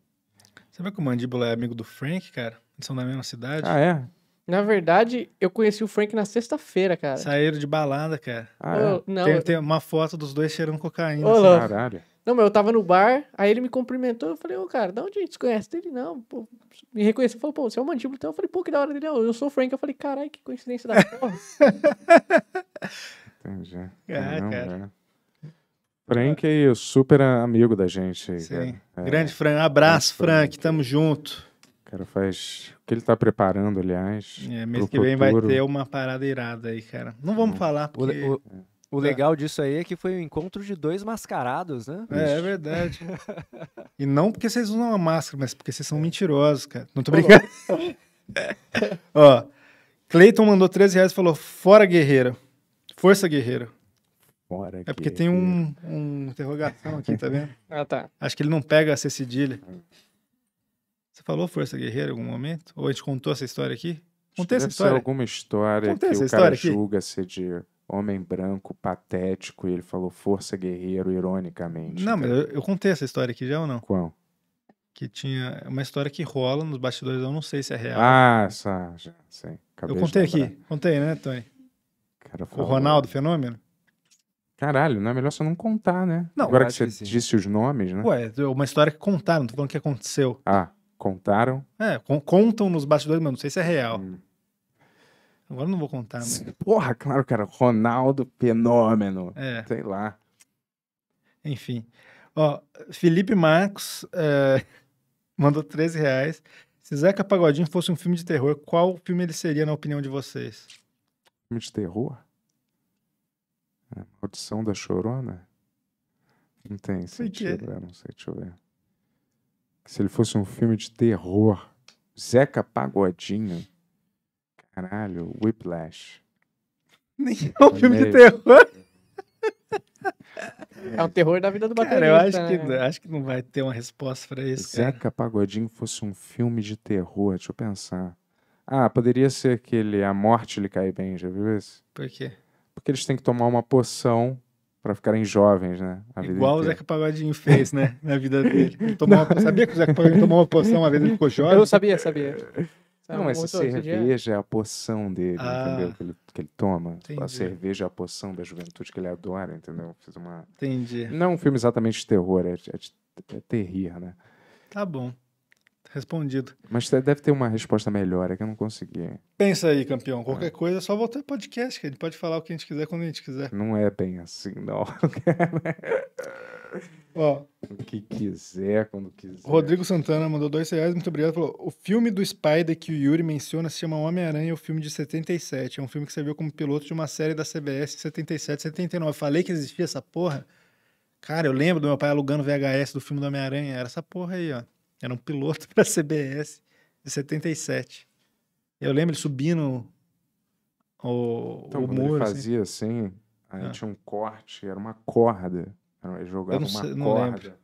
Você vê que o Mandíbula é amigo do Frank, cara? Eles são da mesma cidade? Ah, é? Na verdade, eu conheci o Frank na sexta-feira, cara. Saíram de balada, cara. Ah, é? não, tem, eu... tem, uma foto dos dois cheirando cocaína. Ô, assim. Caralho. Não, mas eu tava no bar, aí ele me cumprimentou, eu falei, ô, oh, cara, de onde a gente se conhece? Ele, não, pô, me reconheceu, falou, pô, você é o Mandíbula, então eu falei, pô, que da hora dele, eu sou o Frank, eu falei, carai, que coincidência da porra. Entendi. É, não, cara. É. Frank é super amigo da gente. Aí, Sim. É. Grande Frank. abraço, Frank. Frank. Tamo junto. Cara, faz. O que ele tá preparando, aliás. É, mês que vem vai ter uma parada irada aí, cara. Não vamos é. falar, porque. O, o... É. O é. legal é. disso aí é que foi o um encontro de dois mascarados, né? É, é verdade. e não porque vocês usam uma máscara, mas porque vocês são mentirosos, cara. Não tô brincando. Ó, Cleiton mandou 13 reais e falou: Fora guerreiro. Força guerreiro. Fora é porque guerreiro. tem um, um, interrogação aqui, tá vendo? ah, tá. Acho que ele não pega a cedilha. Você falou Força Guerreira em algum momento? Ou a gente contou essa história aqui? Contei essa história. alguma história Contei que essa o cara aqui. julga ser homem branco, patético, e ele falou força guerreiro, ironicamente. Não, mas eu, eu, contei essa história aqui já ou não? Qual? Que tinha uma história que rola nos bastidores, eu não sei se é real. Ah, essa, já Acabei eu contei aqui, contei, né, Tony? Cara, o Ronaldo Fenômeno? Caralho, não é melhor só não contar, né? Não, Agora que você que disse os nomes, né? Ué, é uma história que contaram, tô falando que aconteceu. Ah, contaram? É, con contam nos bastidores, mas não sei se é real. Hum. Agora não vou contar, mas... Né? Porra, claro, cara. Ronaldo Fenômeno. É. Sei lá. Enfim. Ó, Felipe Marcos é, mandou 13 reais. Se Zeca Pagodinho fosse um filme de terror, qual filme ele seria, na opinião de vocês? Filme de terror? É, Maldição da Chorona? Não tem sentido, que... Né? não sei, deixa eu ver. Se ele fosse um filme de terror, Zeca Pagodinho... Caralho, Whiplash. Nenhum é filme de terror. É um terror da vida do baterista. Cara, eu acho, né? que, acho que não vai ter uma resposta para isso. Zeca cara. Pagodinho fosse um filme de terror, deixa eu pensar. Ah, poderia ser aquele A Morte lhe cai bem, já viu esse? Por quê? Porque eles têm que tomar uma poção para ficarem jovens, né? Igual o Zeca Pagodinho fez, né? Na vida dele. Tomou uma... Sabia que o Zeca Pagodinho tomou uma poção uma vez ele ficou jovem? Eu sabia, sabia. Não, mas essa cerveja é a poção dele, ah. entendeu? Que ele, que ele toma. Tipo, Entendi. A cerveja é a poção da juventude que ele adora, entendeu? Fiz uma... Entendi. Não é um filme exatamente de terror, é, é, é né? Tá bom respondido. Mas você deve ter uma resposta melhor, é que eu não consegui. Pensa aí, campeão. Qualquer é. coisa é só voltar ao podcast, que a gente pode falar o que a gente quiser quando a gente quiser. Não é bem assim, não. Ó, o que quiser, quando quiser. Rodrigo Santana mandou dois reais, muito obrigado. Falou, o filme do Spider que o Yuri menciona se chama Homem-Aranha, o filme de 77. É um filme que você viu como piloto de uma série da CBS em 77, 79. Falei que existia essa porra? Cara, eu lembro do meu pai alugando VHS do filme do Homem-Aranha. Era essa porra aí, ó. Era um piloto para CBS de 77. Eu lembro ele subindo o, então, o muro. Ele assim. fazia assim, assim aí ah. tinha um corte, era uma corda. Ele jogava uma não corda.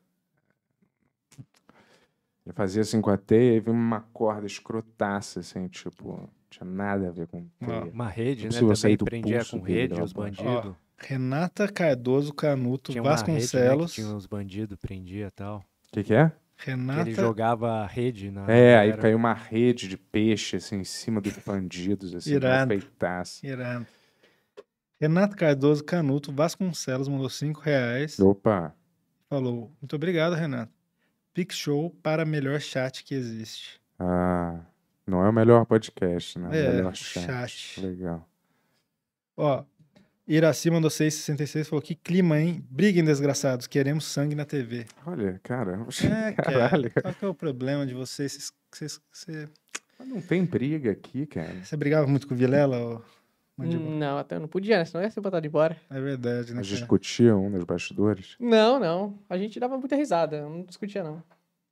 Ele fazia assim com a teia e vinha uma corda escrotaça, assim, tipo, tinha nada a ver com teia. Uma rede, né? Também prendia com rede os bandidos. Renata Cardoso Canuto tinha Vasconcelos. Rede, né, que tinha uns bandidos, prendia e tal. O que, que é? Renata... Né? É, ele jogava rede na. É, aí caiu uma rede de peixe assim, em cima dos bandidos, assim, Irado. peitaço. Irado. Renato Cardoso Canuto Vasconcelos mandou 5 reais. Opa! Falou. Muito obrigado, Renato. Pix Show para melhor chat que existe. Ah, não é o melhor podcast, né? É, o melhor chat. chat. Legal. Ó, Iraci mandou 666 falou: Que clima, hein? Briguem, desgraçados. Queremos sangue na TV. Olha, cara. É, caralho. Cara, qual que é o problema de vocês? Vocês. vocês... Não tem briga aqui, cara. Você brigava muito com o Vilela? Ou... Hum, não, até não podia, né? Senão ia ser botado embora. É verdade, né? discutia discutiam nos bastidores? Não, não. A gente dava muita risada. Não discutia, não.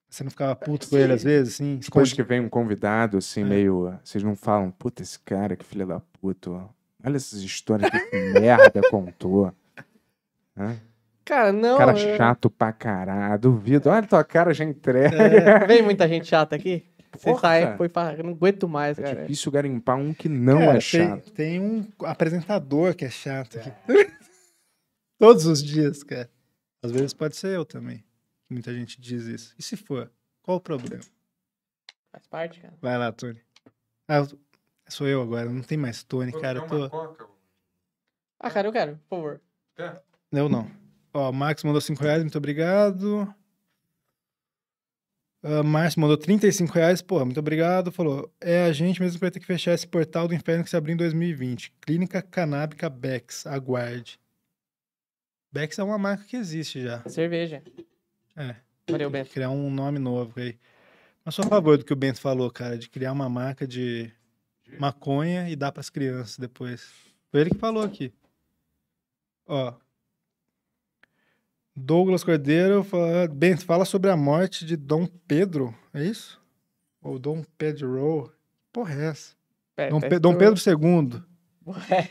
Você não ficava puto é, com ele às vezes, assim? Depois esconde... que vem um convidado, assim, é. meio. Vocês não falam, puta, esse cara, que filha da puta. Olha essas histórias que merda contou. Hã? Cara, não. Cara eu... É. chato pra caralho. Duvido. Olha tua cara, já entrega. É, vem muita gente chata aqui. Você sai, foi pra... Eu não aguento mais, é cara. É difícil garimpar um que não cara, é chato. Tem, tem, um apresentador que é chato. aqui. Todos os dias, cara. Às vezes pode ser eu também. Muita gente diz isso. E se for? Qual o problema? Faz parte, cara. Vai lá, Tony. Ah, Sou eu agora, não tem mais Tony, cara. Eu tô... ah, cara, eu quero, por favor. Quer? Eu não. Ó, Max mandou 5 reais, muito obrigado. O ah, Márcio mandou 35 reais, pô, muito obrigado. Falou, é a gente mesmo que vai ter que fechar esse portal do inferno que se abriu em 2020. Clínica Canábica Bex, aguarde. Bex é uma marca que existe já. É cerveja. É. Valeu, Bento. Criar um nome novo aí. Mas sou a favor do que o Bento falou, cara, de criar uma marca de maconha e dá para as crianças depois. Foi ele que falou aqui. Ó. Douglas Cordeiro fala, bem, fala sobre a morte de Dom Pedro, é isso? Ou Dom Pedro? Porra, é essa? Dom, Pe Dom Pedro II.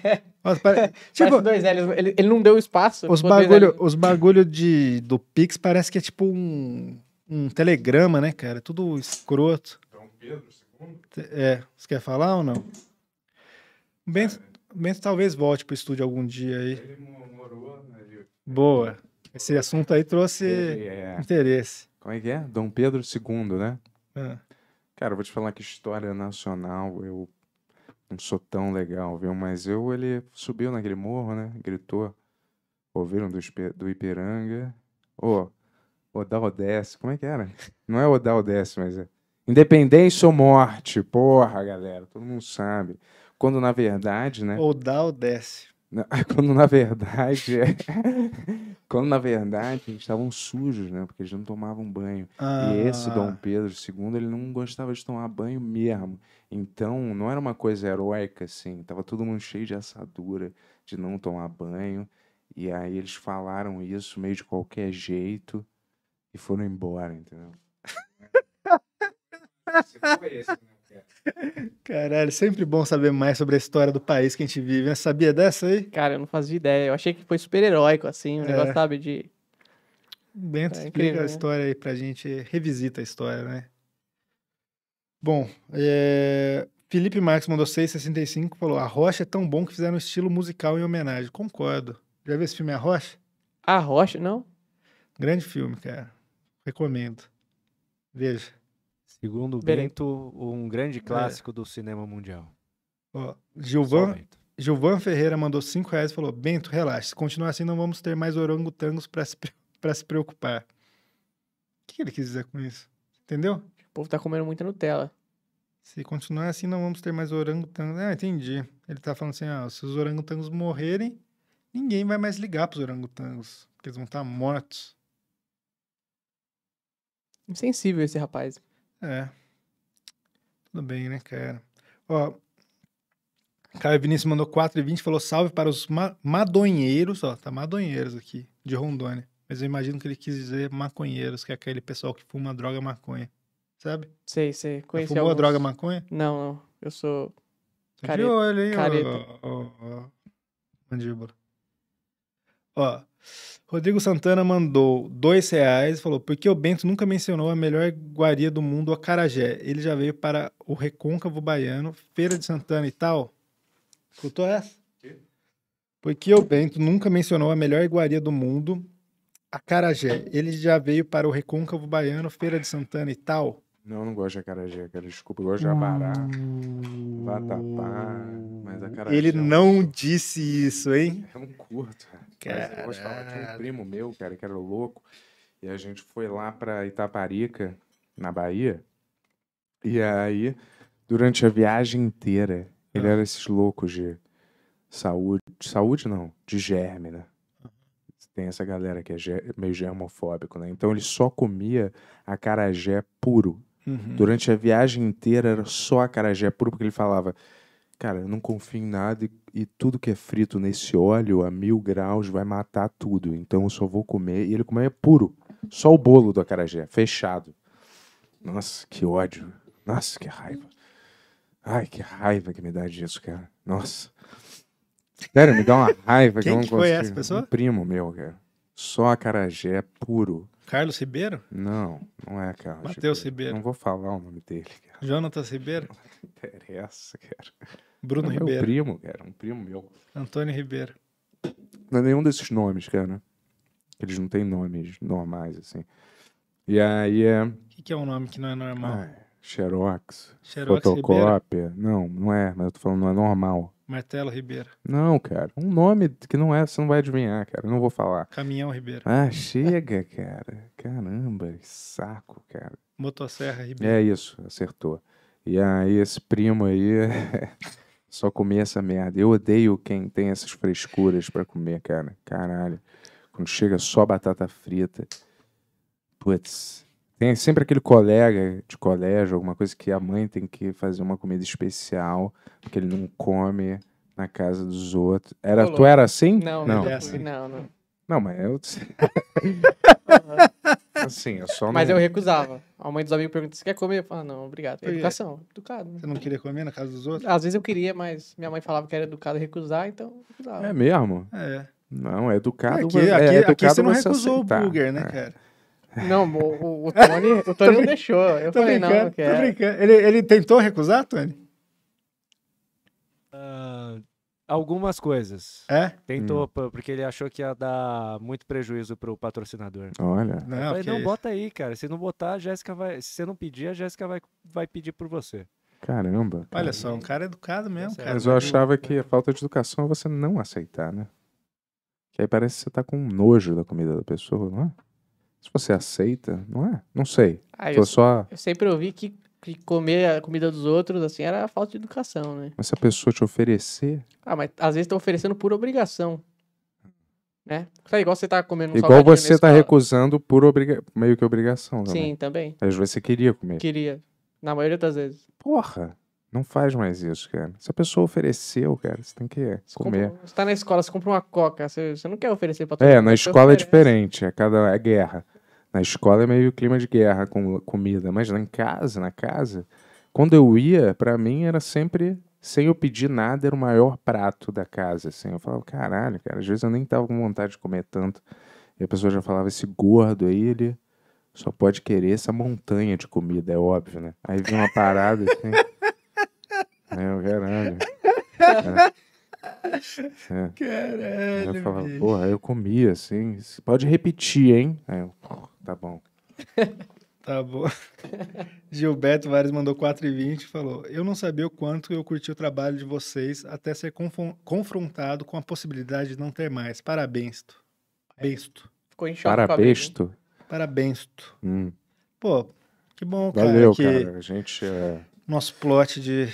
É. Nossa, tipo, dois L's. Ele, ele não deu espaço. Os bagulho, os bagulho de, do Pix parece que é tipo um, um telegrama, né, cara? É tudo escroto. Dom Pedro II. É, você quer falar ou não? O Bento, Bento talvez volte pro estúdio algum dia aí. Ele morou, né, Ele... Boa. Esse assunto aí trouxe é... interesse. Como é que é? Dom Pedro II, né? É. Cara, eu vou te falar que história nacional eu não sou tão legal, viu? Mas eu, ele subiu naquele morro, né? Gritou. Ouviram do, do Ipiranga. Ô, oh, Odal Odesse, como é que era? Não é Odal Odesse, mas é. Independência ou morte? Porra, galera, todo mundo sabe. Quando na verdade, né? Ou dá ou desce. Quando na verdade. É. Quando na verdade eles estavam sujos, né? Porque eles não tomavam banho. Ah. E esse Dom Pedro II, ele não gostava de tomar banho mesmo. Então, não era uma coisa heróica, assim. Tava todo mundo cheio de assadura, de não tomar banho. E aí eles falaram isso meio de qualquer jeito e foram embora, entendeu? Né? Caralho, sempre bom saber mais sobre a história do país que a gente vive, né? Sabia dessa aí? Cara, eu não fazia ideia. Eu achei que foi super heróico, assim, o um é. negócio, sabe, de... Bento, é explica a né? história aí pra gente, revisita a história, né? Bom, é... Felipe Marques mandou 6,65 falou: A Rocha é tão bom que fizeram um estilo musical em homenagem. Concordo. Já viu esse filme A Rocha? A Rocha, não? Grande filme, cara. Recomendo. Veja. Segundo Bento, um grande é. clássico é. do cinema mundial. Ó, Gilvan, Gilvan Ferreira mandou 5 reais e falou: Bento, relaxa, se continuar assim, não vamos ter mais orangotangos para se, pra se preocupar. O que ele quis dizer com isso? Entendeu? O povo tá comendo muita Nutella. Se continuar assim, não vamos ter mais orangotangos. Ah, entendi. Ele tá falando assim: ah, se os orangotangos morrerem, ninguém vai mais ligar pros orangotangos, porque eles vão estar tá mortos. Insensível esse rapaz. É. Tudo bem, né, cara? Ó, Caio Vinícius mandou 4,20 e falou salve para os ma madonheiros, ó, tá madonheiros aqui, de Rondônia. Mas eu imagino que ele quis dizer maconheiros, que é aquele pessoal que fuma droga maconha, sabe? Sei, sei. Conheci fumou alguns... droga maconha? Não, não. Eu sou... Tá careta. De olho, hein, Ó, ó, ó. Mandíbula. Ó, Rodrigo Santana mandou dois reais e falou: porque o Bento nunca mencionou a melhor iguaria do mundo, a Carajé. Ele já veio para o Recôncavo Baiano, Feira de Santana e tal. Escutou essa? Que? Porque o Bento nunca mencionou a melhor iguaria do mundo, a Carajé. Ele já veio para o Recôncavo Baiano, Feira de Santana e tal. Não, não gosto de acarajé, cara. Desculpa, eu gosto de abará, vatapá, mas acarajé... Ele é não disse isso, hein? É um curto, cara. Cara, eu gostava. de um primo meu, cara, que era louco. E a gente foi lá para Itaparica, na Bahia. E aí, durante a viagem inteira, ele ah. era esses loucos de saúde. Saúde não, de germe, né? Tem essa galera que é meio germofóbico, né? Então ele só comia acarajé puro. Uhum. Durante a viagem inteira era só acarajé puro, porque ele falava: cara, eu não confio em nada e, e, tudo que é frito nesse óleo a mil graus vai matar tudo. Então eu só vou comer. E ele é puro. Só o bolo do acarajé, fechado. Nossa, que ódio. Nossa, que raiva. Ai, que raiva que me dá disso, cara. Nossa. Sério, me dá uma raiva que eu não que consigo. Foi essa pessoa? Um primo meu, cara. Só acarajé puro. Carlos Ribeiro? Não, não é Carlos. Mateus Ribeiro. Não vou falar o nome dele, cara. Jonathan Ribeiro? Não interessa, cara. Bruno Ribeiro. Meu primo, cara, um primo meu. Antônio Ribeiro. Não é nenhum desses nomes, cara. Eles não têm nomes normais, assim. E aí é. O que, que, é um nome que não é normal? Ah, Xerox. Xerox fotocópia. Ribeiro. Não, não é, mas eu tô falando, não é normal. Martelo Ribeiro. Não, cara. Um nome que não é, você não vai adivinhar, cara. Eu não vou falar. Caminhão Ribeiro. Ah, chega, cara. Caramba, que saco, cara. Motosserra Ribeiro. É isso, acertou. E aí, esse primo aí. Só comer essa merda. Eu odeio quem tem essas frescuras para comer, cara. Caralho. Quando chega só batata frita. Putz. Tem sempre aquele colega de colégio, alguma coisa que a mãe tem que fazer uma comida especial, porque ele não come na casa dos outros. Era, tu era assim? Não, não. Não, é assim. não. não. Não, mas eu. assim, é só. Não... Mas eu recusava. A mãe dos amigos pergunta: você quer comer? Eu falava, não, obrigado. É educação, educado. Você não queria comer na casa dos outros? Às vezes eu queria, mas minha mãe falava que era educado recusar, então recusava. É mesmo? É. Não, é educado. É, aqui, é, aqui, é educado aqui você não recusou aceitar. o burger, né, é. cara? Não, o, o Tony, o Tony não deixou. Eu falei, não, não quero. Tô brincando. Ele, ele tentou recusar, Tony? Uh, Algumas coisas. É? Tentou, hum. porque ele achou que ia dar muito prejuízo pro patrocinador. Olha. Não, falei, não bota aí, cara. Se não botar, a Jéssica vai. Se você não pedir, a Jéssica vai, vai pedir por você. Caramba. Cara. Olha só, um cara educado mesmo, é cara. Mas eu achava que a falta de educação é você não aceitar, né? Que aí parece que você tá com nojo da comida da pessoa, não é? Se você aceita, não é? Não sei. Ah, eu, só... eu sempre ouvi que que comer a comida dos outros, assim, era falta de educação, né? Mas se a pessoa te oferecer. Ah, mas às vezes estão oferecendo por obrigação. Né? É igual você tá comendo um Igual você tá recusando por obriga... meio que obrigação, também. Sim, também. Às vezes você queria comer. Queria. Na maioria das vezes. Porra! Não faz mais isso, cara. Se a pessoa ofereceu, cara, você tem que você comer. Compra, você tá na escola, você compra uma coca, você, você não quer oferecer pra é, todo É, na então escola é diferente, a é cada é guerra. Na escola é meio clima de guerra com comida, mas lá em casa, na casa, quando eu ia, para mim era sempre, sem eu pedir nada, era o maior prato da casa, assim. Eu falava, caralho, cara, às vezes eu nem tava com vontade de comer tanto. E a pessoa já falava, esse gordo aí, ele só pode querer essa montanha de comida, é óbvio, né? Aí vinha uma parada, assim... Aí eu, caralho... É. É. Caralho. Eu falava, bicho. porra, eu comia assim. Você pode repetir, hein? Aí eu, tá bom. tá bom. Gilberto Vares mandou 4,20 e falou: Eu não sabia o quanto eu curti o trabalho de vocês até ser confrontado com a possibilidade de não ter mais. Parabéns. -to. É. Besto. Ficou em choque. Parabéns. Parabéns. Hum. Pô, que bom, cara. Valeu, que... cara. A gente é nosso plot de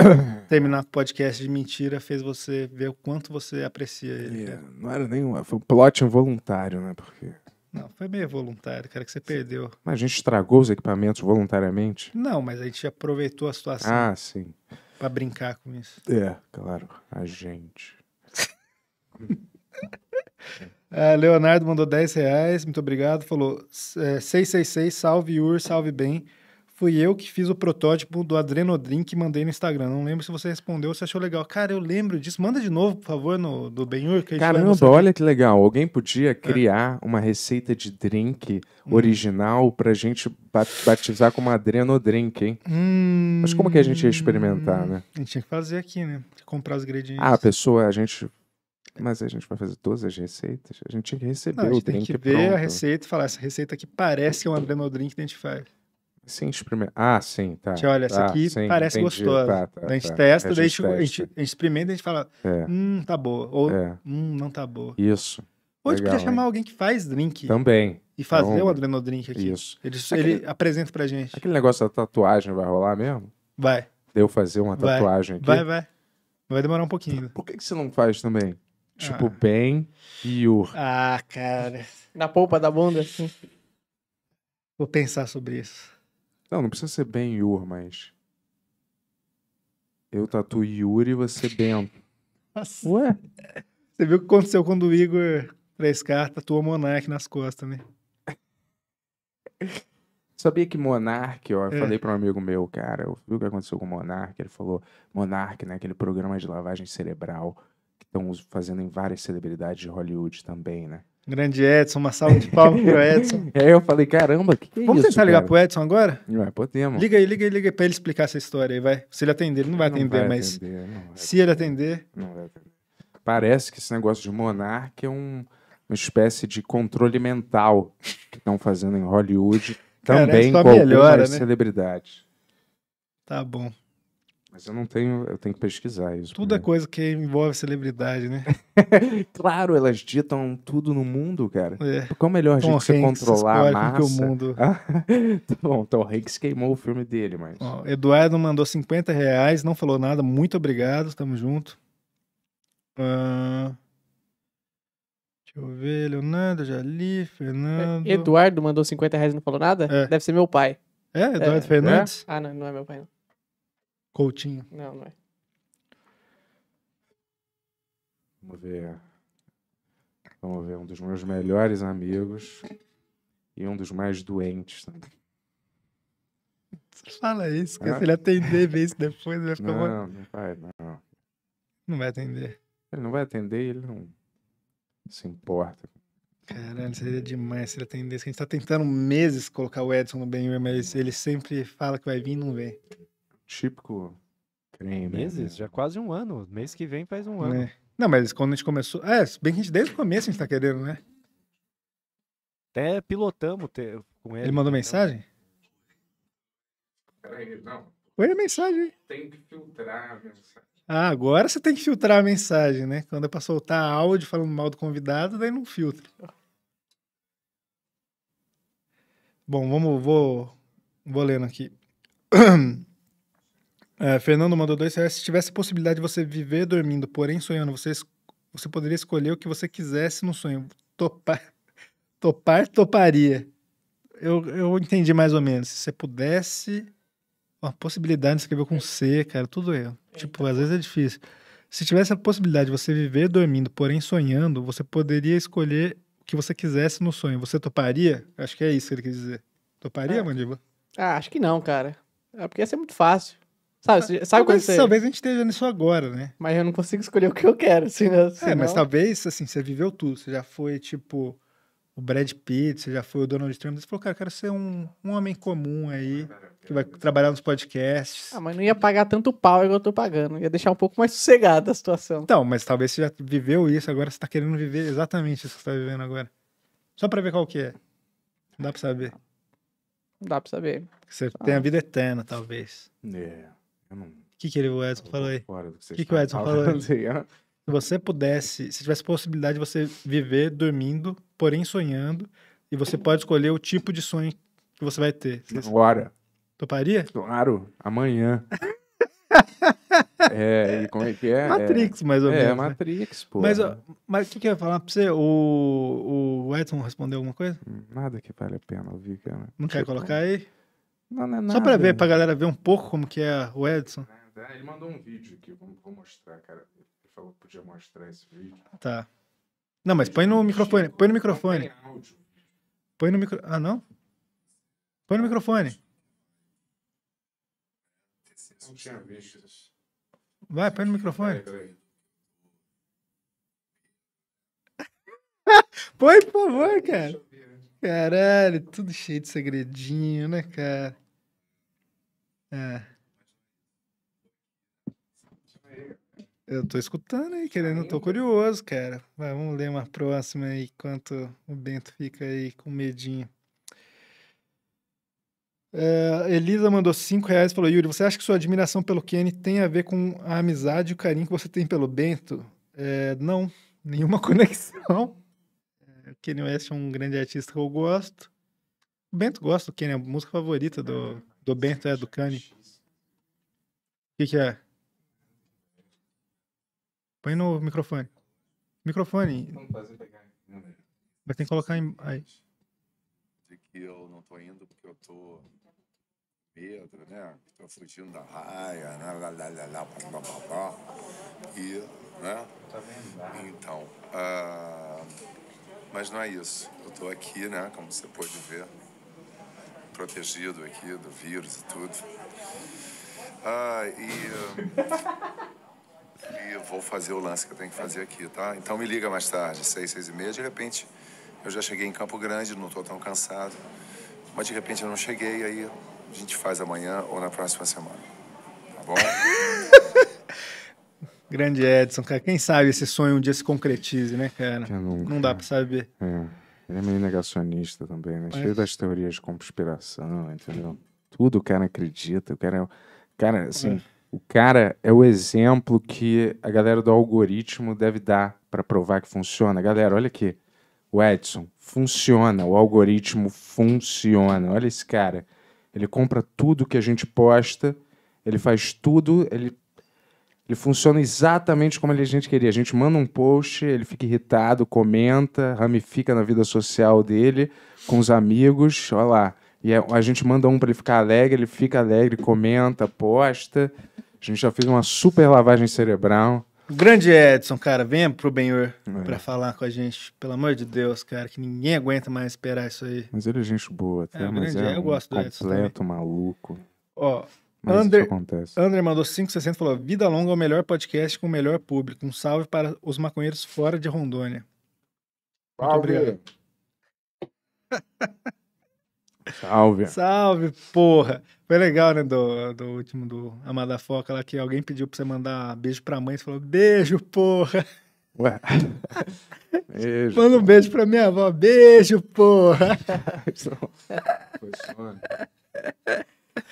terminar o podcast de mentira fez você ver o quanto você aprecia ele. Yeah, é, não era nenhum, foi um plot involuntário, né? Porque... Não, foi meio voluntário, cara, que você perdeu. Mas a gente estragou os equipamentos voluntariamente? Não, mas a gente aproveitou a situação. Ah, sim. Pra brincar com isso. É, claro, a gente. Ah, Leonardo mandou 10 reais, muito obrigado. Falou: 666, é, salve Ur, salve bem fui eu que fiz o protótipo do Adrenodrink e mandei no Instagram. Não lembro se você respondeu ou se achou legal. Cara, eu lembro disso. Manda de novo, por favor, no, do Benhur. Caramba, olha que legal. Alguém podia é. criar é. uma receita de drink hum. original hum. pra gente batizar como Adrenodrink, hein? Hum, Mas como que a gente ia experimentar, né? A gente tinha que fazer aqui, né? Comprar os ingredientes. Ah, a pessoa, a gente mas a gente vai fazer todas as receitas? A gente tinha que receber o Não, a gente o tem drink que ver pronto. a receita e falar, essa receita aqui parece que é um adrenodrink que a gente faz. Sim, experimenta. Ah, sim, tá. gente olha, essa tá, aqui sim, parece entendi. gostosa. Tá, tá, a gente tá. testa, a gente, testa. A, gente, a gente experimenta e a gente fala, é. hum, tá boa. Ou, é. hum, não tá boa. Isso. Ou a gente podia chamar alguém que faz drink. Também. E fazer o adrenodrink aqui. Isso. Ele, aquele, ele apresenta pra gente. Aquele negócio da tatuagem vai rolar mesmo? Vai. Deu fazer uma tatuagem vai. aqui? Vai, vai. Vai demorar um pouquinho. Por que, que você não faz também? Tipo, ah. Tipo, bem e o... Ah, cara. Na polpa da bunda, Vou pensar sobre isso. Não, não precisa ser Ben Yur, mas. Eu tatuo Yuri e você bem Nossa. Ué? Você viu o que aconteceu quando o Igor 3K tatuou Monark nas costas, né? Sabia que Monark, ó, eu é. falei para um amigo meu, cara, eu vi o que aconteceu com Monark, ele falou, Monark, né, aquele programa de lavagem cerebral que estão fazendo em várias celebridades de Hollywood também, né? Grande Edson, uma salva de palmas pro Edson. é, eu falei, caramba, que, que é Vamos isso? Vamos tentar ligar pro Edson agora? Vai, é, podemos. Liga aí, liga aí, liga aí pra ele explicar essa história aí, vai. Se ele atender, ele não vai não atender, vai mas. Atender, vai se ele atender. Não vai atender. Parece que esse negócio de monarca é um, uma espécie de controle mental que estão fazendo em Hollywood também Cara, com melhora, algumas né? celebridades. Tá bom. Mas eu não tenho, eu tenho que pesquisar isso. Tudo é coisa que envolve celebridade, né? claro, elas ditam tudo no mundo, cara. É. Qual é o melhor Tom gente de controlar a massa? o mundo... Ah, tá bom, Tom Hanks queimou o filme dele, mas... Ó, Eduardo mandou 50 reais, não falou nada, muito obrigado, tamo junto. Uh... Deixa eu ver, Leonardo, já li, Fernando... É, Eduardo mandou 50 reais e não falou nada? É. Deve ser meu pai. É, Eduardo é. Fernandes? É? Ah, não, não é meu pai, não. Coutinho. Não, não é. Vamos ver. Vamos ver um dos meus melhores amigos e um dos mais doentes também. Fala isso, que ah. se ele atender ver isso depois, ele vai ficar. Não, não vai, não. Não vai atender. Ele não vai atender ele não se importa. Caralho, seria demais se ele atendesse. A gente tá tentando meses colocar o Edson no bem mas ele sempre fala que vai vir e não vem típico creme. Né? Meses? Né? Já quase um ano. Mês que vem faz um ano. É. Não, mas quando a gente começou. É, bem que a gente, desde o começo a gente tá querendo, né? Até pilotamos te... com ele. Ele mandou mensagem? Peraí, não. Foi a mensagem. Tem que filtrar a mensagem. Ah, agora você tem que filtrar a mensagem, né? Quando é pra soltar áudio falando mal do convidado, daí não filtra. Bom, vamos, vou, vou lendo aqui. É, Fernando mandou dois reais. Se tivesse a possibilidade de você viver dormindo, porém sonhando, você, você poderia escolher o que você quisesse no sonho. Topar, topar toparia. Eu, eu entendi mais ou menos. Se você pudesse. Uma possibilidade de escrever com C, cara, tudo é. Tipo, então. às vezes é difícil. Se tivesse a possibilidade de você viver dormindo, porém sonhando, você poderia escolher o que você quisesse no sonho. Você toparia? Acho que é isso que ele quer dizer. Toparia, é. Ah, acho que não, cara. É porque ia ser muito fácil. Sabe, sabe talvez, quando você... Talvez a gente esteja nisso agora, né? Mas eu não consigo escolher o que eu quero, assim, né? É, Senão... É, mas talvez, assim, você viveu tudo. Você já foi, tipo, o Brad Pitt, você já foi o Donald Trump. Você falou, cara, eu quero ser um, um homem comum aí, que vai trabalhar nos podcasts. Ah, mas não ia pagar tanto pau igual eu tô pagando. Ia deixar um pouco mais sossegada a situação. Então, mas talvez você já viveu isso, agora você tá querendo viver exatamente isso que você tá vivendo agora. Só pra ver qual que é. Não dá pra saber. Não dá pra saber. Você ah. tem a vida eterna, talvez. É. Yeah. O que, que ele, o Edson falou aí? O que, que, o Edson falou aí? Se você pudesse, se tivesse possibilidade de você viver dormindo, porém sonhando, e você pode escolher o tipo de sonho que você vai ter. Agora. Toparia? Claro, amanhã. é, e como é que é? Matrix, é. mais ou é, menos. É, Matrix, né? pô. Mas o mas que, que eu ia falar pra você? O, o Edson respondeu alguma coisa? Hum, nada que vale a pena ouvir, cara. Não quer tipo colocar aí? Não, não é nada. Só pra ver, pra galera ver um pouco como que é o Edson. É, ele mandou um vídeo aqui, vou mostrar, cara. Ele falou que podia mostrar esse vídeo. Tá. Não, mas põe no microfone, põe no microfone. Põe no microfone. Ah, não? Põe no microfone. Não tinha visto isso. Vai, põe no microfone. põe, por favor, cara. Caralho, tudo cheio de segredinho, né, cara? É. Eu tô escutando aí, querendo, tô curioso, cara. Vai, vamos ler uma próxima aí, enquanto o Bento fica aí com medinho. É, Elisa mandou 5 reais e falou: Yuri, você acha que sua admiração pelo Kenny tem a ver com a amizade e o carinho que você tem pelo Bento? É, não, nenhuma conexão. Kanye West é um grande artista que eu gosto. O Bento gosta do Kanye, é a música favorita do, do Bento é do Kanye. O que, que é? Põe no microfone. Microfone. Né? Mas tem que colocar em. Aí. De que eu não tô indo porque eu tô Pedro, né? Tô fugindo da raia, né? Lá, lá, lá, lá, blá, blá, blá, E, né? Tá então. Uh... Mas não é isso. Eu estou aqui, né, como você pode ver, protegido aqui do vírus e tudo. Ah, e, ah, e vou fazer o lance que eu tenho que fazer aqui, tá? Então me liga mais tarde, seis, seis e meia. De repente, eu já cheguei em Campo Grande, não estou tão cansado. Mas de repente eu não cheguei, aí a gente faz amanhã ou na próxima semana. Tá bom? Grande Edson, cara. Quem sabe esse sonho um dia se concretize, né, cara? Nunca, não dá para saber. É. Ele é meio negacionista também, né? Mas... Cheio é. das teorias de conspiração, entendeu? Tudo o cara acredita. O cara, é... cara assim, é. o cara é o exemplo que a galera do algoritmo deve dar para provar que funciona. Galera, olha aqui. O Edson, funciona. O algoritmo funciona. Olha esse cara. Ele compra tudo que a gente posta, ele faz tudo, ele ele funciona exatamente como a gente queria. A gente manda um post, ele fica irritado, comenta, ramifica na vida social dele, com os amigos, olha lá. E é, a gente manda um para ele ficar alegre, ele fica alegre, comenta, posta. A gente já fez uma super lavagem cerebral. Grande Edson, cara, venha pro Benhor é. para falar com a gente. Pelo amor de Deus, cara, que ninguém aguenta mais esperar isso aí. Mas ele é gente boa, até tá? É, mas é, é eu gosto do completo Edson maluco. Ó, mas Ander, isso acontece. Ander mandou 560 falou: Vida Longa é o melhor podcast com o melhor público. Um salve para os maconheiros fora de Rondônia. Muito salve. obrigado. Salve. Salve, porra. Foi legal, né, do, do último do Amada Foca lá, que alguém pediu pra você mandar beijo pra mãe, você falou, beijo, porra. Ué. Beijo, Manda um beijo pra minha avó, beijo, porra. Foi só.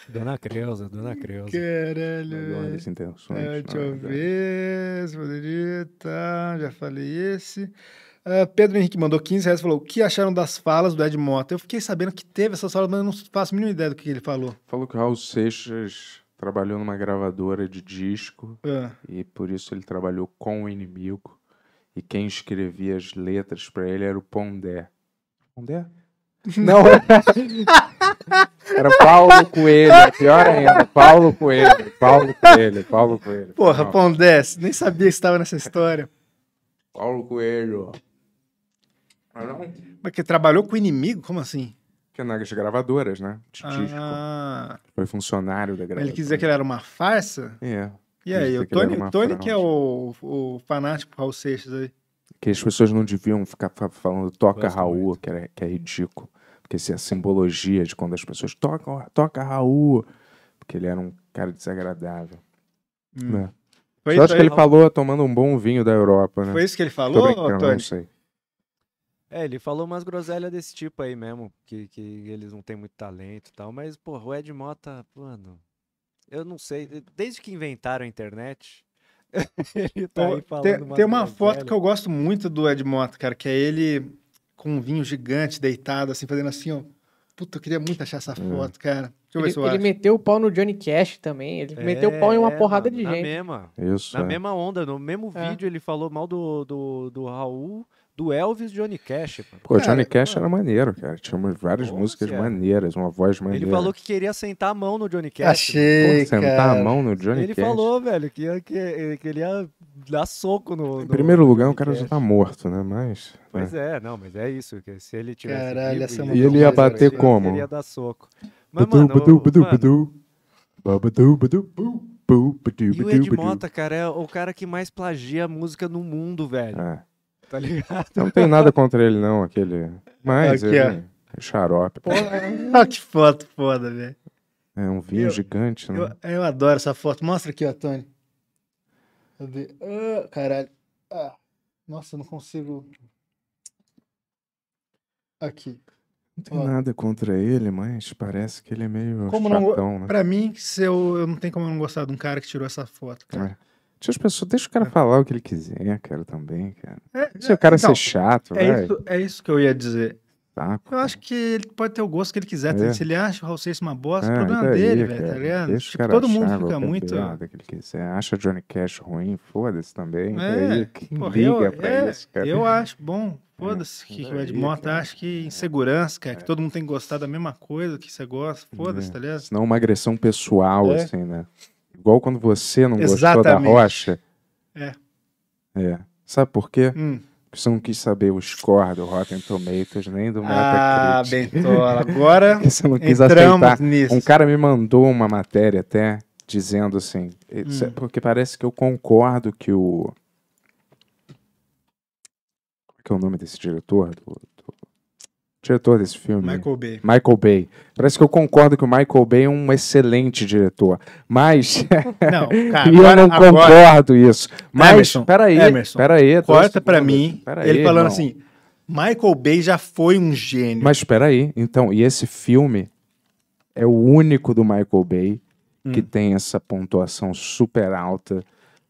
Dona Creuza, Dona Creuza. Caralho. Melhor ah, É, deixa eu ver se poderia. Tá, já falei esse. Uh, Pedro Henrique mandou 15 reais e falou: O que acharam das falas do Ed Mota? Eu fiquei sabendo que teve essas falas, mas eu não faço a mínima ideia do que ele falou. Falou que o Raul Seixas trabalhou numa gravadora de disco uh. e por isso ele trabalhou com o inimigo. E quem escrevia as letras para ele era o Pondé. Pondé? Não. Era Paulo Coelho, pior ainda. Paulo Coelho, Paulo Coelho, Paulo Coelho. Porra, Paulo. Pão 10, nem sabia que estava nessa história. Paulo Coelho. Mas que trabalhou com inimigo? Como assim? Que nas gravadoras, né? ah. Foi funcionário da gravadora. Ele quis dizer que ele era uma farsa? É. E aí, o Tony, que, Tony que é o, o fanático Raul Seixas aí. Que as pessoas não deviam ficar falando toca Raul, que, era, que é ridículo porque essa é a simbologia de quando as pessoas tocam, toca Raul, porque ele era um cara desagradável. Hum. Né? Foi, Só acho que ele Raul. falou tomando um bom vinho da Europa, né? Foi isso que ele falou, Antônio? Não sei. É, ele falou umas groselhas desse tipo aí mesmo, que, que eles não têm muito talento e tal, mas, porra, o Ed Mota, mano, eu não sei, desde que inventaram a internet, ele tá aí falando Tem, tem uma foto que eu gosto muito do Ed Mota, cara, que é ele com um vinho gigante deitado, assim, fazendo assim, ó. Puta, eu queria muito achar essa hum. foto, cara. Deixa eu ver ele, se eu ele acho. meteu o pau no Johnny Cash também. Ele é, meteu o pau em uma é, porrada de na gente. Mesma, Isso, na é. mesma onda, no mesmo é. vídeo ele falou mal do, do, do Raul do Elvis Johnny Cash. Mano. Pô, Johnny Cash mano. era maneiro, cara. Tinha várias músicas é. maneiras, uma voz maneira. Ele falou que queria sentar a mão no Johnny Cash. Achei, Pô, sentar a mão no Johnny ele Cash. Ele falou, velho, que, que, que ele ia dar soco no. Em primeiro lugar, o cara já tá morto, né? Mas. Pois é, é não, mas é isso. Que se ele tivesse. Caralho, essa é e ele ia bater como? Ele ia dar soco. Mas, E o Ed Mota, cara, é o cara que mais plagia música no mundo, velho. É tá ligado? Eu não tenho nada contra ele, não, aquele. Mas Aqui, ele... É xarope. Olha é. ah, que foto foda, velho. É um vinho eu, gigante, né? Eu, eu, adoro essa foto. Mostra aqui, ó, Tony. Cadê? Ah, caralho. Ah, nossa, eu não consigo. Aqui. Não tem nada contra ele, mas parece que ele é meio Como chatão, não... né? Pra mim, se eu... eu não tenho como não gostar de um cara que tirou essa foto, cara. É. Deixa as pessoas, deixa o cara é. falar o que ele quiser, cara, também, cara. É, Se o cara então, ser chato, é isso, é isso que eu ia dizer. Saco, eu acho que ele pode ter o gosto que ele quiser. É. Se ele acha o Raul Seixas uma bosta, é, o é problema daí, dele, velho, tá ligado? Tipo, todo mundo fica muito. Nada que ele quiser. Acha Johnny Cash ruim, foda-se também. É, daí, quem porra, liga eu, pra é, isso, cara? Eu acho bom, foda-se é, que, que o Ed Mota acha que insegurança, cara, que é. todo mundo tem que gostar da mesma coisa que você gosta, foda-se, tá ligado? Não uma agressão pessoal, assim, né? Igual quando você não Exatamente. gostou da rocha. É. É. Sabe por quê? Hum. Você não quis saber o score do Rotten Tomatoes, nem do ah, Metacritic. Ah, Bentola, agora Você não quis aceitar. Nisso. Um cara me mandou uma matéria até, dizendo assim, é, hum. porque parece que eu concordo que o... Como é que é o nome desse diretor? Do, diretor desse filme. Michael Bay. Michael Bay. Parece que eu concordo que o Michael Bay é um excelente diretor. Mas. Não, cara, e eu não agora, concordo isso. Mas, Emerson, peraí. Emerson, peraí. Corta pra mim. Peraí, ele falando irmão. assim: Michael Bay já foi um gênio. Mas peraí. Então, e esse filme é o único do Michael Bay hum. que tem essa pontuação super alta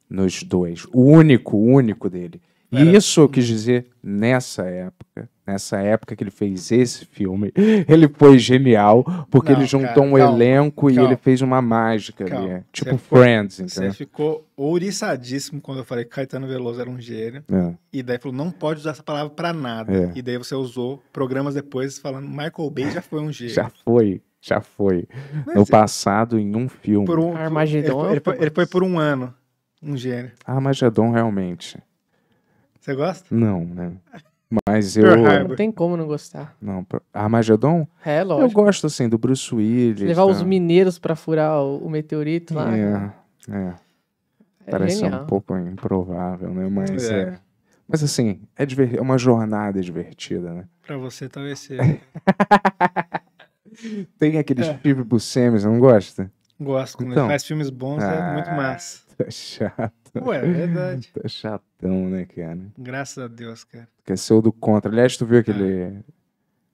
nos dois. O único, o único dele. Era... Isso eu quis hum. dizer nessa época. Nessa época que ele fez esse filme, ele foi genial, porque não, ele juntou cara, um calma, elenco calma, e ele fez uma mágica calma, ali. Tipo você Friends, entendeu? Você ficou ouriçadíssimo quando eu falei que Caetano Veloso era um gênio. É. E daí falou, não pode usar essa palavra para nada. É. E daí você usou programas depois falando, Michael Bay já foi um gênio. já foi já foi Mas, no é. passado em um filme. Por um, Armagedon. Ele é foi, ele, foi, ele foi, por um ano, um gênio. Armagedon realmente. Você gosta? Não, né? Mas eu. Não tem como não gostar. Não, Armagedon? Ah, é, lógico. Eu gosto, assim, do Bruce Willis. Levar tá? os mineiros para furar o, o, meteorito lá. É, né? é. é. Parece um pouco improvável, né? Mas é. é. Mas assim, é, divertido, é uma jornada divertida, né? Pra você talvez seja. Tem aqueles é. Steve Buscemi, você não gosta? Gosto, quando então, ele faz filmes bons ah, é muito ah, massa. Tá chato. Ué, é verdade. Tá chato. Então, né, cara? Graças a Deus, cara. Esqueceu do contra. Aliás, tu viu aquele. Ah, é.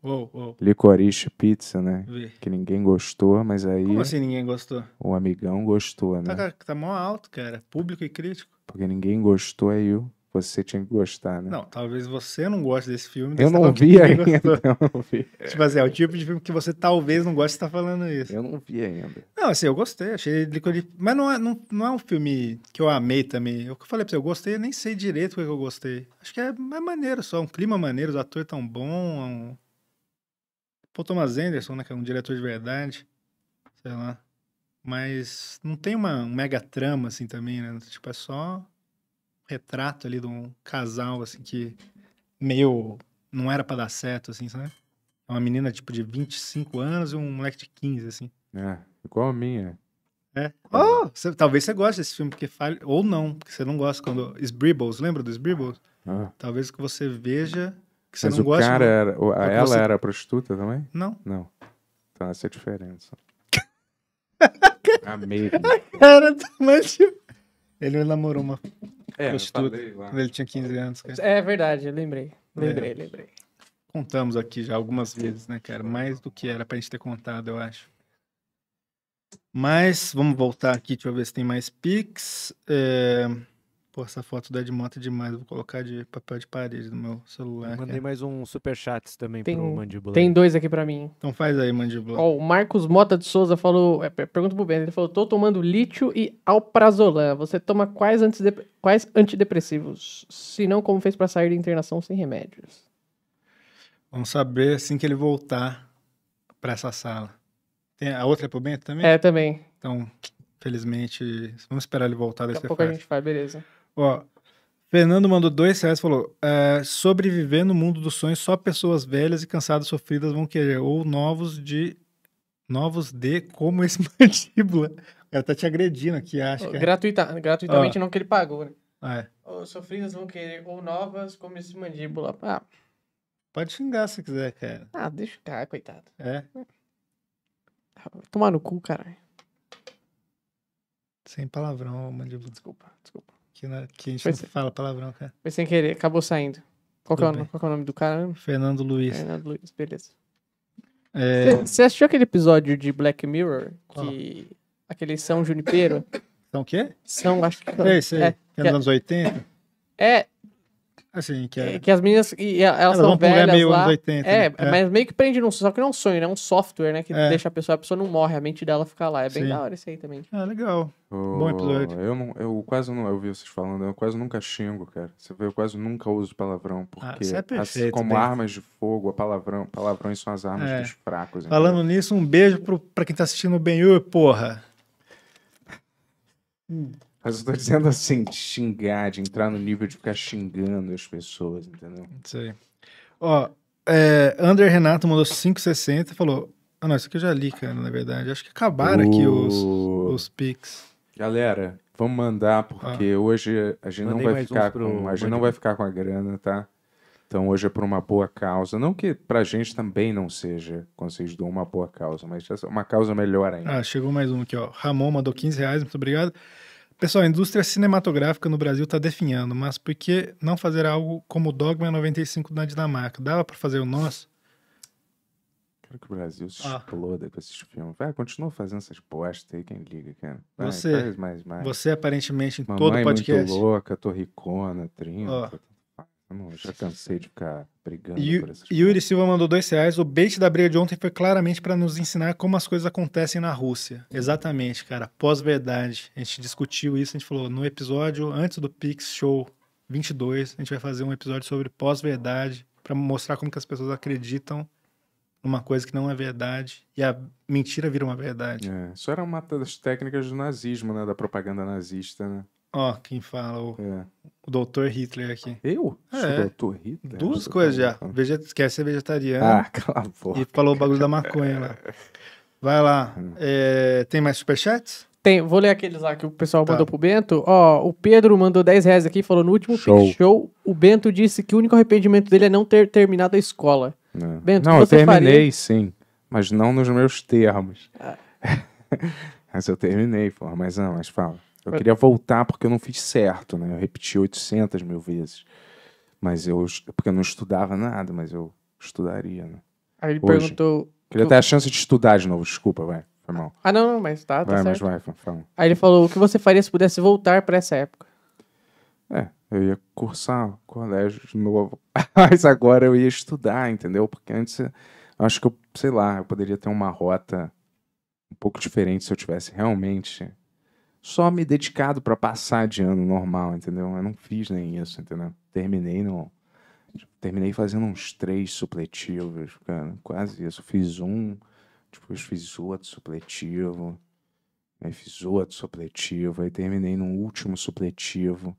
Oh, oh. Licorice pizza, né? Vi. Que ninguém gostou, mas aí. Como assim ninguém gostou? O amigão gostou, tá, né? Tá, tá mó alto, cara. Público e crítico. Porque ninguém gostou, aí eu você tinha que gostar, né? Não, talvez você não goste desse filme. Eu não vi ainda, eu não vi. É, tipo assim, é o tipo de filme que você talvez não goste de estar falando isso. Eu não vi ainda. Não, assim, eu gostei, achei ele... Mas não é, não, não é um filme que eu amei também. Eu falei pra você, eu gostei, eu nem sei direito o que eu gostei. Acho que é, é maneiro só, um clima maneiro, os atores tão bons. É um... Pô, Thomas Anderson, né, que é um diretor de verdade. Sei lá. Mas não tem uma um mega trama, assim, também, né? Tipo, é só retrato ali de um casal, assim, que meio não era para dar certo, assim, sabe? Uma menina, tipo, de 25 anos e um moleque de 15, assim. É, igual a minha. É. Oh, talvez você goste desse filme, porque fale, ou não, porque você não gosta quando... Sbribbles, lembra do Sbribbles? Ah. Talvez que você veja que você Mas não o cara era... O, a ela você... era prostituta também? Não. Não. Então essa é a diferença. Amei. cara, cara do Ele namorou uma é, prostituta. Quando ele tinha 15 anos, cara. É verdade, eu lembrei. Lembrei, é. lembrei. Contamos aqui já algumas vezes, né, cara? Mais do que era pra gente ter contado, eu acho. Mas vamos voltar aqui, deixa eu ver se tem mais pics. É... Pô, essa foto do Edmota é demais. vou colocar de papel de parede no meu celular. Eu mandei cara. mais um superchat também tem, pro Mandibula. Tem dois aqui pra mim. Então faz aí, Mandibula. Ó, o Marcos Mota de Souza falou... É, pergunta pro Ben. Ele falou, tô tomando lítio e alprazolam. Você toma quais, antidep quais antidepressivos? Se não, como fez pra sair da internação sem remédios? Vamos saber assim que ele voltar pra essa sala. Tem a outra é pro Bento também? É, também. Então, felizmente, vamos esperar ele voltar. Daqui a pouco faz. a gente vai, beleza. Ó, Fernando mandou dois reais e falou: é, sobreviver no mundo dos sonhos, só pessoas velhas e cansadas sofridas vão querer, ou novos de. Novos de como esse mandíbula. Ela tá te agredindo aqui, acho. Que é. Gratuita, gratuitamente, ó. não que ele pagou, né? é. Ou sofridas vão querer, ou novas como esse mandíbula. Ah. Pode xingar se quiser, cara. Ah, deixa o cara, coitado. É. tomar no cu, caralho. Sem palavrão, mandíbula. Desculpa, desculpa. Que, na, que a gente Foi não sem- fala palavrão, cara. Foi sem querer, acabou saindo. Qual que, é o, nome- qual que é o nome do cara? Fernando Luiz. Fernando Luiz, beleza. É, Você assistiu aquele episódio de Black Mirror? Que. Aquele São Junipero? são o quê? São, acho que. É isso aí. É, É, nos anos 80? é, Assim, que, é, é... que as meninas, e elas, elas é, são velhas meio lá. 80, é, né? é, mas meio que prende num, só que não é um sonho, né? É um software, né? Que é. deixa a pessoa, a pessoa não morre, a mente dela fica lá. É bem Sim. da hora isso aí também. Ah, legal. Oh, Bom episódio. Eu, não, eu quase não, eu vi vocês falando, eu quase nunca xingo, cara. Você vê, eu quase nunca uso palavrão, ah, porque ah, é assim perfeito, assim, como bem. armas de fogo, a palavrão, palavrões são as armas é. dos fracos. Falando nisso, um beijo pro, pra quem tá assistindo o Ben porra. Hum. Mas eu tô dizendo assim, de xingar, de entrar no nível de ficar xingando as pessoas, entendeu? Isso aí. Ó, é, André Renato mandou 5,60 e falou. Ah, não, isso aqui eu já li, cara, na verdade. Acho que acabaram uh... aqui os, uh. os pics. Galera, vamos mandar, porque ah. hoje a gente, Mandei não vai, ficar pro... com, a gente não vai ficar com a grana, tá? Então hoje é por uma boa causa. Não que pra gente também não seja, quando vocês dão uma boa causa, mas é uma causa melhor ainda. Ah, chegou mais um aqui, ó. Ramon mandou 15 reais, muito obrigado. Pessoal, a indústria cinematográfica no Brasil está definhando, mas por que não fazer algo como o Dogma 95 na Dinamarca? Dava para fazer o nosso? Quero que o Brasil se ah. exploda com esses filmes. Vai, continua fazendo essas postas aí, quem liga, cara. Vai, você, mais, mais. você aparentemente em Mamãe todo é podcast. Muito louca, torricona, 30. Ó, eu já cansei de ficar brigando e, por Yuri coisas. Silva mandou dois reais. O bait da briga de ontem foi claramente para nos ensinar como as coisas acontecem na Rússia. Exatamente, cara. Pós-verdade. A gente discutiu isso, a gente falou no episódio antes do Pix Show 22. A gente vai fazer um episódio sobre pós-verdade para mostrar como que as pessoas acreditam numa coisa que não é verdade e a mentira vira uma verdade. É, isso era uma das técnicas do nazismo, né? Da propaganda nazista, né? Ó, quem fala o, é. o doutor Hitler aqui. Eu? É. doutor Hitler? Duas coisas já. veja Esquece ser vegetariano. Ah, cala a boca. E falou o bagulho da maconha lá. Vai lá. Hum. É... Tem mais superchats? Tem, vou ler aqueles lá que o pessoal tá. mandou pro Bento. Ó, o Pedro mandou 10 reais aqui, falou no último show. show, o Bento disse que o único arrependimento dele é não ter terminado a escola. Não, é. Bento, não eu terminei, faria? sim, mas não nos meus termos. Ah. mas eu terminei, porra, mas não, mas fala. Eu queria voltar porque eu não fiz certo, né? Eu repeti 800 mil vezes. Mas eu. Porque eu não estudava nada, mas eu estudaria, né? Aí ele Hoje. perguntou. Queria ter a chance de estudar de novo, desculpa, vai. Foi mal. Ah, não, não, mas tá, tá vai, certo. Mas vai, fala. Aí ele falou: o que você faria se pudesse voltar pra essa época? É, eu ia cursar colégio de novo. mas agora eu ia estudar, entendeu? Porque antes. Acho que eu, sei lá, eu poderia ter uma rota um pouco diferente se eu tivesse realmente só me dedicado para passar de ano normal, entendeu? Eu não fiz nem isso, entendeu? Terminei no terminei fazendo uns três supletivos, cara, quase isso. Fiz um, depois fiz outro supletivo, aí fiz outro supletivo, aí terminei no último supletivo.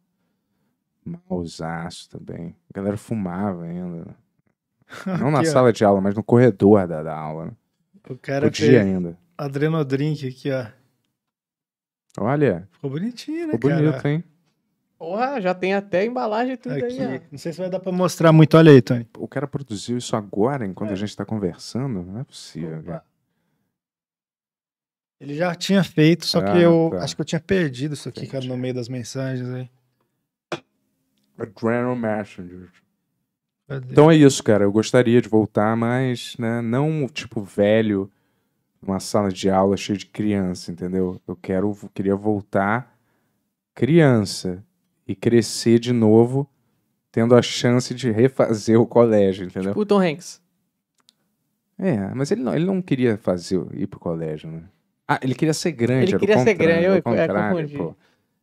Mausaço também. A galera fumava ainda. Não na sala de aula, mas no corredor da, da aula. Né? O cara Podia ainda. Adrenodrink aqui, ó. Olha. Ficou bonitinho, né, Ficou cara? bonito, hein? Porra, já tem até embalagem e tudo Aqui. aí. Ó. Não sei se vai dar pra mostrar muito. Olha aí, Tony. O cara produziu isso agora, enquanto é. a gente tá conversando? Não é possível, Opa. Ele já tinha feito, só ah, que eu tá. acho que eu tinha perdido isso aqui, cara, no meio das mensagens aí. Adrenal Messenger. Então é isso, cara. Eu gostaria de voltar, mas né, não tipo velho numa sala de aula cheia de criança, entendeu? Eu quero, queria voltar criança e crescer de novo, tendo a chance de refazer o colégio, entendeu? Tipo o Tom Hanks. É, mas ele não, ele não queria fazer ir pro colégio, né? Ah, ele queria ser grande, ele queria ser grande, eu, é, contrário, é,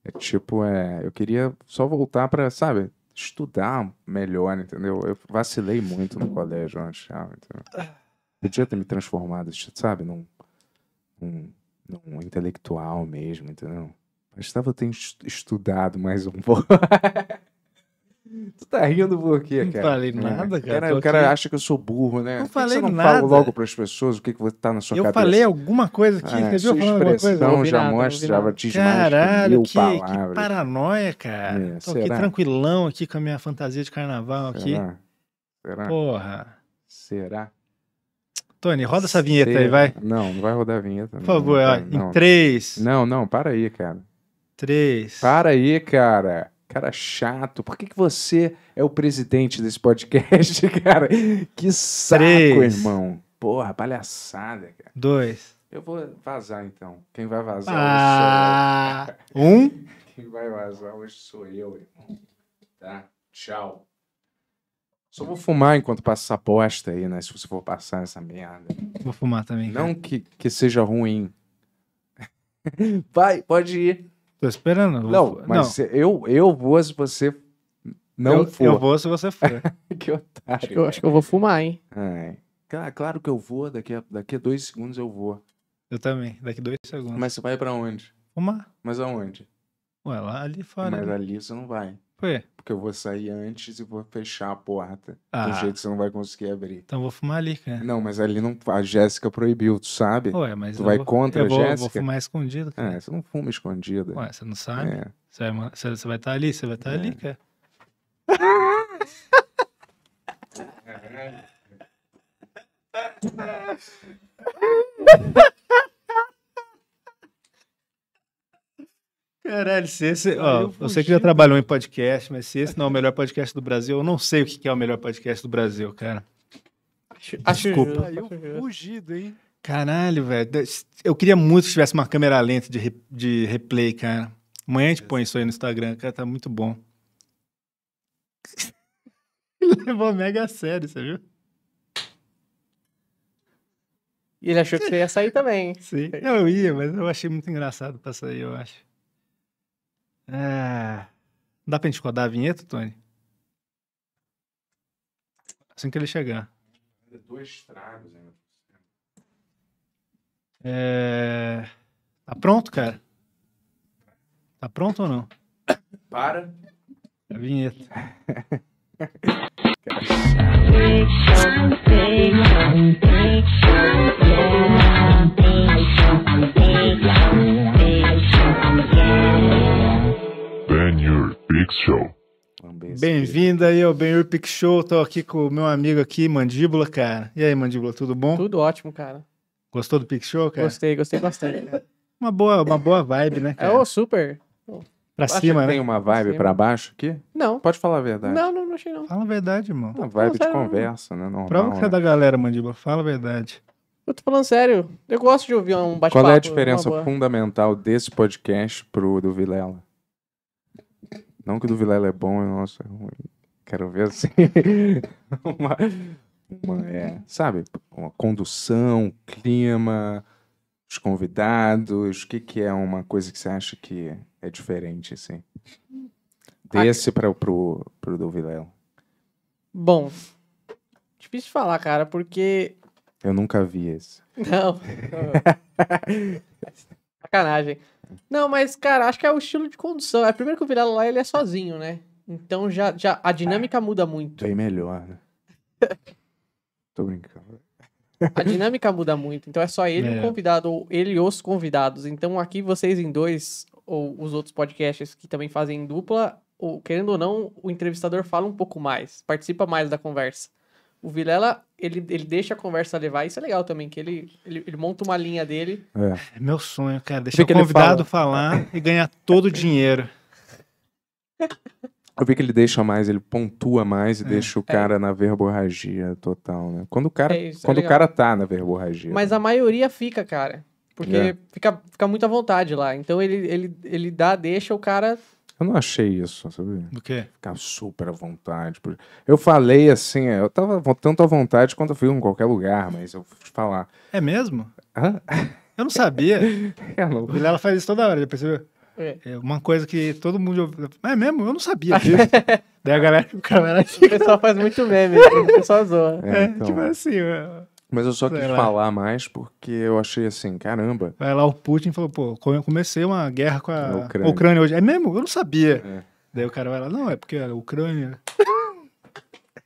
é tipo, é, eu queria só voltar para, sabe, estudar melhor, entendeu? Eu vacilei muito no colégio antes, entendeu? podia ter me transformado, sabe, num, num, num intelectual mesmo, entendeu? Mas tava tendo estudado mais um pouco. tu tá rindo por quê, cara? Não falei nada, cara. cara o cara aqui... acha que eu sou burro, né? Não falei você não nada. fala logo pras pessoas o que que tá na sua eu cabeça? Eu falei alguma coisa aqui, ah, quer ver? Eu falei alguma coisa. Não, já nada, já diz Caralho, que, que, que, paranoia, cara. É, Tô será? aqui tranquilão aqui com a minha fantasia de carnaval será? aqui. Será? Porra. Será? Tony, roda essa vinheta Sei. aí, vai. Não, não vai rodar a vinheta. Por favor, não, em três. Não, não, para aí, cara. Três. Para aí, cara. Cara chato. Por que, que você é o presidente desse podcast, cara? Que saco, três. irmão. Porra, palhaçada, cara. Dois. Eu vou vazar, então. Quem vai vazar ah, hoje sou eu. Ah, um. Quem vai vazar hoje sou eu, irmão. Tá? Tchau. Só vou fumar enquanto passa essa aposta aí, né? Se você for passar essa merda. Vou fumar também. Não que, que seja ruim. Vai, pode ir. Tô esperando. Vou... Não, mas não. Eu, eu vou se você não eu, for. Eu vou se você for. que otário. Acho que, eu, acho que eu vou fumar, hein? É. Claro, claro que eu vou. Daqui a, daqui a dois segundos eu vou. Eu também. Daqui dois segundos. Mas você vai pra onde? Fumar. Mas aonde? Ué, lá ali fora. Mas né? ali você não vai. Por quê? porque eu vou sair antes e vou fechar a porta. Ah. Do jeito que você não vai conseguir abrir. Então vou fumar ali, cara. Não, mas ali não, a Jéssica proibiu, tu sabe? Ué, mas tu vai vou, contra a vou, Jéssica? Eu vou fumar escondido, é, cara. É, você não fuma escondido. Ué, você não sabe? É. Você vai estar tá ali, você vai estar tá é. ali, cara. Caralho, se esse. Ó, eu, sei que já trabalhou em podcast, mas se esse não é o melhor podcast do Brasil, eu não sei o que é o melhor podcast do Brasil, cara. Desculpa. fugido, hein? Caralho, velho. Eu queria muito que tivesse uma câmera lenta de, re... de replay, cara. Amanhã a gente põe isso aí no Instagram, cara, tá muito bom. Levou mega a sério, você viu? E ele achou que você ia sair também. Sim, eu ia, mas eu achei muito engraçado pra sair, eu acho. É... Dá pra gente rodar a vinheta, Tony? Assim que ele chegar. Dois estragos ainda. É... Tá pronto, cara? Tá pronto ou não? Para. É a vinheta. Bem-vinda aí ao Ben Pix Show. Tô aqui com o meu amigo aqui, Mandíbula, cara. E aí, Mandíbula, tudo bom? Tudo ótimo, cara. Gostou do Pix Show, cara? Gostei, gostei bastante. É uma boa, uma boa vibe, né, é, cara? É, oh, super. Pra Acho cima, né? Tem uma vibe pra, pra baixo aqui? Não. Pode falar a verdade. Não, não, não achei não. Fala a verdade, irmão. Uma vibe não, de conversa, né? Normal, Prova que é né? da galera, Mandíbula. Fala a verdade. Eu tô falando sério. Eu gosto de ouvir um bate-papo. Qual é a diferença fundamental desse podcast pro do Vilela? Não que o do Vilela é bom, nossa, é quero ver assim. uma, uma, é, sabe, uma condução, clima, os convidados, o que, que é uma coisa que você acha que é diferente, assim? Desse para pro, pro do Vilela. Bom, difícil falar, cara, porque eu nunca vi esse. Não. Sacanagem. Não, mas, cara, acho que é o estilo de condução. É primeiro que o Vilela lá ele é sozinho, né? Então já, já a dinâmica é, muda muito. Bem melhor, né? Tô brincando. A dinâmica muda muito. Então é só ele é. o convidado, ou ele e os convidados. Então aqui vocês em dois, ou os outros podcasts que também fazem em dupla, ou, querendo ou não, o entrevistador fala um pouco mais, participa mais da conversa. O Vilela, ele, ele deixa a conversa levar, isso é legal também, que ele, ele, ele monta uma linha dele. É. é meu sonho, cara, deixar o convidado fala? falar e ganhar todo o dinheiro. Eu vi que ele deixa mais, ele pontua mais e é. deixa o é. cara é. na verborragia total, né? Quando o cara, é isso, é quando o cara tá na verborragia. Mas né? a maioria fica, cara. Porque é. fica, fica muito à vontade lá. Então ele, ele, ele dá, deixa o cara eu não achei isso, sabe? Do quê? Ficar super à vontade. Eu falei assim, eu tava tanto à vontade quanto eu fui em qualquer lugar, mas eu fui falar. É mesmo? Hã? Eu não sabia. é, não. O Vilela faz isso toda hora, já percebeu? É. é uma coisa que todo mundo. É mesmo? Eu não sabia disso. Daí a galera. O, cara o pessoal faz muito meme, né? o pessoal zoa. É, é então... é tipo assim. É. Mas eu só queria quis falar mais porque eu achei assim, caramba. Vai lá o Putin falou, pô, eu comecei uma guerra com a Ucrânia. Ucrânia. hoje. É mesmo? Eu não sabia. É. Daí o cara vai lá, não, é porque a Ucrânia.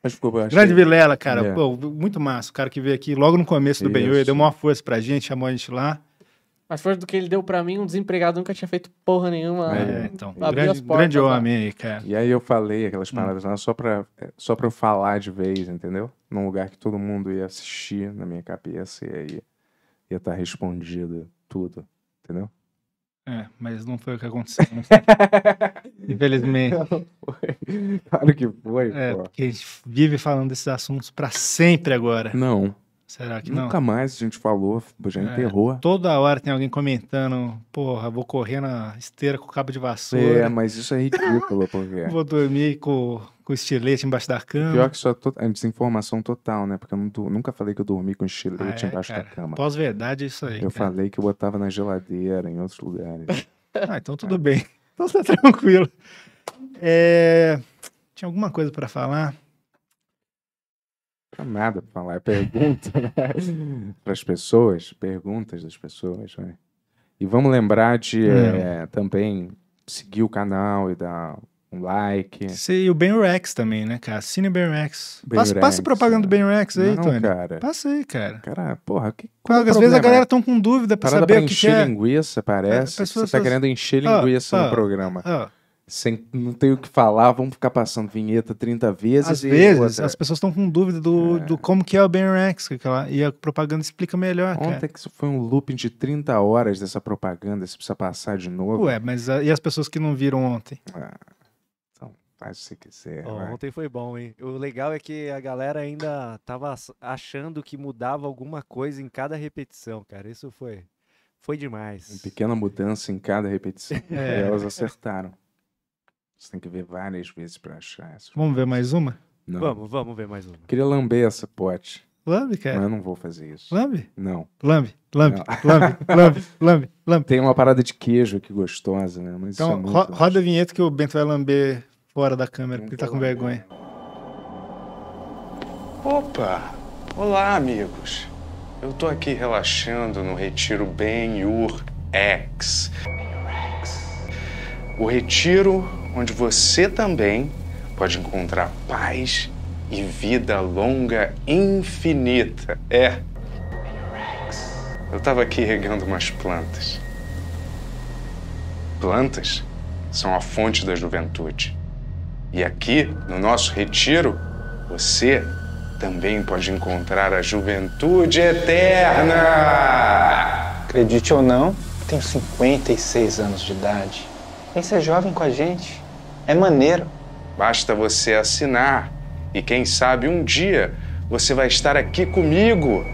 Mas, pô, achei... Grande Vilela, cara. É. Pô, muito massa. O cara que veio aqui logo no começo do Isso. deu uma força pra gente, chamou a gente lá. Mas foi do que ele deu para mim, um desempregado nunca tinha feito porra nenhuma. É, então. grande, portas, grande homem né? aí, cara. E aí eu falei aquelas palavras hum. lá só pra, é, só pra eu falar de vez, entendeu? Num lugar que todo mundo ia assistir na minha cabeça e aí ia estar tá respondido tudo, entendeu? É, mas não foi o que aconteceu. Infelizmente. Claro que foi. É, pô. porque a gente vive falando desses assuntos para sempre agora. Não. Será que Nunca não? mais a gente falou, já é, enterrou. Toda hora tem alguém comentando, porra, vou correr na esteira com o cabo de vassoura. É, mas isso é ridículo, porque... vou dormir com, com estilete embaixo da cama. Pior que isso é, to... é desinformação total, né? Porque eu nunca falei que eu dormi com estilete ah, é, embaixo cara, da cama. Pós-verdade é isso aí. Eu cara. falei que eu botava na geladeira, em outros lugares. ah, então tudo bem. Então tá tranquilo. É, tinha alguma coisa para falar? nada para falar, é pergunta né? para as pessoas, perguntas das pessoas. Né? E vamos lembrar de é. É, também seguir o canal e dar um like. Sim, e o Ben Rex também, né, cara? Assine o Ben Rex. Ben passa, Rex, passa propaganda do Ben Rex aí, Tony. cara. Passa aí, cara. Cara, porra, que qual é é Às vezes a galera tá com dúvida pra Parada saber pra o que, que é. encher linguiça, parece. É, Você tá querendo encher ah, linguiça oh, no oh, programa. Oh sem, não tem o que falar, vamos ficar passando vinheta 30 vezes. Às vezes, outra. as pessoas estão com dúvida do, é. do como que é o aquela e a propaganda explica melhor. Ontem é que foi um looping de 30 horas dessa propaganda, se precisa passar de novo. Ué, mas ah, e as pessoas que não viram ontem? Ah, então, faz se que você quiser. Oh, ontem foi bom, hein? O legal é que a galera ainda tava achando que mudava alguma coisa em cada repetição, cara. Isso foi... Foi demais. Uma pequena mudança em cada repetição. É. elas acertaram. Você tem que ver várias vezes pra achar isso. Vamos ver mais uma? Não. Vamos, vamos ver mais uma. Queria lamber essa pote. Lambe, cara. Mas eu não vou fazer isso. Lambe? Não. Lambe, lambe, lambe, lambe, lambe, lambe. Tem uma parada de queijo aqui gostosa, né? Mas então, é roda a vinheta que o Bento vai lamber fora da câmera, porque ele tá com lamber. Então tá vergonha. Opa! Olá, amigos. Eu tô aqui relaxando no retiro Ben-Yur-X. Ben-Yur-X. O retiro onde você também pode encontrar paz e vida longa infinita. É. Eu estava aqui regando umas plantas. Plantas são a fonte da juventude. E aqui, no nosso retiro, você também pode encontrar a juventude eterna. Acredite ou não, tenho 56 anos de idade. Vem ser jovem com a gente. É maneiro. Basta você assinar e quem sabe um dia você vai estar aqui comigo,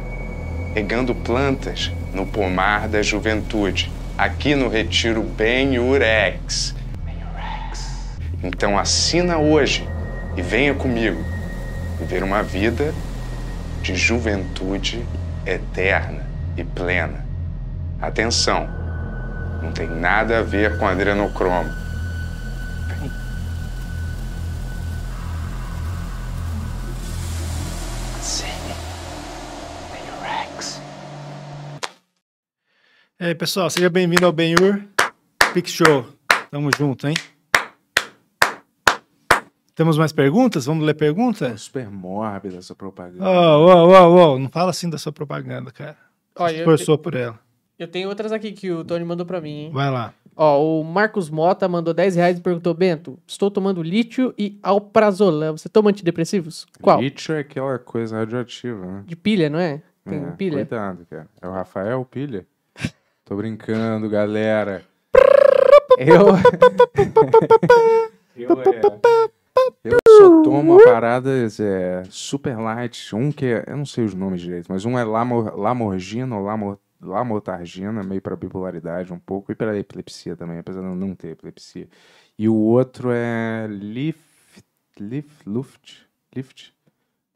regando plantas no pomar da juventude, aqui no Retiro Ben Urex. Então assina hoje e venha comigo viver uma vida de juventude eterna e plena. Atenção, não tem nada a ver com adrenocromo. E aí, pessoal, seja bem-vindo ao Benhur Pix Show. Tamo junto, hein? Temos mais perguntas? Vamos ler perguntas? É super mórbida essa propaganda. Oh, oh, oh, oh. Não fala assim da sua propaganda, cara. esforçou te... por ela. Eu tenho outras aqui que o Tony mandou para mim, hein? Vai lá. Ó, o Marcos Mota mandou 10 reais e perguntou: Bento, estou tomando lítio e alprazolam. Você toma antidepressivos? Qual? Lítio é aquela coisa radioativa, né? De pilha, não é? Tem é, pilha? Cuidado, cara. É o Rafael Pilha. Tô brincando, galera. Eu. eu, é. eu só tomo paradas é, super light. Um que é. Eu não sei os nomes direito, mas um é lamor, lamorgina ou lamor, lamotargina, meio pra bipolaridade um pouco, e pra epilepsia também, apesar de eu não ter epilepsia. E o outro é. Lift. Lift. Luft. Lift.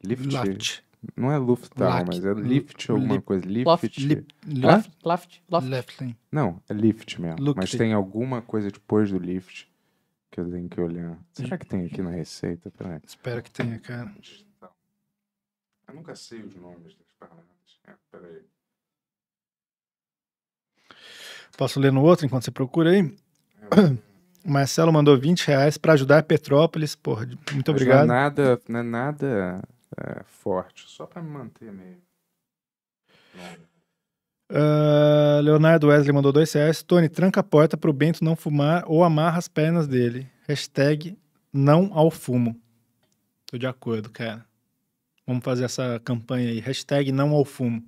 Lift. Lift. Não é Lufthansa, tá, mas é Lift ou alguma Lip- coisa. Lift. Loft, Left, left, left. Não, é Lift mesmo. Mas tem alguma coisa depois do Lift que eu tenho que olhar. Será que tem aqui na receita? Peraí. Espero que tenha, cara. Eu nunca sei os nomes das palavras. É, peraí. Posso ler no outro enquanto você procura aí? É. O Marcelo mandou 20 reais para ajudar Petrópolis. Porra, muito obrigado. Não é nada, não é nada é, forte, só para me manter meio. Uh, Leonardo Wesley mandou dois CS. Tony, tranca a porta pro Bento não fumar ou amarra as pernas dele. Hashtag não ao fumo. Tô de acordo, cara. Vamos fazer essa campanha aí. Hashtag não ao fumo.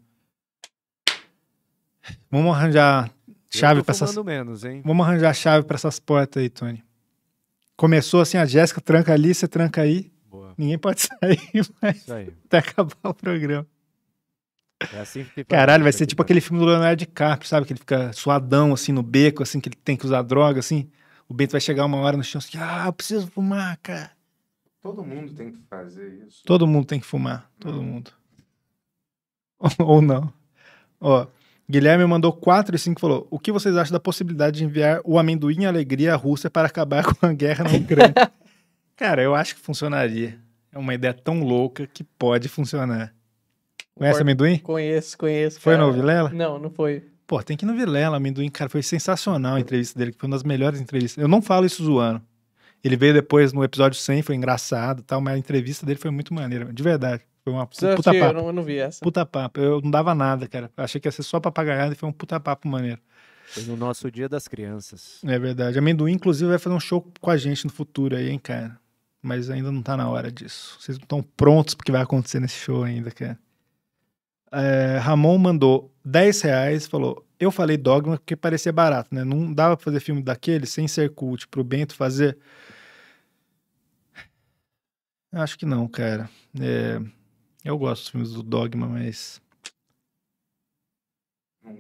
Vamos arranjar chave para essas. Menos, Vamos arranjar chave para essas portas aí, Tony. Começou assim, a Jéssica tranca ali, você tranca aí. Ninguém pode sair mas Isso aí. até acabar o programa. É assim que fica Caralho, vai ser tipo aquele filme do Leonardo DiCaprio, sabe? Que ele fica suadão, assim, no beco, assim, que ele tem que usar droga, assim. O Bento vai chegar uma hora no chão, assim, ah, eu preciso fumar, cara. Todo mundo tem que fazer isso. Todo mundo tem que fumar, todo hum. mundo. Ou não. Ó, Guilherme mandou 4 e 5 falou: O que vocês acham da possibilidade de enviar o amendoim alegria à Rússia para acabar com a guerra na Ucrânia? Cara, eu acho que funcionaria. É uma ideia tão louca que pode funcionar. Conhece amendoim? Conheço, conheço. Foi cara. no Vilela? Não, não foi. Pô, tem que ir no Vilela, amendoim, cara. Foi sensacional a entrevista dele, que foi uma das melhores entrevistas. Eu não falo isso zoando. Ele veio depois no episódio 100, foi engraçado tal, mas a entrevista dele foi muito maneira, de verdade. Foi uma puta, puta papo. Eu não, eu não, vi essa. Puta papo. Eu não dava nada, cara. Achei que ia ser só papagaiada e foi um puta papo maneiro. Foi no nosso Dia das Crianças. É verdade. Amendoim, inclusive, vai fazer um show com a gente no futuro aí, hein, cara mas ainda não tá na hora disso. Vocês não estão prontos porque vai acontecer nesse show ainda, cara. É, Ramon mandou 10 reais, falou: Eu falei dogma porque parecia barato, né? Não dava pra fazer filme daquele sem ser cult pro Bento fazer. Acho que não, cara. É, eu gosto dos filmes do Dogma, mas.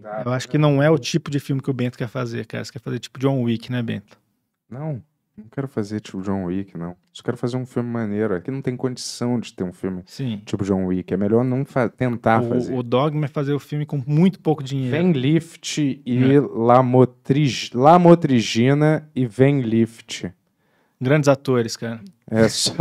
Dá, eu acho né? que não é o tipo de filme que o Bento quer fazer, cara. Você quer fazer tipo John Wick, né, Bento? Não. Não quero fazer tipo John Wick, não. Só quero fazer um filme maneiro. Aqui não tem condição de ter um filme Sim. tipo John Wick. É melhor não fa tentar o, fazer. O Dogma é fazer o filme com muito pouco dinheiro. Vem Lift e é. Lamotrig... Lamotrigina e vem Lift. Grandes atores, cara. É só.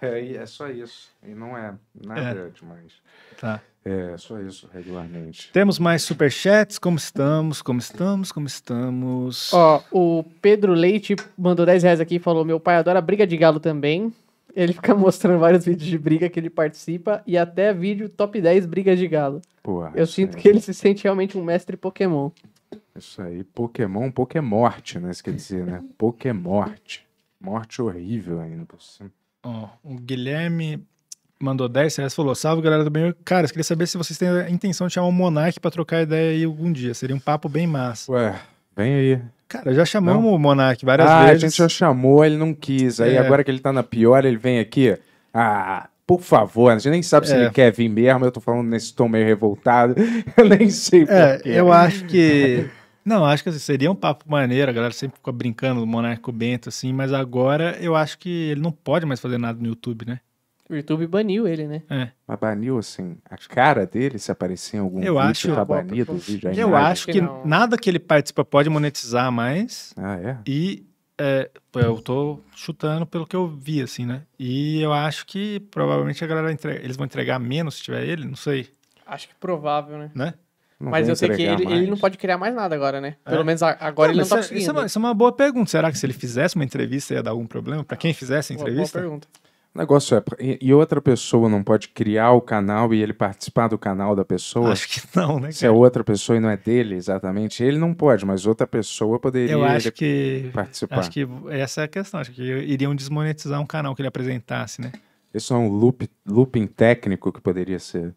É, é só isso. E não é nada é. mas Tá. É só isso, regularmente. Temos mais superchats. Como estamos? Como estamos? Como estamos? Ó, o Pedro Leite mandou 10 reais aqui e falou: Meu pai adora briga de galo também. Ele fica mostrando vários vídeos de briga que ele participa e até vídeo top 10 brigas de galo. Porra, Eu sinto que ele se sente realmente um mestre Pokémon. Isso aí, Pokémon, Pokémorte, né? Isso quer dizer, né? Pokémorte. Morte horrível ainda por cima. Ó, o Guilherme mandou 10 reais, falou: Salve galera do bem. Cara, eu queria saber se vocês têm a intenção de chamar o Monark pra trocar ideia aí algum dia. Seria um papo bem massa. Ué, vem aí. Cara, já chamamos não? o Monark várias ah, vezes. Ah, a gente já chamou, ele não quis. Aí é. agora que ele tá na pior, ele vem aqui. Ah, por favor, a gente nem sabe se é. ele quer vir mesmo. Eu tô falando nesse tom meio revoltado. Eu nem sei. É, eu acho que. Não, acho que assim, seria um papo maneiro, a galera sempre fica brincando do Monarco Bento, assim, mas agora eu acho que ele não pode mais fazer nada no YouTube, né? O YouTube baniu ele, né? É. Mas baniu, assim, a cara dele, se aparecer em algum eu vídeo, acho, tá banido o vídeo. Eu imagem. Né? acho que não. nada que ele participa pode monetizar mais. Ah, é? E é, eu tô chutando pelo que eu vi, assim, né? E eu acho que provavelmente a galera entrega, eles vão entregar menos se tiver ele, não sei. Acho que provável, né? Né? Não mas eu sei que ele, ele, não pode criar mais nada agora, né? É. Pelo é. menos agora não, ele não tá conseguindo. É, isso é, uma, isso é, uma, boa pergunta. Será que se ele fizesse uma entrevista ia dar algum problema? Para quem fizesse a entrevista? Boa, boa pergunta. O negócio é, e outra pessoa não pode criar o canal e ele participar do canal da pessoa? Acho que não, né? Cara? Se é outra pessoa e não é dele, exatamente, ele não pode, mas outra pessoa poderia eu acho que, participar. Acho que essa é a questão, acho que iriam desmonetizar um canal que ele apresentasse, né? Isso é um loop, looping técnico que poderia ser.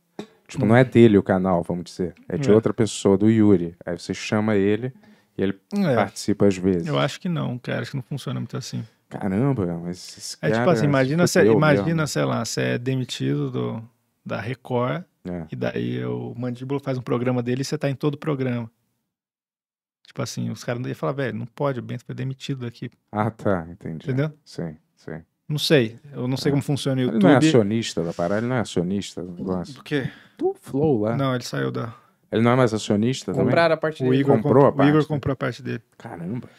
Tipo, não é dele o canal, vamos dizer. É de é. outra pessoa, do Yuri. Aí você chama ele e ele é. participa às vezes. Eu acho que não, cara. Acho que não funciona muito assim. Caramba, mas. Esse é tipo cara, tipo assim, imagina, se, imagina sei lá, você é demitido do, da Record é. e daí o Mandíbula faz um programa dele e você tá em todo o programa. Tipo assim, os caras iam falar, velho, não pode, o Bento foi demitido daqui. Ah, tá, entendi. Entendeu? Sim, sim. Não sei. Eu não sei ah. como funciona o YouTube. Ele não é acionista da parada, ele não é acionista do negócio. Do quê? Do Flow lá. Não, ele saiu da. Ele não é mais acionista Compraram também? Compraram a parte dele. O Igor comprou, a parte. O Igor né? comprou a parte dele. Caramba.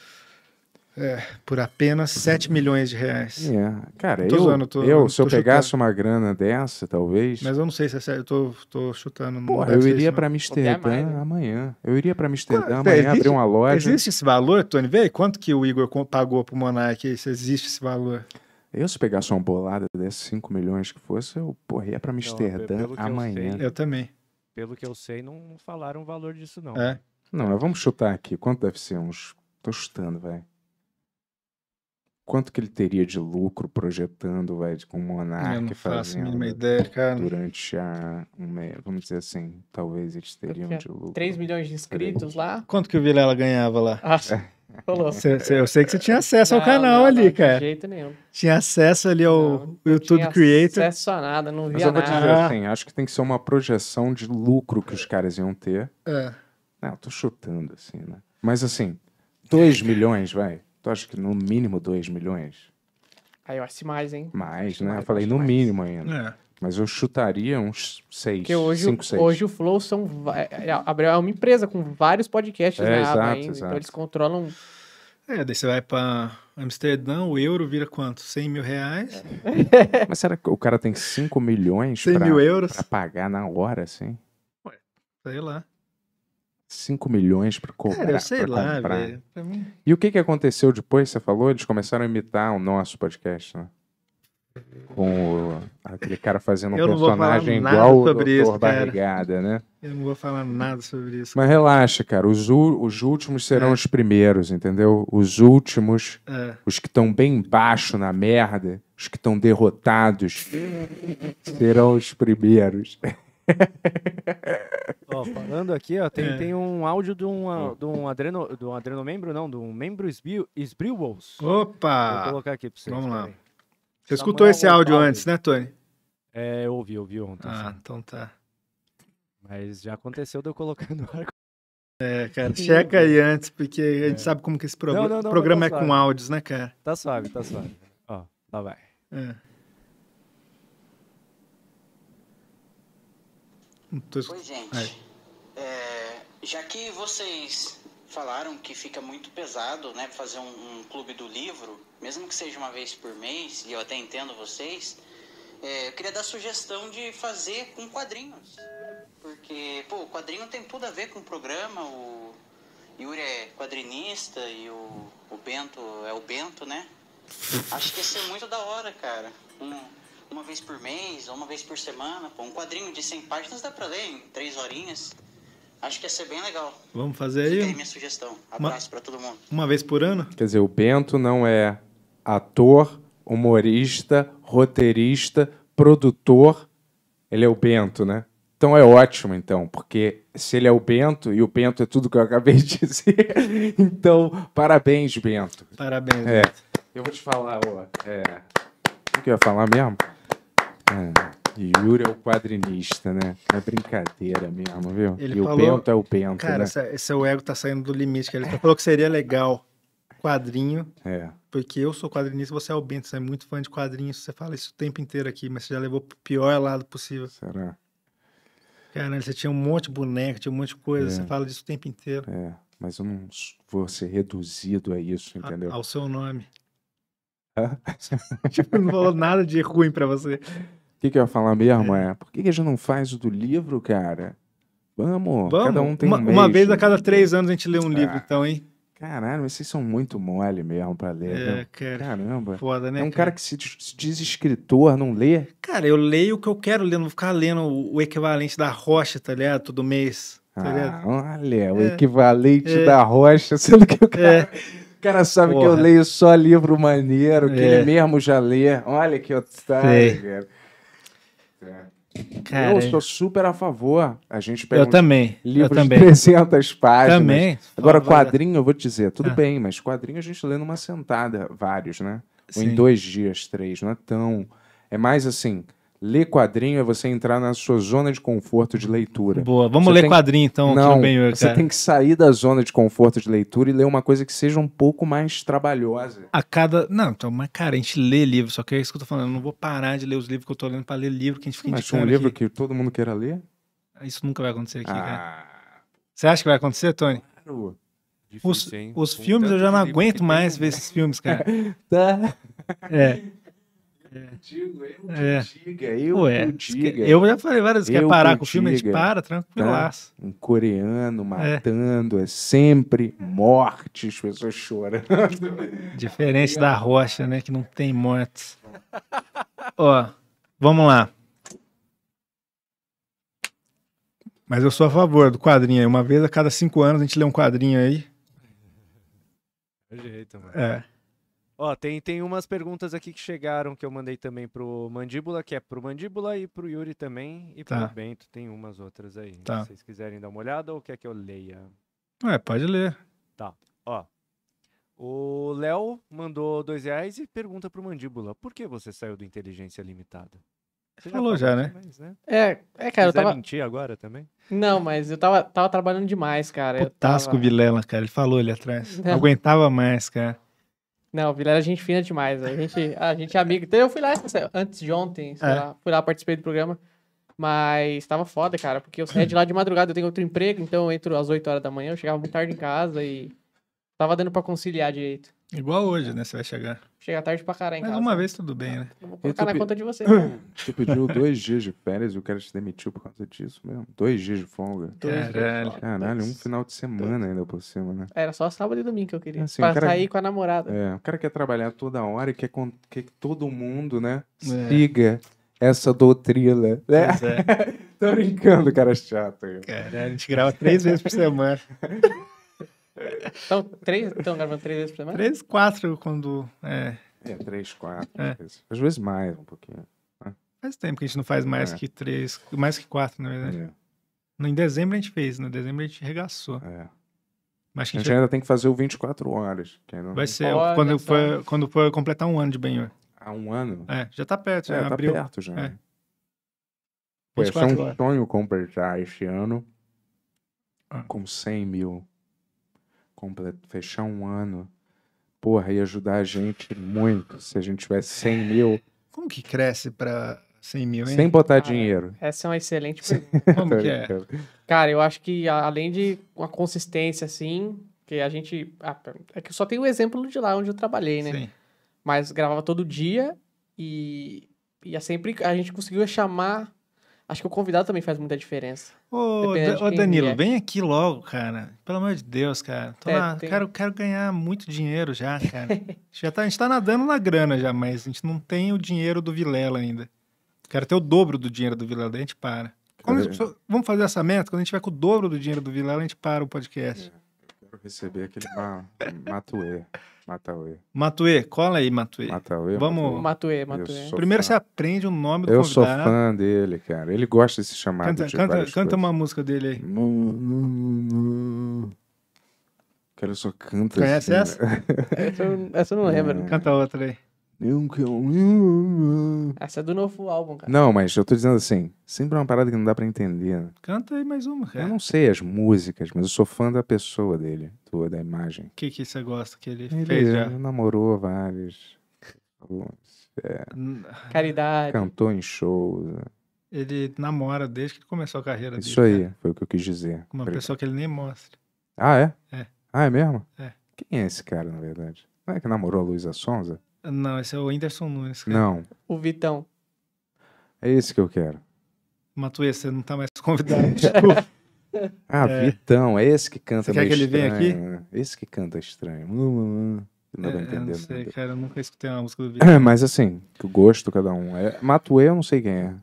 É, por apenas 7 milhões de reais. É. Cara, eu, zoando, tô, eu, se eu pegasse chutando. uma grana dessa, talvez... Mas eu não sei se é sério, eu tô, tô chutando. Porra, eu iria para Amsterdã né? amanhã. Eu iria para Amsterdã é, amanhã, existe, abrir uma loja. Existe esse valor, Tony? Vê quanto que o Igor pagou pro Monark, se existe esse valor. Eu, se pegasse uma bolada desses 5 milhões que fosse, eu porra, para pra Amsterdã não, amanhã. Eu, sei, eu, também. Pelo que eu sei, não falaram o valor disso, não. É. Não, mas vamos chutar aqui. Quanto deve ser? Uns. Tô chutando, velho. Quanto que ele teria de lucro projetando, velho, com o Monark eu não faço fazendo? Faço ideia, cara. Durante a. Vamos dizer assim, talvez eles teriam é? de lucro. 3 milhões de inscritos lá. Quanto que o Vilela ganhava lá? Ah, Cê, cê, eu sei que você tinha acesso não, ao canal não, ali, não, cara. De jeito nenhum. Tinha acesso ali ao YouTube tinha Creator. acesso a nada, não via Mas eu vou nada. dizer assim, acho que tem que ser uma projeção de lucro que os caras iam ter. É. Não, ah, eu tô chutando assim, né? Mas assim, 2 milhões, vai. Tu acha que no mínimo 2 milhões? Aí eu acho mais, hein? Mais, acho né? Mais, eu falei no mais. mínimo ainda. É mas eu chutaria uns seis, Porque hoje, cinco, seis. Hoje o Flow são, é, é, é uma empresa com vários podcasts é, na né, exato, ainda, então exato. então eles controlam... É, daí você vai para Amsterdã, o euro vira quanto? 100 mil reais? mas será que o cara tem 5 milhões 100 pra, mil euros? pra pagar na hora, assim? Ué, sei lá. 5 milhões para comprar. Cara, sei lá, velho. mim... E o que, que aconteceu depois, você falou? Eles começaram a imitar o nosso podcast, né? com o, aquele cara fazendo um personagem igual o Dr. Barrigada, né? Eu não vou falar nada sobre isso. Mas relaxa, cara. Os, os últimos serão é. os primeiros, entendeu? Os últimos, é. os que estão bem baixo na merda, os que estão derrotados, serão os primeiros. ó, falando aqui, ó, tem, é. tem um áudio de um, de um adreno, de um membro não, de um membro esbrio, Opa! Vou colocar aqui pra vocês. Vamos lá. Você Samuel tá escutou esse áudio antes, né, Tony? É, eu ouvi, ouvi ontem. Ah, assim. então tá. Mas já aconteceu de eu colocar no ar. É, cara, checa aí antes, porque a gente é. sabe como que esse pro... não, não, não, programa é tá é com áudios, né, cara? Tá suave, tá suave. Ó, lá vai. É. Tô... Oi, gente. É, já que vocês falaram que fica muito pesado, né, fazer um, um clube do livro, mesmo que seja uma vez por mês, e eu até entendo vocês, é, eu queria dar sugestão de fazer com quadrinhos. Porque, pô, o quadrinho tem tudo a ver com o programa, o Yuri é quadrinista e o, o Bento é o Bento, né? Acho que ia ser muito da hora, cara. Um, uma vez por mês ou uma vez por semana, pô, um quadrinho de 100 páginas dá pra ler em 3 horinhas. Acho que ia ser bem legal. Vamos fazer aí? Fica aí minha sugestão. Abraço para todo mundo. Uma vez por ano? Quer dizer, o Bento não é ator, humorista, roteirista, produtor. Ele é o Bento, né? Então é ótimo, então, porque se ele é o Bento, e o Bento é tudo que eu acabei de dizer, então parabéns, Bento. Parabéns, é. Eu vou te falar, ó, é... o que eu ia falar mesmo? É... Yuri é o quadrinista, né? É brincadeira mesmo, viu? Ele e falou... o Pento é o Pento, Cara, né? essa, seu é ego tá saindo do limite, que ele falou que seria legal quadrinho. É. Porque eu sou quadrinista, você é o Bento, você é muito fã de quadrinhos, você fala isso o tempo inteiro aqui, mas você já levou pro pior lado possível. Será? Cara, você tinha um monte de boneco, tinha um monte de coisa, é. você fala disso o tempo inteiro. É, mas eu não vou ser reduzido a isso, entendeu? A, ao seu nome. Hã? Tipo, não falou nada de ruim para você que, que eu ia falar mesmo é. é, por que, que a gente não faz o do livro, cara? Vamos, Vamos. cada um tem uma, um mês, uma vez a cada três anos a gente lê um ah. livro, então, hein? Caralho, vocês são muito mole mesmo pra ler. É, cara. Caramba. Foda, né? É um cara, cara que se, diz escritor, não lê? Cara, eu leio o que eu quero ler, não vou ficar lendo o, equivalente da rocha, tá ligado? Todo mês. Tá Ah, olha, é. o equivalente é. da rocha, sendo que o cara. É. O cara sabe Porra. que eu leio só livro maneiro, que ele é. mesmo já lê. Olha que otário, Sei. cara. Cara, eu sou super a favor. A gente pega eu também, livros eu também. de 300 páginas. Também. Agora, quadrinho, eu vou te dizer, tudo ah. bem, mas quadrinho a gente lê numa sentada, vários, né? Ou em dois dias, três, não é tão... É mais assim, Ler quadrinho é você entrar na sua zona de conforto de leitura. Boa, vamos você ler tem... quadrinho então. Não, bem, você cara. tem que sair da zona de conforto de leitura e ler uma coisa que seja um pouco mais trabalhosa. A cada... Não, então, mas cara, a gente lê livro, só que é isso que eu tô falando, eu não vou parar de ler os livros que eu tô lendo pra ler livro que a gente fica mas indicando Mas um livro aqui. que todo mundo queira ler? Ah, isso nunca vai acontecer aqui, ah. cara. Você acha que vai acontecer, Tony? Claro. Difícil, os, os filmes eu já não aguento mais ver esses filmes, cara. tá. É. É. Digo, eu é. diga, eu Ué, diga. Eu já falei várias vezes, quer é parar com o filme, a gente para, tranquilaço. Tá? Um coreano é. matando, é, é sempre morte, as pessoas chorando. Diferente da rocha, né, que não tem mortes. Ó, vamos lá. Mas eu sou a favor do quadrinho aí. Uma vez a cada cinco anos a gente lê um quadrinho aí. É jeito, mano. É. Ó, tem, tem umas perguntas aqui que chegaram que eu mandei também pro Mandíbula, que é pro Mandíbula e pro Yuri também, e tá. pro Bento tem umas outras aí. Tá. Se vocês quiserem dar uma olhada ou quer que eu leia? É, pode ler. Tá, ó. O Léo mandou dois reais e pergunta pro Mandíbula, por que você saiu do Inteligência Limitada? Você já falou, já, né? Mais, né? É, é, cara, eu tava... mentir agora também? Não, mas eu tava, tava trabalhando demais, cara. Putasco tava... Vilela, cara, ele falou ali atrás. Não aguentava mais, cara. Não, o Vilela é gente fina demais. A gente, a gente é amigo. Então, eu fui lá antes de ontem, sei é. lá, fui lá, participei do programa. Mas tava foda, cara, porque eu saía de lá de madrugada, eu tenho outro emprego, então eu entro às 8 horas da manhã, eu chegava muito tarde em casa e Tava dando pra conciliar direito. Igual hoje, né? Você vai chegar. Chega tarde pra caralho em Mas casa. uma vez tudo bem, né? vou colocar na pe... conta de você. Você pediu dois dias de férias e o cara te demitiu por causa disso mesmo? Dois dias de folga. Caralho. Caralho, um final de semana ainda por cima, né? Era só sábado e domingo que eu queria. Assim, pra cara... sair com a namorada. É, o cara quer trabalhar toda hora e quer, con... quer que todo mundo, né? É. Siga essa doutrina, né? Pois é. Tô brincando, cara é chato. Caralho, a gente grava três vezes por semana. Então, três, estão gravando três vezes por semana? Três, quatro, quando. É, é três, quatro. É. Às vezes mais, um pouquinho. Né? Faz tempo que a gente não faz mais é. que três, mais que quatro, na verdade. É. em dezembro a gente fez, no dezembro a gente regaçou. É. Mas a gente, já... ainda tem que fazer o 24 horas. Vai ser, Olha, quando, for, quando for completar um ano de banho. Ah, um ano? É, já tá perto. Já é, já tá perto já. É. é só um horas. sonho completar este ano ah. com 100 mil completo, fechar um ano, porra, ia ajudar a gente muito. Se a gente tivesse 100 mil. Como que cresce para 100 mil, hein? Sem botar ah, dinheiro. Essa é uma excelente pergunta. Como que é? Cara, eu acho que além de uma consistência, assim, que a gente. Ah, é que eu só tenho o exemplo de lá onde eu trabalhei, né? Sim. Mas gravava todo dia e, e é sempre a gente conseguia chamar Acho que o convidado também faz muita diferença. Ô, ô Danilo, é. vem aqui logo, cara. Pelo amor de Deus, cara. Tô é, na... tem... quero, quero ganhar muito dinheiro já, cara. já tá, a gente tá nadando na grana já, mas a gente não tem o dinheiro do Vilela ainda. Quero ter o dobro do dinheiro do Vilela, daí a gente para. Quando gente... vamos fazer essa meta? Quando a gente tiver com o dobro do dinheiro do Vilela, a gente para o podcast. Eu é, quero receber aquele ma... matuê. Matauê. Matue, cola aí, Matue. Matauê. Vamos. Matue, Matue. Primeiro fã. você aprende o nome do eu convidado. Eu sou fã dele, cara. Ele gosta de se chamar canta, de canta, canta uma música dele aí. No, Cara, eu só canto Conhece assim, essa? Né? essa? essa? eu não lembro. É. Canta outra aí. Essa é do novo álbum, cara. Não, mas eu tô dizendo assim, sempre é uma parada que não dá para entender. Né? Canta aí mais uma, cara. Eu não sei as músicas, mas eu sou fã da pessoa dele, da imagem. O que que você gosta que ele, Ele fez já? namorou vários, é, N- Caridade. cantou em shows. É. Ele namora desde que começou a carreira Isso dele. aí, foi o que eu quis dizer. uma Obrigado. pessoa que ele nem mostra. Ah, é? É. Ah, é mesmo? É. Quem é esse cara, na verdade? Não é que namorou a Luísa Sonza? Não, esse é o Whindersson Nunes. Cara. Não. O Vitão. É esse que eu quero. Matuê, você não tá mais convidado, desculpa. ah, é. Vitão, é esse que canta você quer que ele venha aqui? Né? Esse que canta estranho. Não dá é, entender. Não sei, cara, eu nunca escutei uma música do Vitão. mas assim, que gosto cada um. É, Matuê, eu não sei quem é.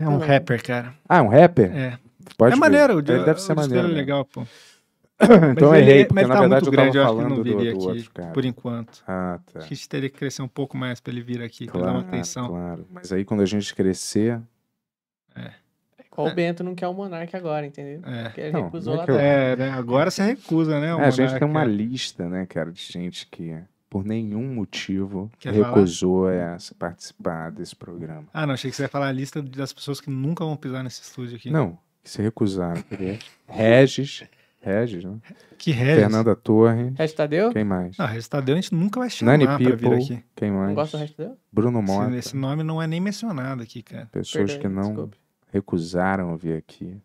É um rapper, cara. Ah, é um rapper? É. Pode é ver. maneiro. O, ele deve ser é maneiro. É legal, pô. então mas errei, ele, é, porque na tá verdade eu grande, tava eu falando do, do aqui, outro cara. Por enquanto. Ah, tá. Acho que a gente teria que crescer um pouco mais para ele vir aqui, claro, pra dar uma atenção. Claro, mas aí quando a gente crescer... É. Ou é. o Bento não quer o monarca agora, entendeu? É. Porque ele não, recusou não é lá eu... É, né? agora você recusa, né? É, a gente tem uma é. lista, né, cara, de gente que por nenhum motivo Quer recusou a é, participar desse programa. Ah, não, achei que você ia falar a lista das pessoas que nunca vão pisar nesse estúdio aqui. Não, que se recusaram. Regis, Regis, né? Que Regis? Fernanda Torres. Tadeu? Quem mais? Não, Tadeu a gente nunca vai chamar Nani People, vir aqui. Quem mais? Não gosta do Restadeu? Bruno Mota. Esse, esse, nome não é nem mencionado aqui, cara. Pessoas Perdão, que não recusaram vir aqui.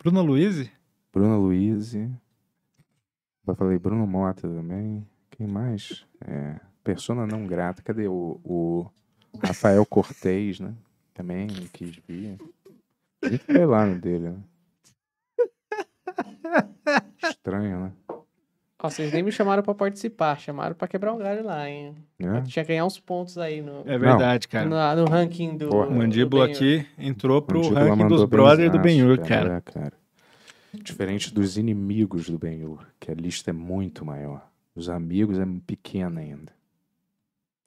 Bruno Luiz? Bruno Luiz. Eu falei Bruno Mota também. Quem mais? É, persona não grata. Cadê o, o Rafael Cortez, né? Também quis vir. A gente foi lá no dele, né? Estranho, né? Ó, vocês nem me chamaram pra participar, chamaram pra quebrar um galho lá, hein? É? tinha que ganhar uns pontos aí no. É verdade, cara. No, no ranking do. Porra. Mandíbula do aqui entrou pro Mandíbula ranking dos brothers do ah, Benhur, cara. Né, cara. Diferente dos inimigos do Benhur, que a lista é muito maior. Os amigos é pequena ainda.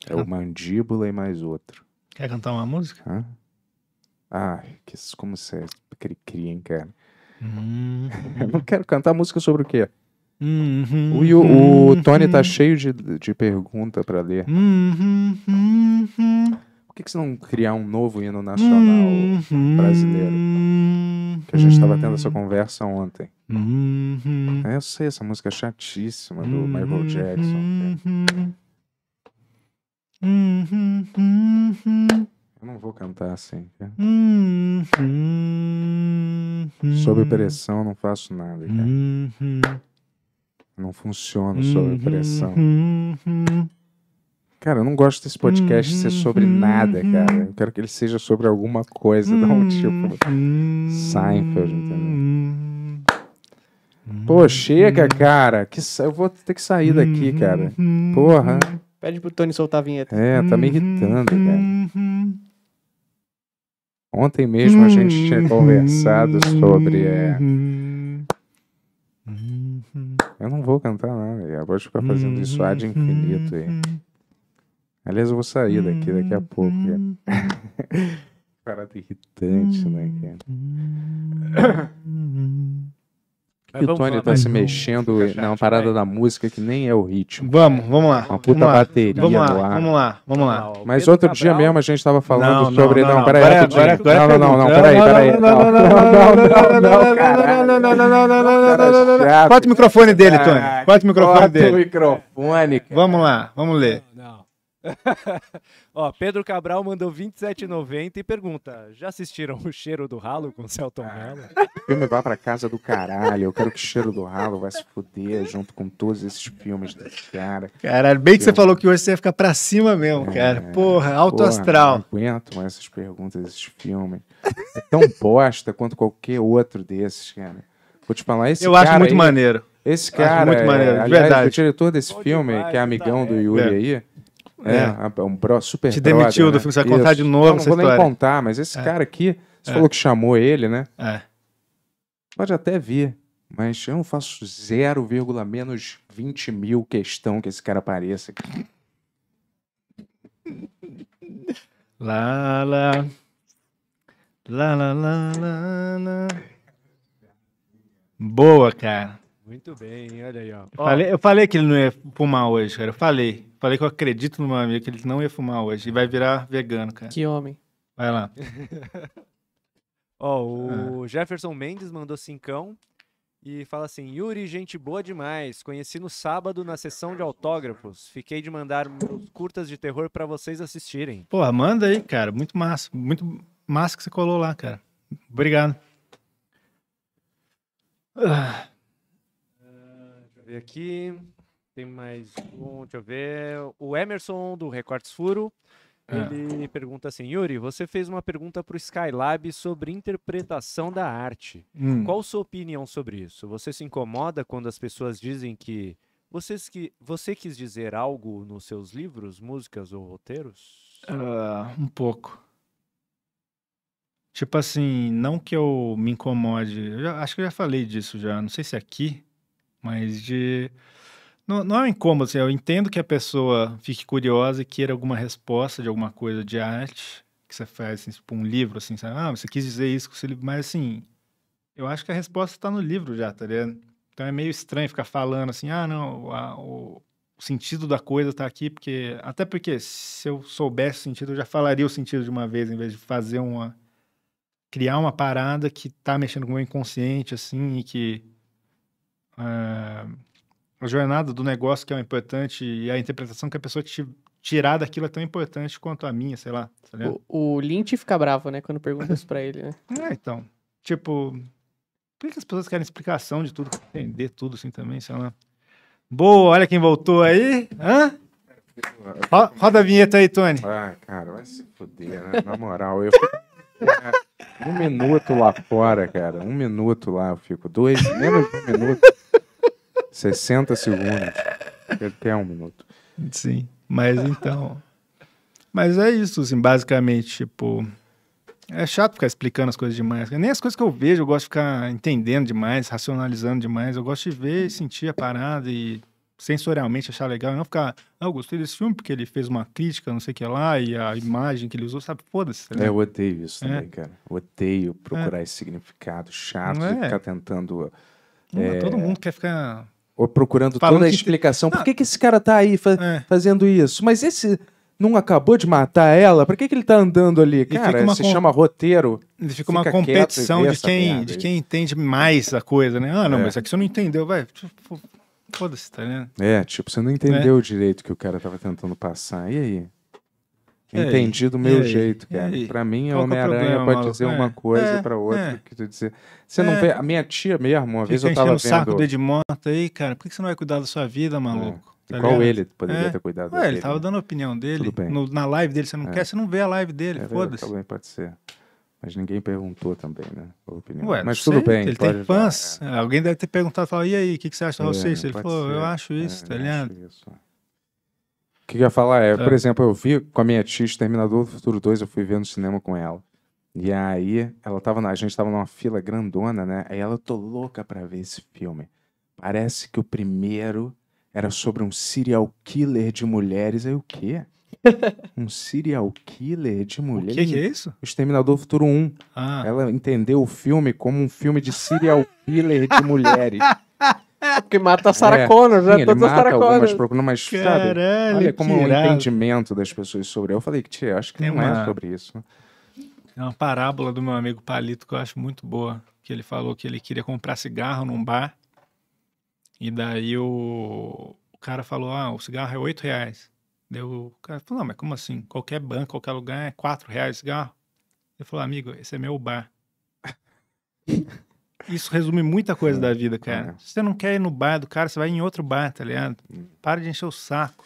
É o ah. Mandíbula e mais outro. Quer cantar uma música? Hã? Ah, que, como você é cri-cri, hein, cara? Uhum. eu não quero cantar música sobre o quê? Uhum. O, o, uhum. Tony tá cheio de, de pergunta para ler. Uhum. Por que, que você não criar um novo hino nacional brasileiro? Uhum. Que a gente estava tendo essa conversa ontem. Ah, eu sei, essa música é chatíssima do Michael Jackson. Eu não vou cantar assim. Hum, hum, hum, sob hum. pressão não faço nada, cara. Hum, hum. Não funciona sob pressão. Cara, eu não gosto desse podcast ser sobre nada, cara. Eu quero que ele seja sobre alguma coisa, não tipo Seinfeld, entendeu? Pô, chega, cara. Que, eu vou ter que sair daqui, cara. Porra. Pede pro Tony soltar a vinheta. É, tá me irritando, cara. Ontem mesmo a gente tinha uhum. conversado sobre. É... Uhum. Eu não vou cantar nada, eu vou ficar fazendo isso ad infinito aí. Uhum. Aliás, eu vou sair daqui daqui a pouco. Parada irritante, né, cara? que o Tony tá se mexendo na parada da música que nem é o ritmo. Vamos, vamos lá. Uma puta bateria vamos lá, Vamos lá, vamos lá. Mas outro dia mesmo a gente tava falando sobre... Não, peraí, Não, não, não, peraí, peraí. Não, não, não, não, não, não, não, não, o microfone dele, Tony. Corta o microfone dele. Corta o microfone, Vamos lá, vamos ler. Ó, Pedro Cabral mandou 27,90 e pergunta: já assistiram o cheiro do ralo com Celton ah. Mello? Filme vá pra casa do caralho. Eu quero que o cheiro do ralo vai se fuder junto com todos esses filmes desse cara. Caralho, bem que eu... você falou que hoje você ia ficar pra cima mesmo, é, cara. Porra, alto porra, astral. Não aguento essas perguntas, esses filmes. É tão bosta quanto qualquer outro desses, cara. Vou te falar, esse Eu acho muito aí, maneiro. Esse cara. Acho muito é, maneiro, é, aliás, verdade. O diretor desse Pode filme, que é amigão tá do Yuri é. aí é, é. é um pró, super Te demitiu brother, do né? filme, você vai contar Isso. de novo não, não vou história. nem contar, mas esse é. cara aqui, você é. falou que chamou ele, né? É. Pode até vir, mas eu não faço 0, menos 20 mil questão que esse cara apareça. Lá, lá. Lá, lá, lá, lá, lá. Boa, cara. Muito bem, olha aí, ó. Eu, falei, eu falei que ele não ia fumar hoje, cara. Eu falei. Falei que eu acredito no meu amigo que ele não ia fumar hoje. E vai virar vegano, cara. Que homem. Vai lá. Ó, oh, o ah. Jefferson Mendes mandou cincão e fala assim: Yuri, gente boa demais. Conheci no sábado na sessão de autógrafos. Fiquei de mandar curtas de terror para vocês assistirem. Porra, manda aí, cara. Muito massa. Muito massa que você colou lá, cara. Obrigado. Ah. Uh, deixa eu ver aqui. Tem mais um, deixa eu ver. O Emerson, do Recortes Furo. Ah. Ele pergunta assim: Yuri, você fez uma pergunta para o Skylab sobre interpretação da arte. Hum. Qual sua opinião sobre isso? Você se incomoda quando as pessoas dizem que vocês que você quis dizer algo nos seus livros, músicas ou roteiros? Uh, um pouco. Tipo assim, não que eu me incomode. Eu já, acho que eu já falei disso já. Não sei se é aqui, mas de não, não é um incômodo, assim, eu entendo que a pessoa fique curiosa e queira alguma resposta de alguma coisa de arte que você faz, assim, tipo um livro, assim, sabe? Ah, você quis dizer isso com esse livro, mas assim, eu acho que a resposta está no livro já, tá ligado? Então é meio estranho ficar falando assim, ah, não, a, o, o sentido da coisa está aqui, porque. Até porque se eu soubesse o sentido, eu já falaria o sentido de uma vez, em vez de fazer uma. criar uma parada que está mexendo com o meu inconsciente, assim, e que. Uh a jornada do negócio que é o importante e a interpretação que a pessoa te tirar daquilo é tão importante quanto a minha, sei lá. Tá o, o Lynch fica bravo, né, quando perguntas para ele, né? É, então. Tipo, por que as pessoas querem explicação de tudo, entender tudo assim também, sei lá. Boa, olha quem voltou aí. Hã? Ro roda a vinheta aí, Tony. Ah, cara, vai se fuder, né? Na moral, eu. É, um minuto lá fora, cara. Um minuto lá, eu fico. Dois, menos de um minuto. 60 segundos. Até um minuto. Sim. Mas então. Mas é isso, assim, basicamente, tipo. É chato ficar explicando as coisas demais. Nem as coisas que eu vejo, eu gosto de ficar entendendo demais, racionalizando demais. Eu gosto de ver e sentir a parada e sensorialmente achar legal. E não ficar, ah, eu gostei desse filme porque ele fez uma crítica, não sei o que lá, e a imagem que ele usou, sabe? Foda-se. Né? é, eu odeio isso é. também, cara. Eu odeio procurar é. esse significado chato, é. ficar tentando. Não, é, todo mundo quer ficar ou procurando toda a explicação. Que... Por que, que esse cara tá aí fa é. fazendo isso? Mas esse não acabou de matar ela? Por que, que ele tá andando ali? Cara, se com... chama roteiro. Ele fica, fica uma competição de quem, de quem entende mais a coisa, né? Ah, não, é. mas aqui você não entendeu, vai. Tipo, foda-se, tá né? É, tipo, você não entendeu é. direito o que o cara tava tentando passar. E aí? É entendi do meu jeito, cara. Pra mim, é Homem-Aranha pode maluco? dizer uma é, coisa é, pra outra é. que tu dizer. Você não vê. A minha tia mesmo, uma vez eu tava vendo. saco de moto aí, cara. Por que você não vai cuidar da sua vida, maluco? Tá Qual ele poderia é. ter cuidado Ué, ele tava dando a opinião dele. No, na live dele, você não é. quer, você não vê a live dele, é, foda-se. Também tá pode ser. Mas ninguém perguntou também, né? A opinião. Ué, Mas tudo sei, bem. Ele tem fãs. Alguém deve ter perguntado, falou, e aí, o que, que você acha do é, Você Ele falou, ser. Tá eu acho isso, tá ligado? Isso. O que eu ia falar é, é, por exemplo, eu vi com a minha tia Exterminador do Futuro 2, eu fui ver no cinema com ela. E aí, ela tava na, a gente tava numa fila grandona, né? Aí ela, eu tô louca pra ver esse filme. Parece que o primeiro era sobre um serial killer de mulheres. Aí o quê? um serial killer de mulheres? O que, que é isso? O Exterminador Futuro 1. Ah. Ela entendeu o filme como um filme de serial killer de mulheres. Que é porque mata a Sarah é, Connor, já né? sim, ele mata algumas Procura, mas, Caralho, sabe, olha como o um entendimento das pessoas sobre. Eu falei que, tia, acho que Tem não é uma... é sobre isso. É uma parábola do meu amigo Palito que eu acho muito boa. Que ele falou que ele queria comprar cigarro num bar. E daí o, o cara falou: Ah, o cigarro é oito reais. Deu o cara falou: Não, mas como assim? Qualquer banco, qualquer lugar é quatro reais o cigarro. Ele falou: Amigo, esse é meu bar. Isso resume muita coisa da vida, cara. É. Se você não quer ir no bar do cara, você vai em outro bar, tá ligado? Para de encher o saco.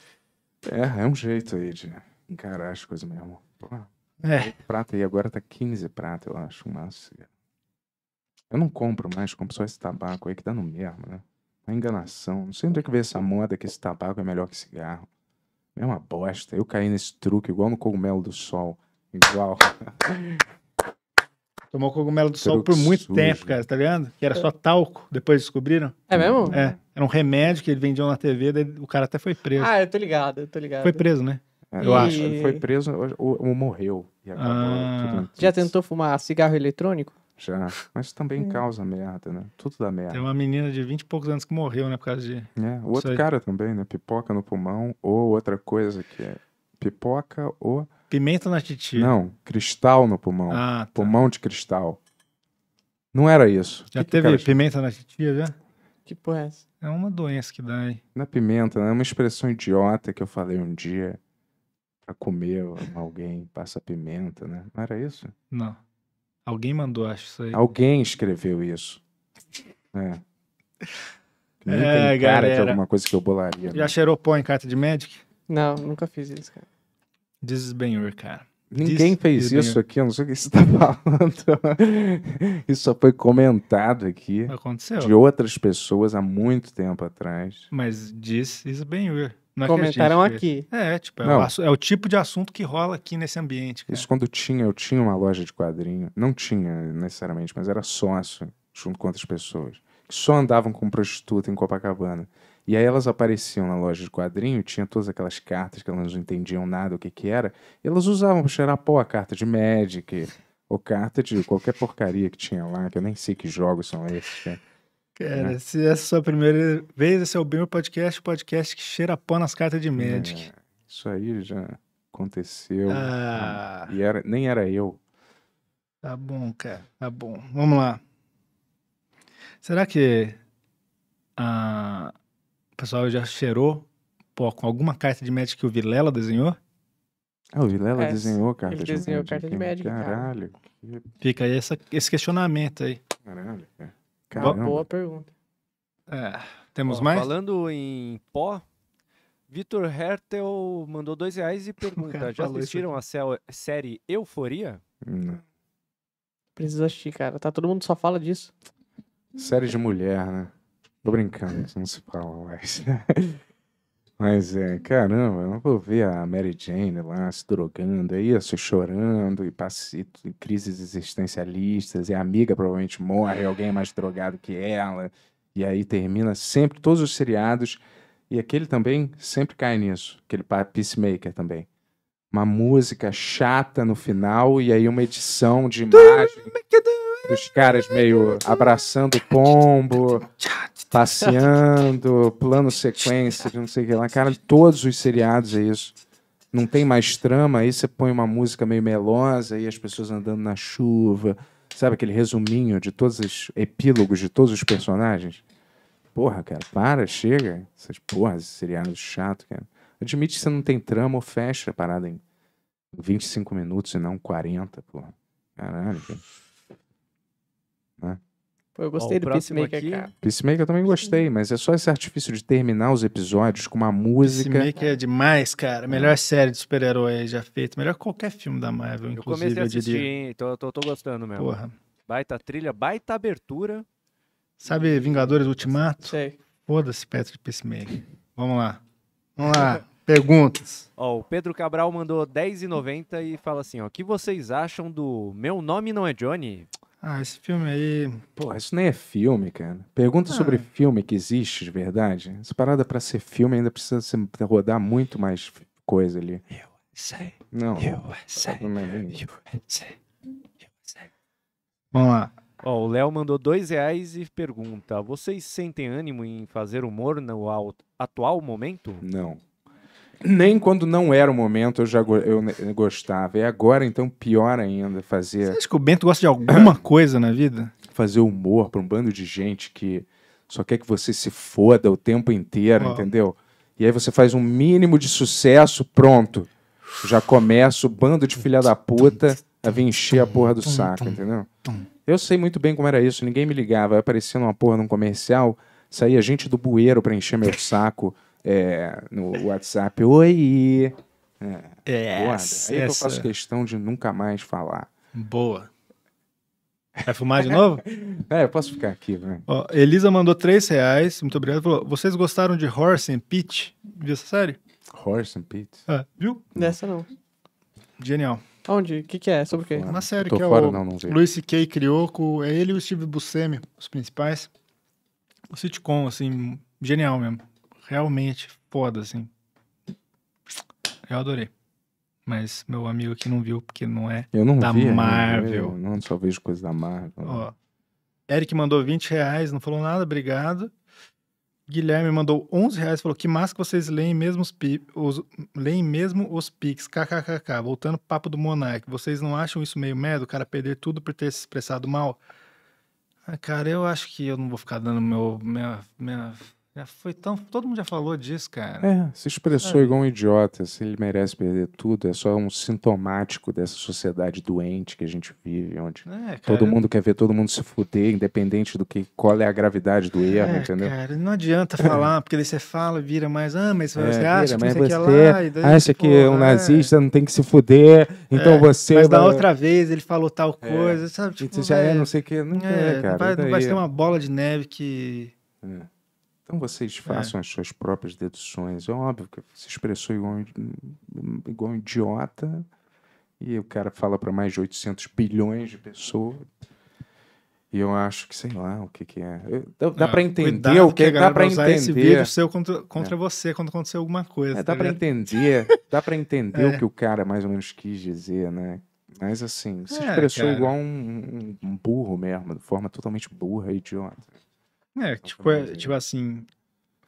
É, é um jeito aí de encarar as coisas mesmo. Pô, é. Prata aí agora tá 15 prata, eu acho, Nossa. Eu não compro mais, compro só esse tabaco aí que dá tá no mesmo, né? Uma enganação. Não sei onde é que veio essa moda que esse tabaco é melhor que cigarro. É uma bosta. Eu caí nesse truque igual no cogumelo do sol. Igual. Tomou cogumelo do sol por muito sujo. tempo, cara, tá ligado? Que era é. só talco, depois descobriram. É mesmo? É. Era um remédio que ele vendia na TV, daí o cara até foi preso. Ah, eu tô ligado, eu tô ligado. Foi preso, né? É, eu e... acho. Ele foi preso ou, ou morreu. Ah. Já tentou fumar cigarro eletrônico? Já. Mas também é. causa merda, né? Tudo dá merda. Tem uma menina de 20 e poucos anos que morreu, né? Por causa de. É, o outro cara também, né? Pipoca no pulmão ou outra coisa que é pipoca ou Pimenta na titi. Não, cristal no pulmão. Ah, tá. Pulmão de cristal. Não era isso. Já que teve que pimenta na titi, já? Que porra é essa? É uma doença que dá, hein? Não é pimenta, não é uma expressão idiota que eu falei um dia pra comer alguém, passa pimenta, né? Não era isso? Não. Alguém mandou, acho isso aí. Alguém escreveu isso. É. Nem é, tem cara galera, que é alguma coisa que eu bolaria. Já né? cheirou pó em carta de médico? Não, nunca fiz isso, cara. Desbenhur, cara. Ninguém This fez isso aqui, eu não sei o que você está falando. isso só foi comentado aqui. Aconteceu. De outras pessoas há muito tempo atrás. Mas dizes Isbenhur. Não Comentaram aqui. É, tipo, é o, é, o, tipo de assunto que rola aqui nesse ambiente. Cara. Isso quando tinha, eu tinha uma loja de quadrinho. Não tinha necessariamente, mas era sócio junto com outras pessoas. Que só andavam com prostituta em Copacabana. E aí elas apareciam na loja de quadrinho, tinha todas aquelas cartas que elas não entendiam nada o que que era, elas usavam para cheirar pó, a carta de Magic, ou carta de qualquer porcaria que tinha lá, que eu nem sei que jogos são esses, né? Cara, é. se essa é a sua primeira vez, esse é o Bimbo Podcast, o podcast que cheira pó nas cartas de Magic. É, isso aí já aconteceu. Ah. E era, nem era eu. Tá bom, cara. Tá bom. Vamos lá. Será que a, pessoal já cheirou pô, com alguma carta de Magic que o Vilela desenhou? Ah, o Vilela é, desenhou carta ele de desenhou Magic. carta de Magic. Caralho. Fica aí essa, esse questionamento aí. Caralho, é. cara. Boa pergunta. É, temos Bom, mais? Falando em pó, Vitor Hertel mandou dois reais e pergunta: já assistiram a série Euforia? Não. Precisa assistir, cara. Tá todo mundo só fala disso. Série de mulher, né? Tô brincando, isso não se fala mais. Mas é, caramba, eu não vou ver a Mary Jane lá se drogando, é se chorando e, crises existencialistas, e a amiga provavelmente morre, alguém é mais drogado que ela, e aí termina sempre todos os seriados, e aquele também sempre cai nisso, aquele Peacemaker também. Uma música chata no final e aí uma edição de imagem dos caras meio abraçando o pombo. Passeando, plano sequência, não sei o que lá. Cara, todos os seriados é isso. Não tem mais trama, aí você põe uma música meio melosa e as pessoas andando na chuva. Sabe aquele resuminho de todos os epílogos de todos os personagens? Porra, cara, para, chega. Essas porras, esse seriado chato, cara. Admite que você não tem trama ou fecha a parada em 25 minutos e não 40, porra. Caralho, cara. Né? Pô, eu gostei Ó, do Peacemaker, aqui... cara. Peacemaker eu também gostei, mas é só esse artifício de terminar os episódios com uma música. Peacemaker é demais, cara. É. Melhor série de super-herói já feita. Melhor qualquer filme da Marvel, inclusive. Eu comecei a assistir, hein? Tô, tô, tô, gostando mesmo. Porra. Baita trilha, baita abertura. Sabe Vingadores Ultimato? Sei. Foda-se, Petro de Peacemaker. Vamos lá. Vamos lá. Perguntas. Ó, o Pedro Cabral mandou 10,90 e fala assim, ó, o que vocês acham do Meu Nome Não É Johnny? Ah, esse filme aí. Pô, isso nem é filme, cara. Pergunta ah. sobre filme que existe de verdade. Essa parada pra ser filme ainda precisa se rodar muito mais coisa ali. Eu sei. Não. Eu sei. Eu sei. Vamos lá. Ó, o Léo mandou dois reais e pergunta: Vocês sentem ânimo em fazer humor no atual momento? Não. Nem quando não era o momento eu já go eu gostava. E agora, então, pior ainda fazer. Você acha que o Bento gosta de alguma coisa na vida? Fazer humor para um bando de gente que só quer que você se foda o tempo inteiro, oh. entendeu? E aí você faz um mínimo de sucesso, pronto. Já começa o bando de filha da puta a vir encher a porra do saco, entendeu? Eu sei muito bem como era isso, ninguém me ligava. Eu aparecia numa porra num comercial, saía gente do bueiro pra encher meu saco é, no WhatsApp, oi. É, é guarda. Aí eu faço questão de nunca mais falar. Boa. Vai fumar de novo? é, eu posso ficar aqui, né? Elisa mandou 3 reais, muito obrigado. Falou, vocês gostaram de Horse and Pete? Viu essa série? Horse and Pete? É, viu? Hum. Dessa não. Genial. Onde? O que, que é? Sobre o quê? uma série que é fora, é o não, não Louis C.K. criou, com, é ele e o Steve Buscemi, os principais. O sitcom, assim, genial mesmo realmente foda, assim. Eu adorei. Mas meu amigo aqui não viu, porque não é eu não da vi, Marvel. Eu não só vejo coisa da Marvel. Né? Ó, Eric mandou 20 reais, não falou nada, obrigado. Guilherme mandou 11 reais, falou que massa que vocês leem mesmo os, pi, os, leem mesmo os pics, kkkk. Voltando pro papo do Monark, vocês não acham isso meio merda, o cara perder tudo por ter se expressado mal? Ah, cara, eu acho que eu não vou ficar dando meu, minha, minha já foi tão. Todo mundo já falou disso, cara. É, se expressou é. igual um idiota. Se ele merece perder tudo, é só um sintomático dessa sociedade doente que a gente vive, onde é, cara, todo mundo eu... quer ver todo mundo se fuder, independente do que qual é a gravidade do erro, é, entendeu? Cara, não adianta falar, porque daí você fala, vira mais, ah, mas é, você acha vira, que é você, é. lá, ah, daí, acha tipo, que é um nazista não tem que se fuder, então você. Mas da outra vez ele falou tal coisa, sabe? Tipo, já é, não sei o que. Não é, cara. Vai, não vai ser uma bola de neve que. Então vocês é. façam é. as suas próprias deduções. É óbvio que se expressou igual, igual um idiota e o cara fala para mais de 800 bilhões de pessoas. E eu acho que, sei lá, o que que é. Eu, dá é, para entender o que, que dá para entender. esse vídeo seu contra, é. contra é. você quando aconteceu alguma coisa. É, tá dá para entender, dá para entender é. o que o cara mais ou menos quis dizer, né? Mas assim, se expressou igual um, um, um burro mesmo, de forma totalmente burra, e idiota. É, tipo, é, tipo assim,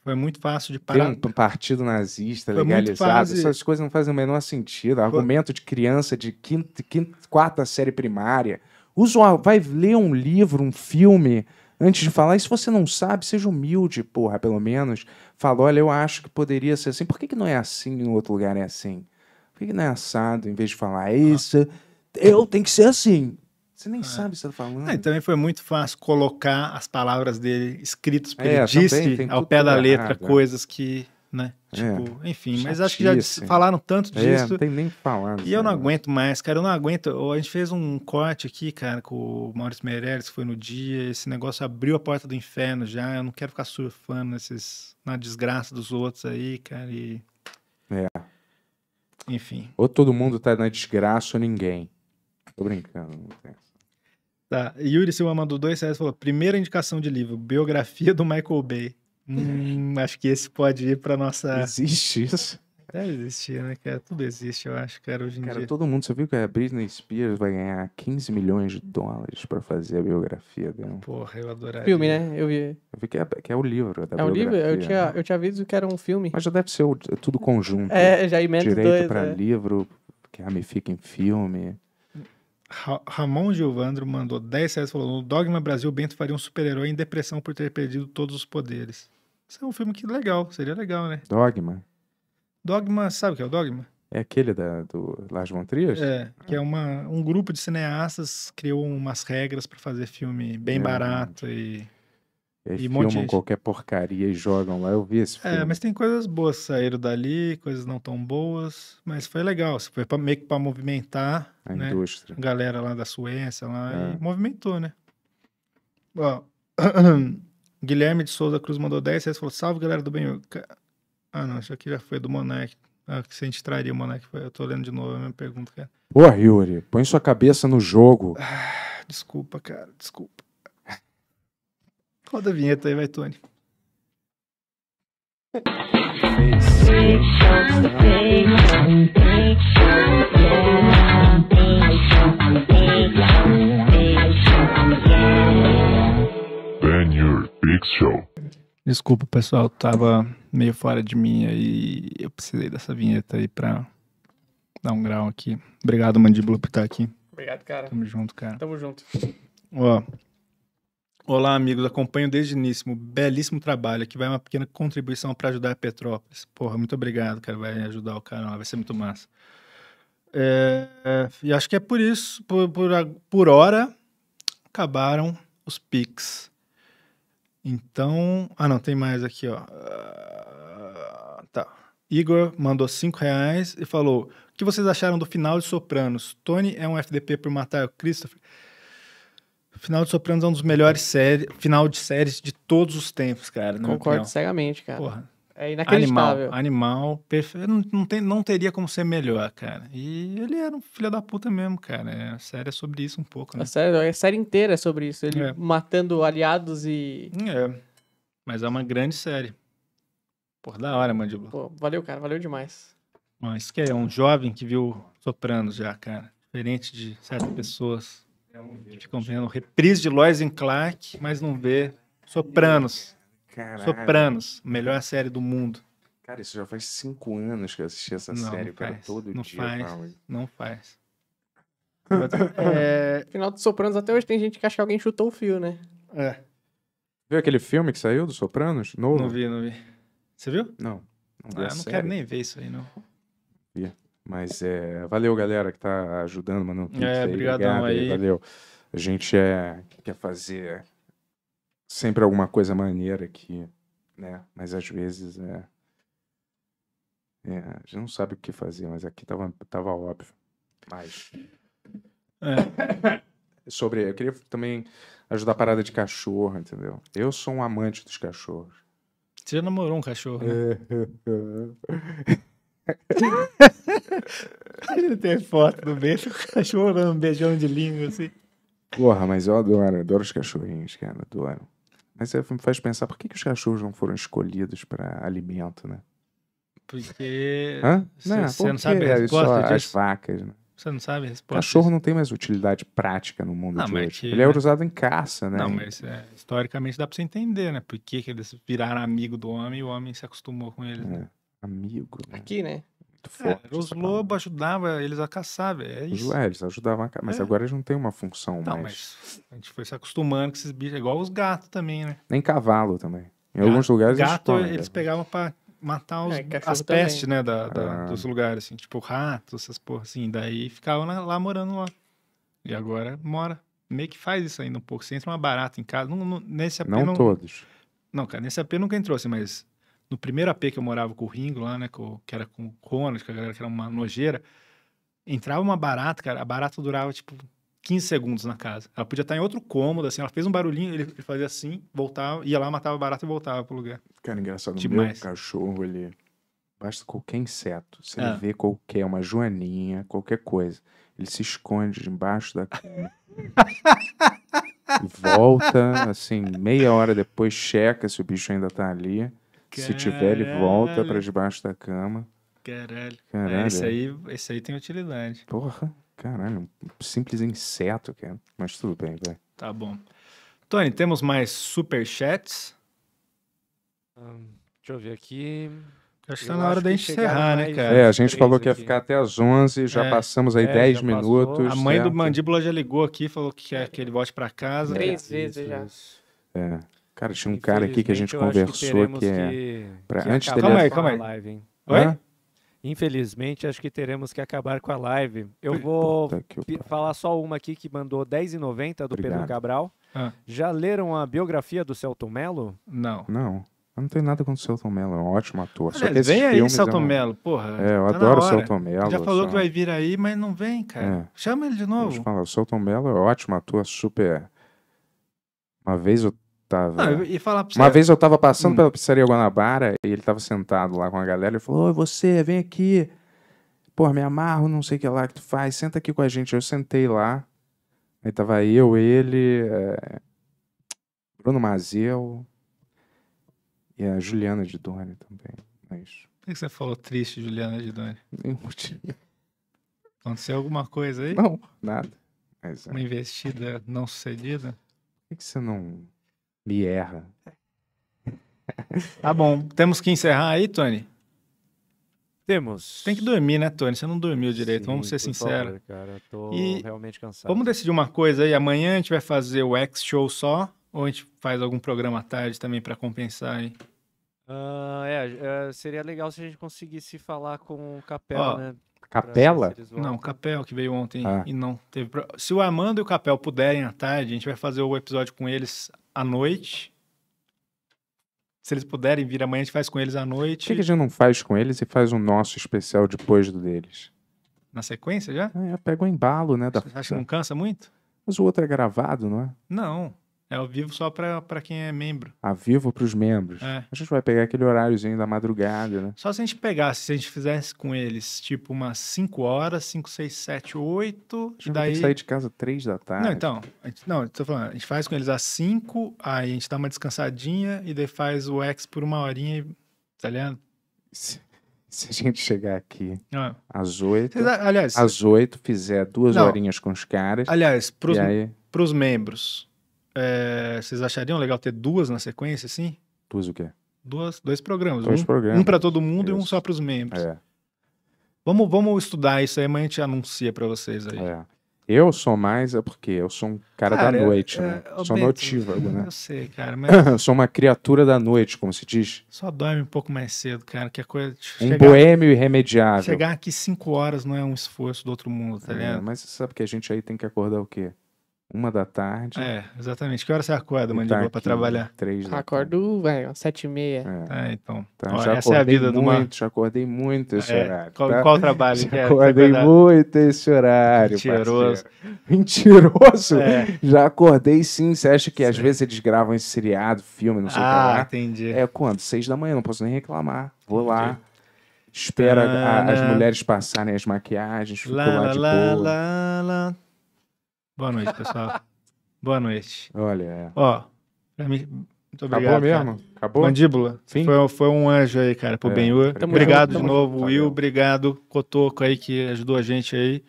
foi muito fácil de parar. Tem um partido nazista foi legalizado. Fácil... Essas coisas não fazem o menor sentido. Foi... Argumento de criança de quinta, quinta, quarta série primária. Usa vai ler um livro, um filme, antes de falar. E se você não sabe, seja humilde, porra, pelo menos. Fala, olha, eu acho que poderia ser assim. Por que, que não é assim em outro lugar é assim? Por que, que não é assado, em vez de falar é ah. isso? Eu tenho que ser assim. Você nem é. sabe o que você tá falando. também foi muito fácil colocar as palavras dele escritas, porque é, ele disse ao pé da letra errado, coisas que, né? É. Tipo, é, enfim, mas acho que já falaram tanto é, disso. É, não tem nem falar. E eu não aguento mais, cara, eu não aguento. A gente fez um corte aqui, cara, com o Maurício Meirelles, que foi no dia. Esse negócio abriu a porta do inferno já. Eu não quero ficar surfando nesses, na desgraça dos outros aí, cara. E... É. Enfim. Ou todo mundo tá na desgraça ou ninguém. Tô brincando, não tem. Tá. Yuri Silva mandou dois reais falou: primeira indicação de livro, biografia do Michael Bay. Hum, acho que esse pode ir para nossa. Existe isso? Deve existir, né, cara? Tudo existe, eu acho, cara, hoje em cara, dia. Cara, todo mundo, você viu que a Britney Spears vai ganhar 15 milhões de dólares pra fazer a biografia dela? Porra, eu adoraria. Filme, né? Eu vi. Eu vi que é, que é o livro da É o livro? Eu tinha, né? eu tinha visto que era um filme. Mas já deve ser o, tudo conjunto. É, já emenda Direito dois, pra é. livro, que ramifica em filme. Ramon Gilvandro mandou 10 reais falou: No Dogma Brasil, Bento faria um super-herói em depressão por ter perdido todos os poderes. Isso é um filme que legal, seria legal, né? Dogma. Dogma, sabe o que é o Dogma? É aquele da, do Lars von Trier? É, que é uma, um grupo de cineastas criou umas regras para fazer filme bem é. barato e e, e filmam monte... qualquer porcaria e jogam lá. Eu vi esse é, filme. É, mas tem coisas boas saíram dali, coisas não tão boas. Mas foi legal. Foi pra, meio que pra movimentar a né? indústria. A galera lá da Suécia lá é. e movimentou, né? Ó, Guilherme de Souza Cruz mandou 10 reais falou: Salve galera do bem. Ah, não, isso aqui já foi do Monark. Ah, que se a gente traria o Monark. Eu tô lendo de novo a mesma pergunta, cara. Porra, Yuri, põe sua cabeça no jogo. Ah, desculpa, cara, desculpa. Roda a vinheta aí, vai, Tony. Ben Your Big Show. Desculpa, pessoal, tava meio fora de mim aí. Eu precisei dessa vinheta aí pra dar um grau aqui. Obrigado, Mandíbula, por estar aqui. Obrigado, cara. Tamo junto, cara. Tamo junto. Ó, Olá, amigos. Acompanho desde o início. Belíssimo trabalho. Aqui vai uma pequena contribuição para ajudar a Petrópolis. Porra, muito obrigado, cara. Vai ajudar o canal. Vai ser muito massa. É, é, e acho que é por isso, por, por, por hora, acabaram os pics. Então. Ah, não, tem mais aqui, ó. Ah, tá. Igor mandou 5 reais e falou: O que vocês acharam do final de Sopranos? Tony é um FDP por matar o Christopher? Final de Sopranos é um dos melhores séries, final de séries de todos os tempos, cara. Concordo cegamente, cara. Porra. É inacreditável. Animal, animal perfeito. Não, não, tem, não teria como ser melhor, cara. E ele era um filho da puta mesmo, cara. É, a série é sobre isso um pouco, né? A série, a série inteira é sobre isso. Ele é. matando aliados e. É. Mas é uma grande série. Por da hora, Mandíbula. Pô, valeu, cara. Valeu demais. Bom, isso que é um jovem que viu Sopranos já, cara. Diferente de certas pessoas. Ficam vendo reprise de Lois and Clark, mas não vê Sopranos. Caralho. Sopranos, melhor série do mundo. Cara, isso já faz cinco anos que eu assisti essa não, série, cara, todo não dia. Faz, não faz. é... Final do Sopranos até hoje tem gente que acha que alguém chutou o fio, né? É. Viu aquele filme que saiu do Sopranos? Novo? Não vi, não vi. Você viu? Não. Não, ah, não quero nem ver isso aí, não. Mas é, valeu, galera, que tá ajudando, mano. É, obrigadão aí, aí. Valeu. A gente é, quer fazer sempre alguma coisa maneira aqui, né? Mas às vezes é. é a gente não sabe o que fazer, mas aqui tava, tava óbvio. Mas. É. Sobre. Eu queria também ajudar a parada de cachorro, entendeu? Eu sou um amante dos cachorros. Você já namorou um cachorro? Né? Tem foto do beijo, chorando, um beijão de língua, assim. Porra, mas eu adoro, adoro os cachorrinhos, cara, adoro. Mas você me faz pensar, por que, que os cachorros não foram escolhidos para alimento, né? Porque Hã? Não, você não sabe a é resposta disso. As vacas, né? Você não sabe a resposta. Cachorro disso. não tem mais utilidade prática no mundo não, de hoje. Que... Ele é né? usado em caça, né? Não, mas é, historicamente dá para você entender, né? Por que, que eles viraram amigo do homem e o homem se acostumou com ele. é. né? Amigo. Né? Aqui, né? É, forte. É, os lobos ajudavam eles a caçar, velho. É isso. É, eles ajudavam a caçar. Mas é. agora eles não têm uma função não, mais. Mas a gente foi se acostumando com esses bichos. É igual os gatos também, né? Nem cavalo também. Em gato, alguns lugares gato, eles, eles né? pegavam pra matar os, é, as pestes, né, da, da ah. dos lugares, assim, tipo ratos, essas porra, assim, daí ficavam lá, lá, morando lá. E agora mora. Meio que faz isso ainda um pouco. Você entra uma barata em casa. Não, não nesse AP não, não, todos. Não, cara, nesse AP nunca entrou, assim, mas no primeiro AP que eu morava com o Ringo lá, né? Com, que era com o Ronald, que a galera que era uma nojeira. Entrava uma barata, cara. A barata durava, tipo, 15 segundos na casa. Ela podia estar em outro cômodo, assim. Ela fez um barulhinho, ele fazia assim, voltava, ia lá, matava a barata e voltava pro lugar. Cara, engraçado. Demais. Meu cachorro, ele... Basta qualquer inseto. Se ele é. vê qualquer, uma joaninha, qualquer coisa, ele se esconde debaixo da volta, assim, meia hora depois, checa se o bicho ainda tá ali. Se tiver, ele volta para debaixo da cama. Caralho. É, caralho. É, esse, aí, esse aí tem utilidade. Porra, caralho. Um simples inseto, cara. Mas tudo bem, vai. Tá bom. Tony, temos mais superchats? Hum, deixa eu ver aqui. Acho que tá na hora da gente encerrar, né, cara? É, a gente falou que ia aqui. ficar até as 11, já é, passamos aí é, 10 minutos. A mãe certo? do Mandíbula já ligou aqui, falou que quer que ele volte para casa. Três é, vezes já. É. Cara, tinha um cara aqui que a gente conversou que, que, é. Que... Pra... Que antes dele. Calma aí, calma aí. Live, hein? Oi? Hã? Infelizmente, acho que teremos que acabar com a live. Eu vou falar só uma aqui que mandou 10,90 do Obrigado. Pedro Cabral. Ah. Já leram a biografia do Celton Mello? Não. Não. Eu não tenho nada contra o Celton Mello, é um ótimo ator. Olha, só vem aí, Celton é um... Mello, porra. É, eu tá adoro o Celton Mello. Já falou só... que vai vir aí, mas não vem, cara. É. Chama ele de novo. Deixa eu falar, o Celton Mello é um ótimo ator, super... Uma vez eu Tava... Não, falar pra você. Uma vez eu tava passando hum. pela pizzaria Guanabara e ele tava sentado lá com a galera. e falou: Oi, você, vem aqui. Pô, me amarro, não sei o que lá que tu faz. Senta aqui com a gente. Eu sentei lá. Aí tava eu, ele, é... Bruno Mazel e a Juliana de Doni também. Mas... É Por que você falou triste, Juliana de Doni? Nenhum motivo. Aconteceu alguma coisa aí? Não, nada. Mas, é... Uma investida não sucedida? Por que, que você não me erra. Tá bom. Temos que encerrar aí, Tony? Temos. Tem que dormir, né, Tony? Você não dormiu direito, Sim, vamos ser sinceros. Favor, cara, tô e realmente cansado. Vamos decidir uma coisa aí. Amanhã a gente vai fazer o X-Show só? Ou a gente faz algum programa à tarde também para compensar aí? Uh, é, é, seria legal se a gente conseguisse falar com o Capel, né? Capela? Não, Capel que veio ontem ah. e não teve. Pro... Se o Armando e o Capel puderem à tarde, a gente vai fazer o episódio com eles à noite. Se eles puderem vir amanhã, a gente faz com eles à noite. Por que, que a gente não faz com eles e faz o nosso especial depois do deles? Na sequência já? É, pega o embalo, né? Da... Você acha que não cansa muito? Mas o outro é gravado, não é? Não. É ao vivo só para quem é membro. A vivo para os membros. É. A gente vai pegar aquele horáriozinho da madrugada, né? Só se a gente pegasse, se a gente fizesse com eles, tipo, umas 5 horas, 5, 6, 7, 8. A gente daí... sair de casa 3 da tarde. Não, então. Gente, não, tô falando, a gente faz com eles às 5, aí a gente dá uma descansadinha e daí faz o X por uma horinha e. Tá ligado? Sim. Se a gente chegar aqui ah. às oito, aliás, às 8, fizer duas não, horinhas com os caras. Aliás, pros, aí... pros membros, é, vocês achariam legal ter duas na sequência, assim? Duas o quê? Duas, dois programas. Dois um, programas. Um para todo mundo Isso. e um só para os membros. É. Vamos, vamos estudar isso aí, amanhã a gente anuncia para vocês aí. É. Eu sou mais, é porque eu sou um cara, cara da é, noite, é, né? É, sou notívago, né? Eu sei, cara, mas... sou uma criatura da noite, como se diz. Só dorme um pouco mais cedo, cara, que a coisa... Um chegar... boêmio irremediável. Chegar aqui cinco horas não é um esforço do outro mundo, tá é, ligado? Mas você sabe que a gente aí tem que acordar o quê? uma da tarde. É, exatamente. Que hora você acorda, mandíbula, tá para trabalhar? Três Acordo, velho, sete e meia. É, é então. então já essa é a vida muito, do mano. Já acordei muito esse é, horário. Qual, tá? qual trabalho? Já é, acordei muito esse horário, Mentiroso. Parceiro. Mentiroso? É. Já acordei sim. Você acha que sim. às vezes eles gravam esse seriado, filme, não sei o ah, que lá? Ah, entendi. É quando? Seis da manhã, não posso nem reclamar. Vou lá. espera as mulheres passarem as maquiagens, ficou lá, lá de lá, boa. Lá, lá. Boa noite, pessoal. Boa noite. Olha, é. Ó, pra mim, muito obrigado. Acabou mesmo? Cara. Acabou? Mandíbula. Sim. Foi, foi um anjo aí, cara, pro é. Benhur. Obrigado de novo, junto. Will. Obrigado, Cotoco aí, que ajudou a gente aí.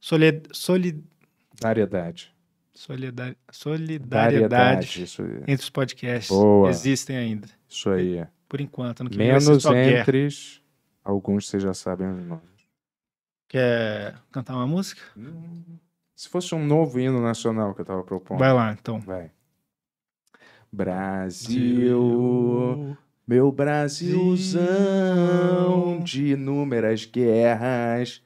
Solid... Solidariedade. Solidariedade isso entre os podcasts. Boa. Existem ainda. Isso aí. Por enquanto. Menos entre alguns vocês já sabem os nomes. Quer cantar uma música? Hum. Se fosse um novo hino nacional que eu tava propondo. Vai lá, então. Vai. Brasil, meu Brasilzão de inúmeras guerras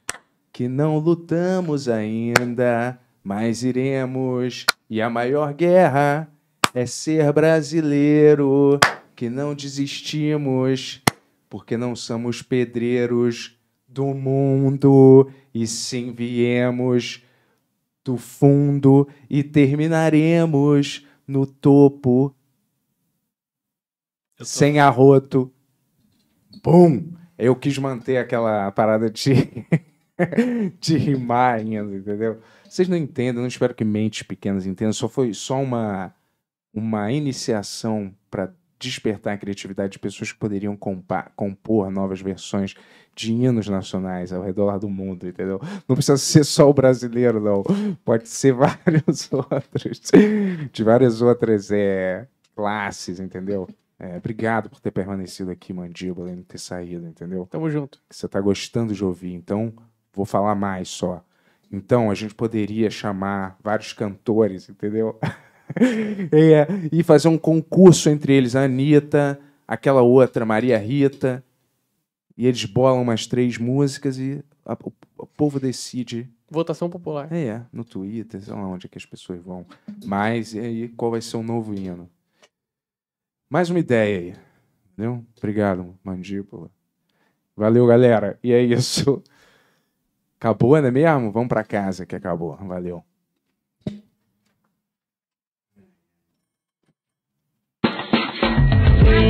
que não lutamos ainda, mas iremos. E a maior guerra é ser brasileiro, que não desistimos, porque não somos pedreiros do mundo, e sim viemos do fundo e terminaremos no topo. Tô... Sem arroto. Bum! Eu quis manter aquela parada de, de rimar ainda, entendeu? Vocês não entendem, não espero que mentes pequenas entendam. Só foi só uma, uma iniciação para despertar a criatividade de pessoas que poderiam compor novas versões de hinos nacionais ao redor do mundo, entendeu? Não precisa ser só o brasileiro, não. Pode ser vários outros, de várias outras é, classes, entendeu? É, obrigado por ter permanecido aqui, Mandíbula, e não ter saído, entendeu? Tamo junto. você está gostando de ouvir, então vou falar mais só. Então, a gente poderia chamar vários cantores, entendeu? é, e fazer um concurso entre eles, a Anitta, aquela outra, Maria Rita. E eles bolam umas três músicas e a, o, o, povo decide. Votação popular. É, é, no Twitter, sei lá onde é que as pessoas vão. Mas e aí, qual vai ser o novo hino? Mais uma ideia aí. Entendeu? Obrigado, mandíbula. Valeu, galera. E é isso. Acabou, não é mesmo? Vamos para casa que acabou. Valeu.